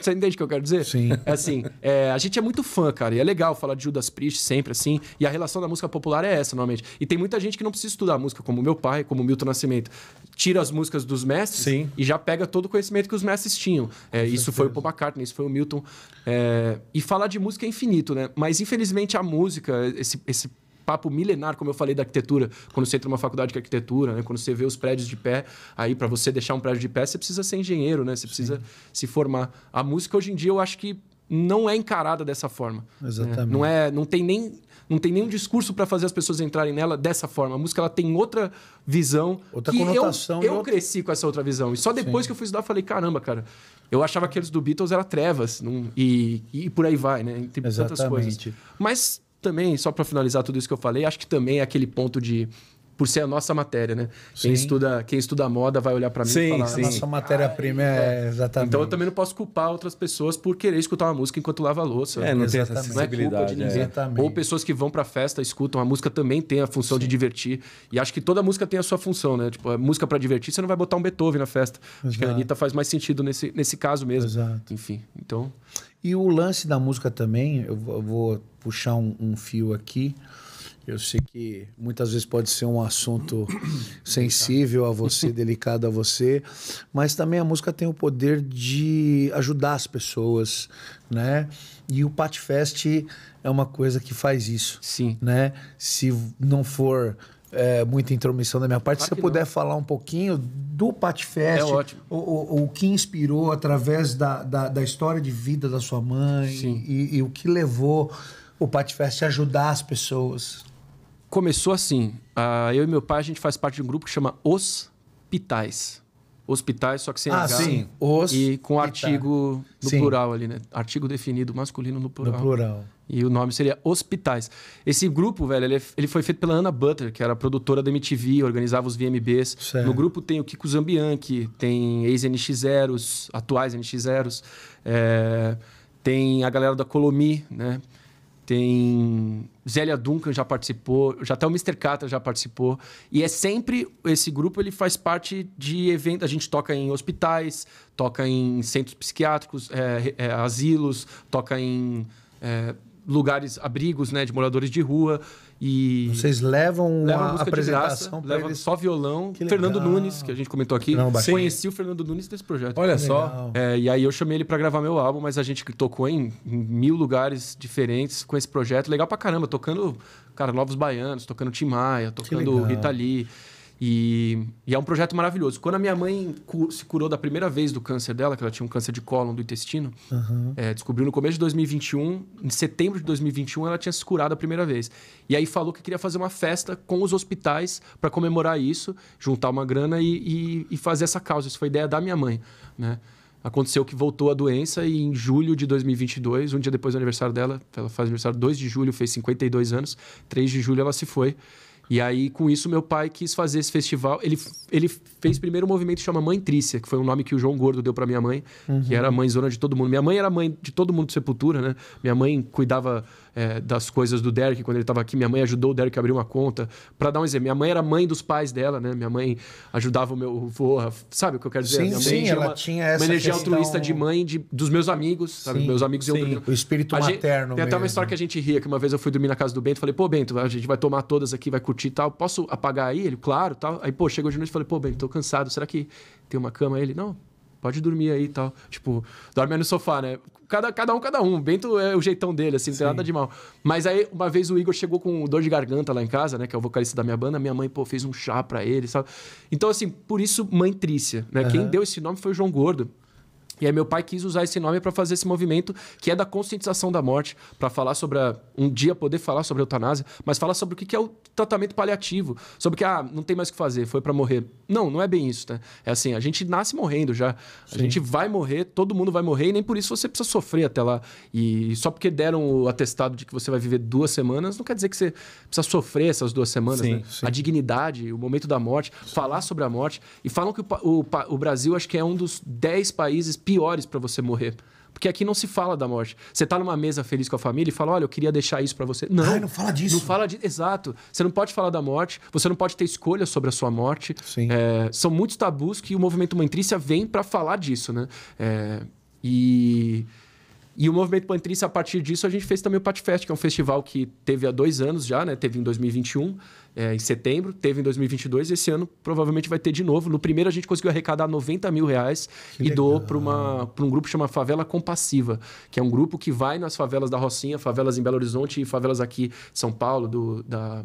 Você entende o que eu quero dizer? Sim. Assim, é, a gente é muito fã, cara. E é legal falar de Judas Priest sempre, assim. E a relação da música popular é essa, normalmente. E tem muita gente que não precisa estudar música, como meu pai, como Milton Nascimento. Tira as músicas dos mestres Sim. e já pega todo o conhecimento que os mestres tinham. É, isso foi o Paul McCartney, isso foi o Milton. É, e falar de música é infinito, né? Mas, infelizmente, a música, esse, esse papo milenar, como eu falei da arquitetura, quando você entra numa faculdade de arquitetura, né? quando você vê os prédios de pé, aí para você deixar um prédio de pé, você precisa ser engenheiro, né? Você precisa Sim. se formar. A música hoje em dia eu acho que não é encarada dessa forma. Né. Exatamente. Né? Não é, não tem nem não tem nenhum discurso para fazer as pessoas entrarem nela dessa forma. A música ela tem outra visão. Outra que conotação. Eu, eu cresci com essa outra visão. E só depois Sim. que eu fui estudar, falei, caramba, cara, eu achava que eles do Beatles eram trevas. Não... E, e por aí vai, né? Tem Exatamente. tantas coisas. Mas também, só para finalizar tudo isso que eu falei, acho que também é aquele ponto de por ser a nossa matéria, né? Quem estuda, quem estuda moda vai olhar para mim sim, e falar... Sim, sim. Hum, nossa matéria-prima é, é exatamente... Então eu também não posso culpar outras pessoas por querer escutar uma música enquanto lava a louça. É, não exatamente. tem essa sensibilidade. Não é culpa de é. Ou pessoas que vão para festa escutam. A música também tem a função sim. de divertir. E acho que toda música tem a sua função, né? Tipo, a música para divertir, você não vai botar um Beethoven na festa. Exato. Acho que a Anitta faz mais sentido nesse, nesse caso mesmo. Exato. Enfim, então... E o lance da música também, eu vou puxar um, um fio aqui... Eu sei que muitas vezes pode ser um assunto sensível a você, delicado a você, mas também a música tem o poder de ajudar as pessoas, né? E o Pat é uma coisa que faz isso. Sim. Né? Se não for é, muita intromissão da minha parte. Claro Se você puder não. falar um pouquinho do Patfest, é ótimo. O, o, o que inspirou através da, da, da, história de vida da sua mãe e, e, o que levou o Patfest a ajudar as pessoas começou assim. Uh, eu e meu pai, a gente faz parte de um grupo que chama Hospitais. Hospitais, só que sem ah, H. Sim. Os e com artigo no sim. plural ali, né? Artigo definido masculino no plural. No plural. E o nome seria Hospitais. Esse grupo, velho, ele, é, ele foi feito pela Ana Butter, que era produtora da MTV, organizava os VMBs. Certo. No grupo tem o Kiko Zambianchi, tem ex-NX Zeros, atuais NX Zeros, é, tem a galera da Colomi, né? tem Zélia Duncan já participou, já até o Mr. Kata já participou. E é sempre esse grupo, ele faz parte de eventos. A gente toca em hospitais, toca em centros psiquiátricos, é, é, asilos, toca em é, lugares, abrigos, né, de moradores de rua. E Vocês levam a apresentação graça, levam eles... só violão. Que Fernando legal. Nunes, que a gente comentou aqui. Não, conheci o Fernando Nunes desse projeto. Olha só. É, e aí eu chamei ele para gravar meu álbum, mas a gente tocou em, em, mil lugares diferentes com esse projeto. Legal pra caramba, tocando, cara, Novos Baianos, tocando Tim Maia, tocando Rita Lee. E, e, é um projeto maravilhoso. Quando a minha mãe cu se curou da primeira vez do câncer dela, que ela tinha um câncer de cólon do intestino, uhum. é, descobriu no começo de 2021, em setembro de 2021, ela tinha se curado a primeira vez. E aí falou que queria fazer uma festa com os hospitais para comemorar isso, juntar uma grana e, e, e, fazer essa causa. Isso foi ideia da minha mãe, né? Aconteceu que voltou a doença e em julho de 2022, um dia depois do aniversário dela, ela faz aniversário 2 de julho, fez 52 anos, 3 de julho ela se foi. E aí, com isso, meu pai quis fazer esse festival. Ele, ele fez primeiro um movimento que chama Mãe Trícia, que foi um nome que o João Gordo deu para minha mãe, uhum. que era a mãezona de todo mundo. Minha mãe era mãe de todo mundo de Sepultura, né? Minha mãe cuidava é, das coisas do Derek quando ele estava aqui. Minha mãe ajudou o Derek a abrir uma conta. Para dar um exemplo, minha mãe era mãe dos pais dela, né? Minha mãe ajudava o meu avô, sabe o que eu quero dizer? Sim, minha sim, tinha ela uma, tinha essa uma energia questão... altruísta de mãe de, dos meus amigos, sabe? Sim, meus amigos iam sim, dormir. O espírito a materno. Gente, tem até uma história que a gente ria, que uma vez eu fui dormir na casa do Bento, falei, pô, Bento, a gente vai tomar todas aqui, vai curtir e tal. Posso apagar aí? Ele, claro, tal. Aí, pô, chegou de noite e falei, pô, Bento, tô cansado, será que tem uma cama? Ele, não, pode dormir aí e tal. Tipo, dorme no sofá, né? Cada, cada um, cada um. O Bento é o jeitão dele, assim, não tem nada de mal. Mas aí, uma vez o Igor chegou com dor de garganta lá em casa, né? Que é o vocalista da minha banda. Minha mãe, pô, fez um chá para ele, sabe? Então, assim, por isso, mãe trícia, né? Uhum. Quem deu esse nome foi o João Gordo. E aí meu pai quis usar esse nome para fazer esse movimento que é da conscientização da morte, para falar sobre a, um dia poder falar sobre a eutanásia, mas falar sobre o que é o tratamento paliativo, sobre que ah, não tem mais o que fazer, foi para morrer. Não, não é bem isso, né? É assim, a gente nasce morrendo já. Sim. A gente vai morrer, todo mundo vai morrer e nem por isso você precisa sofrer até lá. E só porque deram o atestado de que você vai viver duas semanas, não quer dizer que você precisa sofrer essas duas semanas, sim, né? Sim. A dignidade, o momento da morte, falar sobre a morte. E falam que o, o, o Brasil acho que é um dos dez países piores para você morrer. Porque aqui não se fala da morte. Você tá numa mesa feliz com a família e fala: olha, eu queria deixar isso para você. Não. Ai, não fala disso. Não fala de Exato. Você não pode falar da morte, você não pode ter escolha sobre a sua morte. Sim. É, são muitos tabus que o movimento Mantrícia vem para falar disso, né? É, e. E o movimento Mantrícia, a partir disso, a gente fez também o Patifest, que é um festival que teve há dois anos já, né? Teve em 2021 é, em setembro, teve em 2022 e esse ano provavelmente vai ter de novo. No primeiro a gente conseguiu arrecadar 90 mil reais que e legal. doou para um grupo chamado Favela Compassiva, que é um grupo que vai nas favelas da Rocinha, favelas em Belo Horizonte e favelas aqui São Paulo, do, da,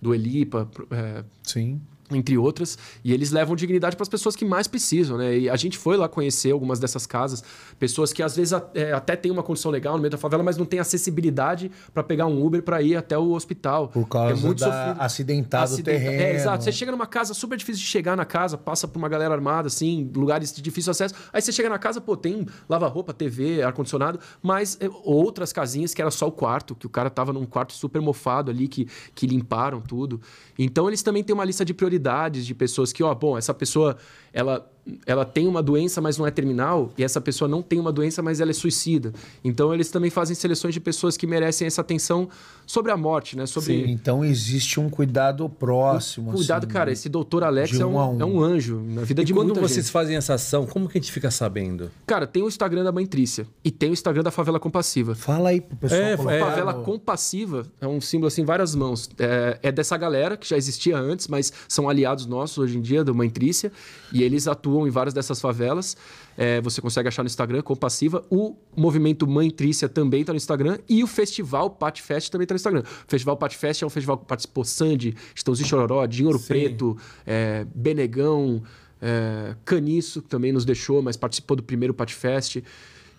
do Elipa. É, Sim entre outras, e eles levam dignidade para as pessoas que mais precisam, né? E a gente foi lá conhecer algumas dessas casas, pessoas que às vezes é, até tem uma condição legal no meio da favela, mas não tem acessibilidade para pegar um Uber para ir até o hospital. Por causa é muito da sofrido. acidentado Acidenta... É, terreno. É, exato. Você chega numa casa, super difícil de chegar na casa, passa por uma galera armada, assim, lugares de difícil acesso. Aí você chega na casa, pô, tem lava-roupa, TV, ar-condicionado, mas é, outras casinhas que era só o quarto, que o cara tava num quarto super mofado ali, que, que limparam tudo. Então eles também têm uma lista de prioridades de pessoas que, ó, bom, essa pessoa ela ela tem uma doença, mas não é terminal, e essa pessoa não tem uma doença, mas ela é suicida. Então, eles também fazem seleções de pessoas que merecem essa atenção sobre a morte, né? Sobre... Sim, então existe um cuidado próximo. cuidado, assim, cara, esse doutor Alex um é, um, um. é, um, anjo na vida e de quando vocês gente. fazem essa ação, como que a gente fica sabendo? Cara, tem o Instagram da Mãe Trícia e tem o Instagram da Favela Compassiva. Fala aí pro pessoal. É, é Favela Compassiva é um símbolo assim, várias mãos. É, é dessa galera que já existia antes, mas são aliados nossos hoje em dia, da Mãe Trícia, e eles atuam atuam em várias dessas favelas. É, você consegue achar no Instagram, Compassiva. O movimento Mãe Trícia também está no Instagram. E o Festival Pat Fest também está no Instagram. O Festival Pat Fest é um festival que participou Sandy, Estãozinho Chororó, Dinheiro Preto, é, Benegão, é, Caniço, que também nos deixou, mas participou do primeiro Pat Fest.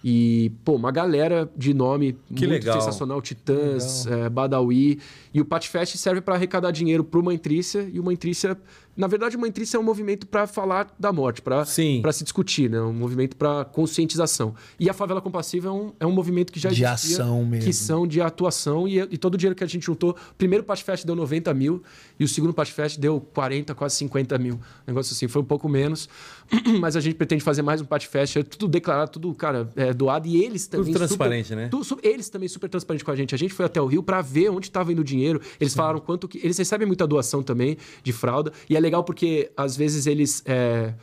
E, pô, uma galera de nome que muito legal. sensacional, Titãs, é, Badawi. E o Patfest serve para arrecadar dinheiro para o Mãe Trícia, e o Mãe Trícia na verdade, uma intrínseca é um movimento para falar da morte, para se discutir, né? Um movimento para conscientização. E a favela compassiva é um, é um movimento que já de ação mesmo. que são de atuação e, e todo o dinheiro que a gente juntou, o primeiro Patfest deu 90 mil e o segundo Patfest deu 40, quase 50 mil. Um negócio assim, foi um pouco menos. mas a gente pretende fazer mais um Party é tudo declarado, tudo, cara, é, doado. E eles também. Tudo transparente, super, né? Tu, su, eles também super transparente com a gente. A gente foi até o Rio para ver onde estava indo o dinheiro. Eles Sim. falaram quanto que. Eles recebem muita doação também de fralda. E é legal porque, às vezes, eles. É,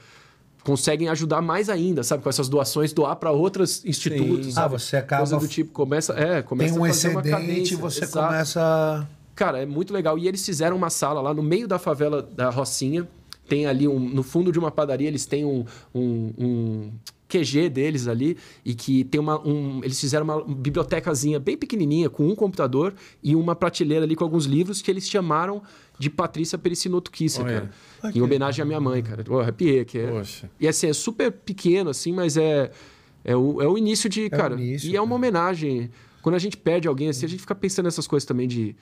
conseguem ajudar mais ainda, sabe? Com essas doações, doar para outros institutos. Ah, sabe? Ah, você acaba. Coisa do tipo, começa. É, começa Tem um a fazer excedente, uma cadência, você exato. começa. Cara, é muito legal. E eles fizeram uma sala lá no meio da favela da Rocinha, tem ali um, no fundo de uma padaria, eles têm um, um, um QG deles ali e que tem uma. Um, eles fizeram uma bibliotecazinha bem pequenininha com um computador e uma prateleira ali com alguns livros que eles chamaram de Patrícia Pericinoto Kisser, cara. em homenagem à minha mãe, cara. Oh, arrepiei, que é. Poxa. E assim, é super pequeno, assim, mas é. É o, é o início de. É cara, início, e é uma homenagem. Quando a gente perde alguém assim, a gente fica pensando nessas coisas também de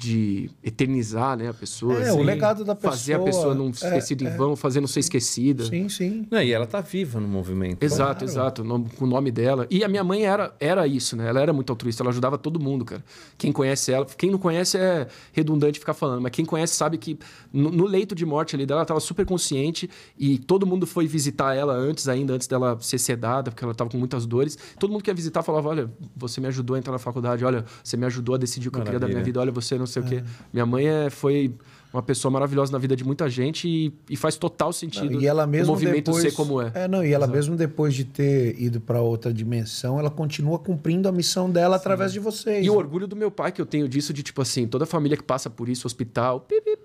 de eternizar né, a pessoa. É, assim, o legado da pessoa. Fazer a pessoa não é, esquecida é, em vão, fazer não ser esquecida. Sim, sim. Não, e ela está viva no movimento. Exato, claro. exato. No, com o nome dela. E a minha mãe era, era isso, né? Ela era muito altruísta, ela ajudava todo mundo, cara. Quem conhece ela, quem não conhece é redundante ficar falando, mas quem conhece sabe que no, no leito de morte ali dela, ela estava super consciente e todo mundo foi visitar ela antes ainda, antes dela ser sedada, porque ela estava com muitas dores. Todo mundo que ia visitar falava, olha, você me ajudou a entrar na faculdade, olha, você me ajudou a decidir o que eu queria da minha vida, olha, você não sei é. o quê. É. Minha mãe é, foi uma pessoa maravilhosa na vida de muita gente e, e faz total sentido não, e ela mesmo o movimento depois, ser como é. É, não, e ela Exato. mesmo depois de ter ido para outra dimensão, ela continua cumprindo a missão dela Sim. através de vocês. E né? o orgulho do meu pai que eu tenho disso de tipo assim, toda família que passa por isso, hospital, pip,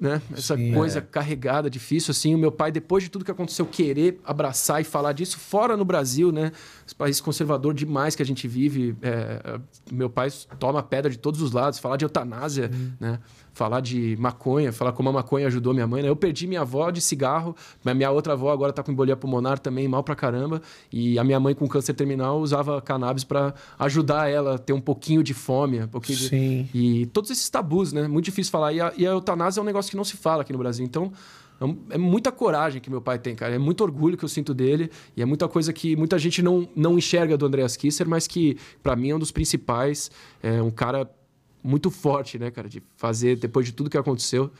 né? Essa Sim, coisa é. carregada, difícil, assim. O meu pai, depois de tudo que aconteceu, querer abraçar e falar disso, fora no Brasil, né? Esse país conservador demais que a gente vive. É, meu pai toma pedra de todos os lados, falar de eutanásia, hum. né? falar de maconha, falar como a maconha ajudou minha mãe. Né? Eu perdi minha avó de cigarro, mas minha outra avó agora está com embolia pulmonar também, mal pra caramba. E a minha mãe com câncer terminal usava cannabis para ajudar ela a ter um pouquinho de fome. Um pouquinho Sim. De... E todos esses tabus, né? Muito difícil falar. E a, e a eutanásia é um negócio que não se fala aqui no Brasil. Então, é, é muita coragem que meu pai tem, cara. É muito orgulho que eu sinto dele. E é muita coisa que muita gente não, não enxerga do Andreas Kisser, mas que, para mim, é um dos principais. É um cara muito forte, né, cara? De fazer, depois de tudo que aconteceu,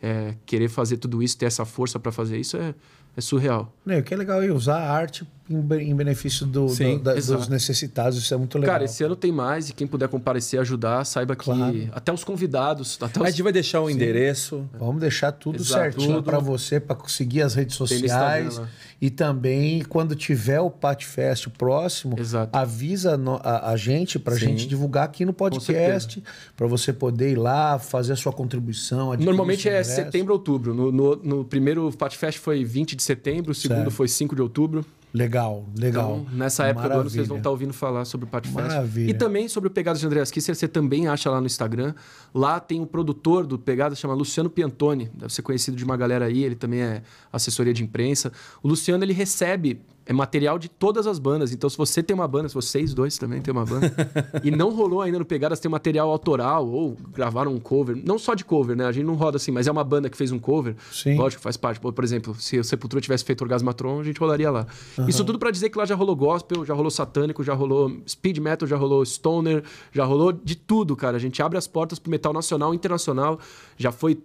é, querer fazer tudo isso, ter essa força para fazer isso é, é surreal. Não, o que é legal é usar a arte em benefício do, Sim, do, da, dos necessitados, isso é muito legal. Cara, esse ano tem mais e quem puder comparecer ajudar, saiba que claro. até os convidados. Até os... A gente vai deixar o endereço. Vamos deixar tudo Exato, certinho para você, para seguir as redes sociais. E também, quando tiver o fest próximo, Exato. avisa a, a gente, para a gente divulgar aqui no podcast, para você poder ir lá, fazer a sua contribuição. Normalmente é setembro, outubro. No, no, no primeiro Patfest foi 20 de setembro, o segundo certo. foi 5 de outubro. Legal, legal. Então, nessa época Maravilha. do ano, vocês vão estar tá ouvindo falar sobre o Pátio Maravilha. Fest. E também sobre o Pegadas de André Kisser, você também acha lá no Instagram. Lá tem o um produtor do Pegadas, chama Luciano Piantoni. Deve ser conhecido de uma galera aí, ele também é assessoria de imprensa. O Luciano, ele recebe é material de todas as bandas. Então, se você tem uma banda, se vocês dois também tem uma banda, e não rolou ainda no Pegadas, tem material autoral ou gravaram um cover. Não só de cover, né? A gente não roda assim, mas é uma banda que fez um cover. Sim. Lógico, faz parte. Por exemplo, se o Sepultura tivesse feito Orgasmatron, a gente rolaria lá. Uhum. Isso tudo para dizer que lá já rolou gospel, já rolou satânico, já rolou speed metal, já rolou stoner, já rolou de tudo, cara. A gente abre as portas pro metal nacional, internacional. Já foi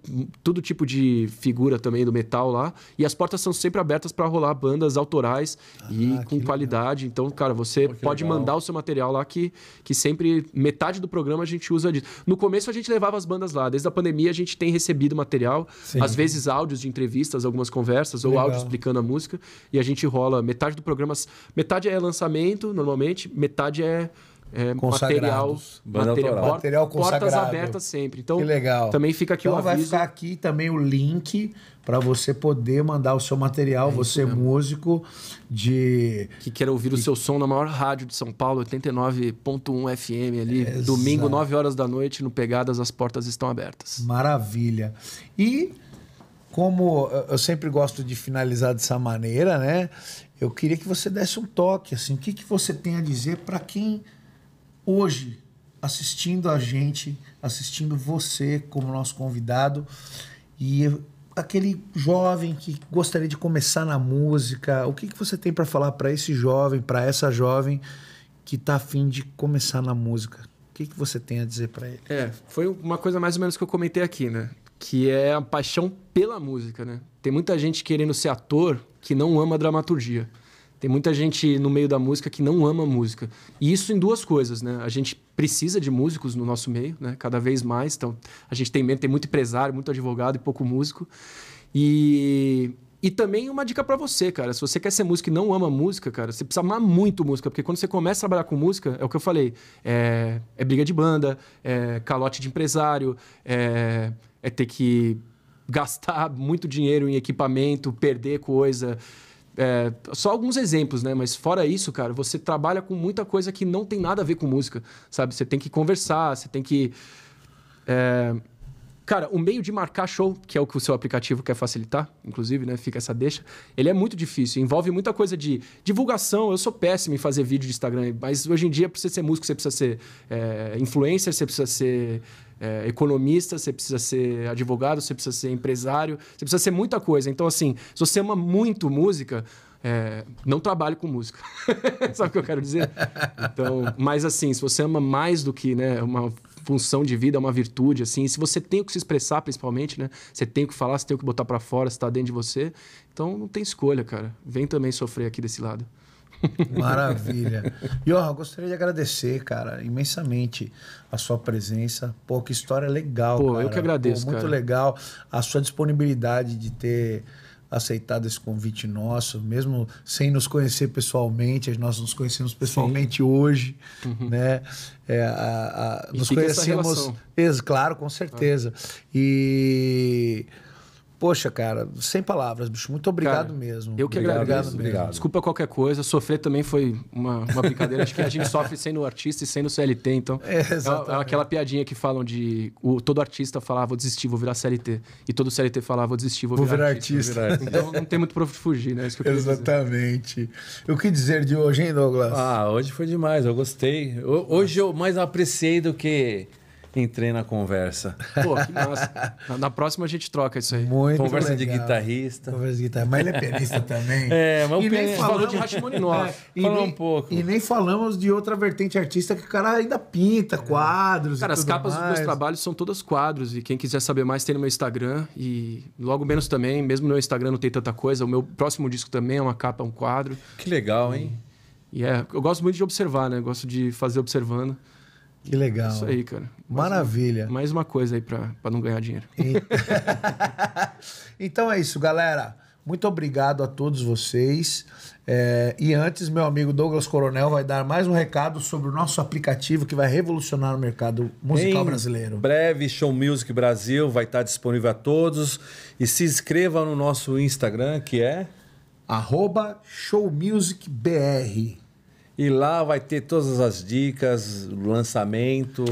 todo tipo de figura também do metal lá. E as portas são sempre abertas para rolar bandas autorais ah, e com qualidade. Legal. Então, cara, você Pô, pode legal. mandar o seu material lá que, que sempre, metade do programa a gente usa disso. No começo a gente levava as bandas lá, desde a pandemia a gente tem recebido material, Sim. às vezes áudios de entrevistas, algumas conversas, ou áudios áudio explicando a música, e a gente rola metade do programa, metade é lançamento, normalmente, metade é é, material, material, material consagrado. portas abertas sempre. Então, que legal. também fica aqui então, o aviso. vai ficar aqui também o link para você poder mandar o seu material, é você é músico de que quer ouvir o seu som na maior rádio de São Paulo, 89.1 FM ali, Exato. domingo 9 horas da noite no Pegadas, as portas estão abertas. Maravilha. E como eu sempre gosto de finalizar dessa maneira, né? Eu queria que você desse um toque assim, o que que você tem a dizer para quem hoje assistindo a gente, assistindo você como nosso convidado e aquele jovem que gostaria de começar na música, o que, que você tem para falar para esse jovem, para essa jovem que está afim de começar na música? O que, que você tem a dizer para ele? É, foi uma coisa mais ou menos que eu comentei aqui, né? Que é a paixão pela música, né? Tem muita gente querendo ser ator que não ama dramaturgia. Tem muita gente no meio da música que não ama música. E isso em duas coisas, né? A gente precisa de músicos no nosso meio, né? Cada vez mais. Então, a gente tem medo, tem muito empresário, muito advogado e pouco músico. E e também uma dica para você, cara. Se você quer ser músico e não ama música, cara, você precisa amar muito música, porque quando você começa a trabalhar com música, é o que eu falei: é, é briga de banda, é calote de empresário, é, é ter que gastar muito dinheiro em equipamento, perder coisa, é, só alguns exemplos, né? Mas fora isso, cara, você trabalha com muita coisa que não tem nada a ver com música, sabe? Você tem que conversar, você tem que. É... Cara, o meio de marcar show, que é o que o seu aplicativo quer facilitar, inclusive, né? Fica essa deixa. Ele é muito difícil, envolve muita coisa de divulgação. Eu sou péssimo em fazer vídeo de Instagram, mas hoje em dia, para você ser músico, você precisa ser é, influencer, você precisa ser é, economista, você precisa ser advogado, você precisa ser empresário, você precisa ser muita coisa. Então, assim, se você ama muito música, é, não trabalhe com música. Sabe o que eu quero dizer? Então, mas assim, se você ama mais do que né, uma função de vida, uma virtude, assim, se você tem que se expressar, principalmente, né? Você tem que falar, você tem que botar para fora, você tá dentro de você. Então, não tem escolha, cara. Vem também sofrer aqui desse lado. Maravilha. E ó, gostaria de agradecer, cara, imensamente a sua presença. Pô, que história legal, Pô, cara. eu que agradeço, Pô, muito cara. legal a sua disponibilidade de ter aceitado esse convite nosso, mesmo sem nos conhecer pessoalmente, nós nos conhecemos pessoalmente Sim. hoje, uhum. né? É, a, a, nos conhecemos, claro, com certeza. Ah. E Poxa, cara, sem palavras, bicho. Muito obrigado cara, mesmo. Eu que obrigado, agradeço. Obrigado, Desculpa qualquer coisa. Sofrer também foi uma, uma brincadeira. Acho que a gente sofre sendo artista e sendo CLT, então. É, é, é aquela piadinha que falam de. O, todo artista falava ah, vou desistir, vou virar CLT. E todo CLT falava ah, vou desistir, vou, vou virar, artista. artista. Vou virar. então não tem muito pra fugir, né? É isso que eu Exatamente. Dizer. O que dizer de hoje, hein, Douglas? Ah, hoje foi demais. Eu gostei. Hoje eu mais apreciei do que entrei na conversa. Pô, que massa. na, próxima a gente troca isso aí. Muito Conversa legal. de guitarrista. Conversa de guitarrista. Mas ele é pianista também. É, mas e pianista falou de Rachmaninoff. É, falou um pouco. E nem falamos de outra vertente artista que o cara ainda pinta é. quadros Cara, as capas mais. dos meus trabalhos são todas quadros. E quem quiser saber mais tem no meu Instagram. E logo menos também, mesmo no meu Instagram não tem tanta coisa. O meu próximo disco também é uma capa, um quadro. Que legal, hein? E é, eu gosto muito de observar, né? Eu gosto de fazer observando. Que legal. Isso aí, cara. Mais Maravilha. Uma, mais uma coisa aí para não ganhar dinheiro. então é isso, galera. Muito obrigado a todos vocês. É, e antes, meu amigo Douglas Coronel vai dar mais um recado sobre o nosso aplicativo que vai revolucionar o mercado musical em brasileiro. breve, Show Music Brasil vai estar disponível a todos. E se inscreva no nosso Instagram, que é... Arroba Show Music BR. E lá vai ter todas as dicas, lançamento.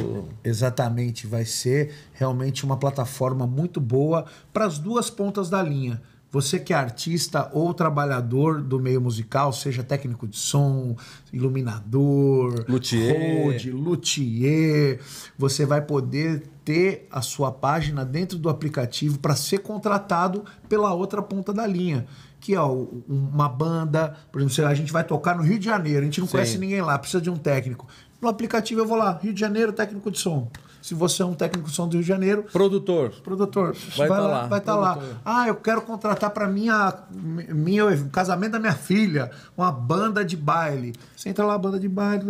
Exatamente, vai ser realmente uma plataforma muito boa para as duas pontas da linha. Você que é artista ou trabalhador do meio musical, seja técnico de som, iluminador, luthier. luthier, você vai poder ter a sua página dentro do aplicativo para ser contratado pela outra ponta da linha que ó, uma banda, por exemplo, sei lá, a gente vai tocar no Rio de Janeiro, a gente não Sim. conhece ninguém lá, precisa de um técnico. No aplicativo eu vou lá, Rio de Janeiro, técnico de som. Se você é um técnico de som do Rio de Janeiro. Produtor. Produtor. Vai estar tá lá. Vai estar tá lá. Ah, eu quero contratar para minha, minha casamento da minha filha, uma banda de baile. Você entra lá, banda de baile.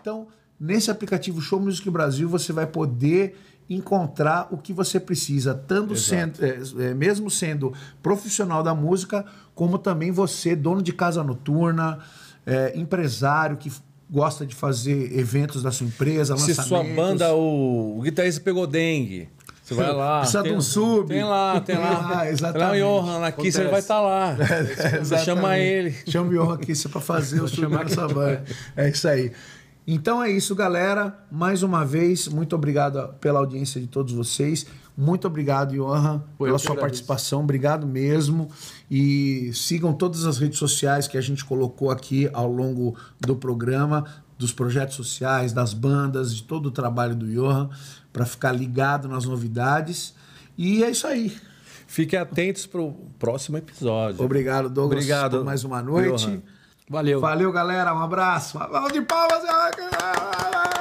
Então, nesse aplicativo Show Music Brasil, você vai poder encontrar o que você precisa, tanto sendo, é, é, mesmo sendo profissional da música, como também você, dono de casa noturna, é, empresário que gosta de fazer eventos da sua empresa, Se lançamentos. Se sua banda, o, o guitarrista pegou dengue, você vai lá. Precisa tem, de um sub. Tem lá, tem lá. Ah, exatamente. Tem lá o Johan aqui, Kisser, vai estar tá lá. É, você chama ele. Chama o Johan você para fazer o sub na sua banda. É isso aí. Então é isso, galera. Mais uma vez, muito obrigado pela audiência de todos vocês. Muito obrigado, Johan, pela sua agradeço. participação. Obrigado mesmo. E sigam todas as redes sociais que a gente colocou aqui ao longo do programa, dos projetos sociais, das bandas, de todo o trabalho do Johan, para ficar ligado nas novidades. E é isso aí. Fiquem atentos para o próximo episódio. Obrigado, Douglas, Obrigado. por mais uma noite. Johan. Valeu. Valeu, galera. Um abraço. Uma de palmas. Ah,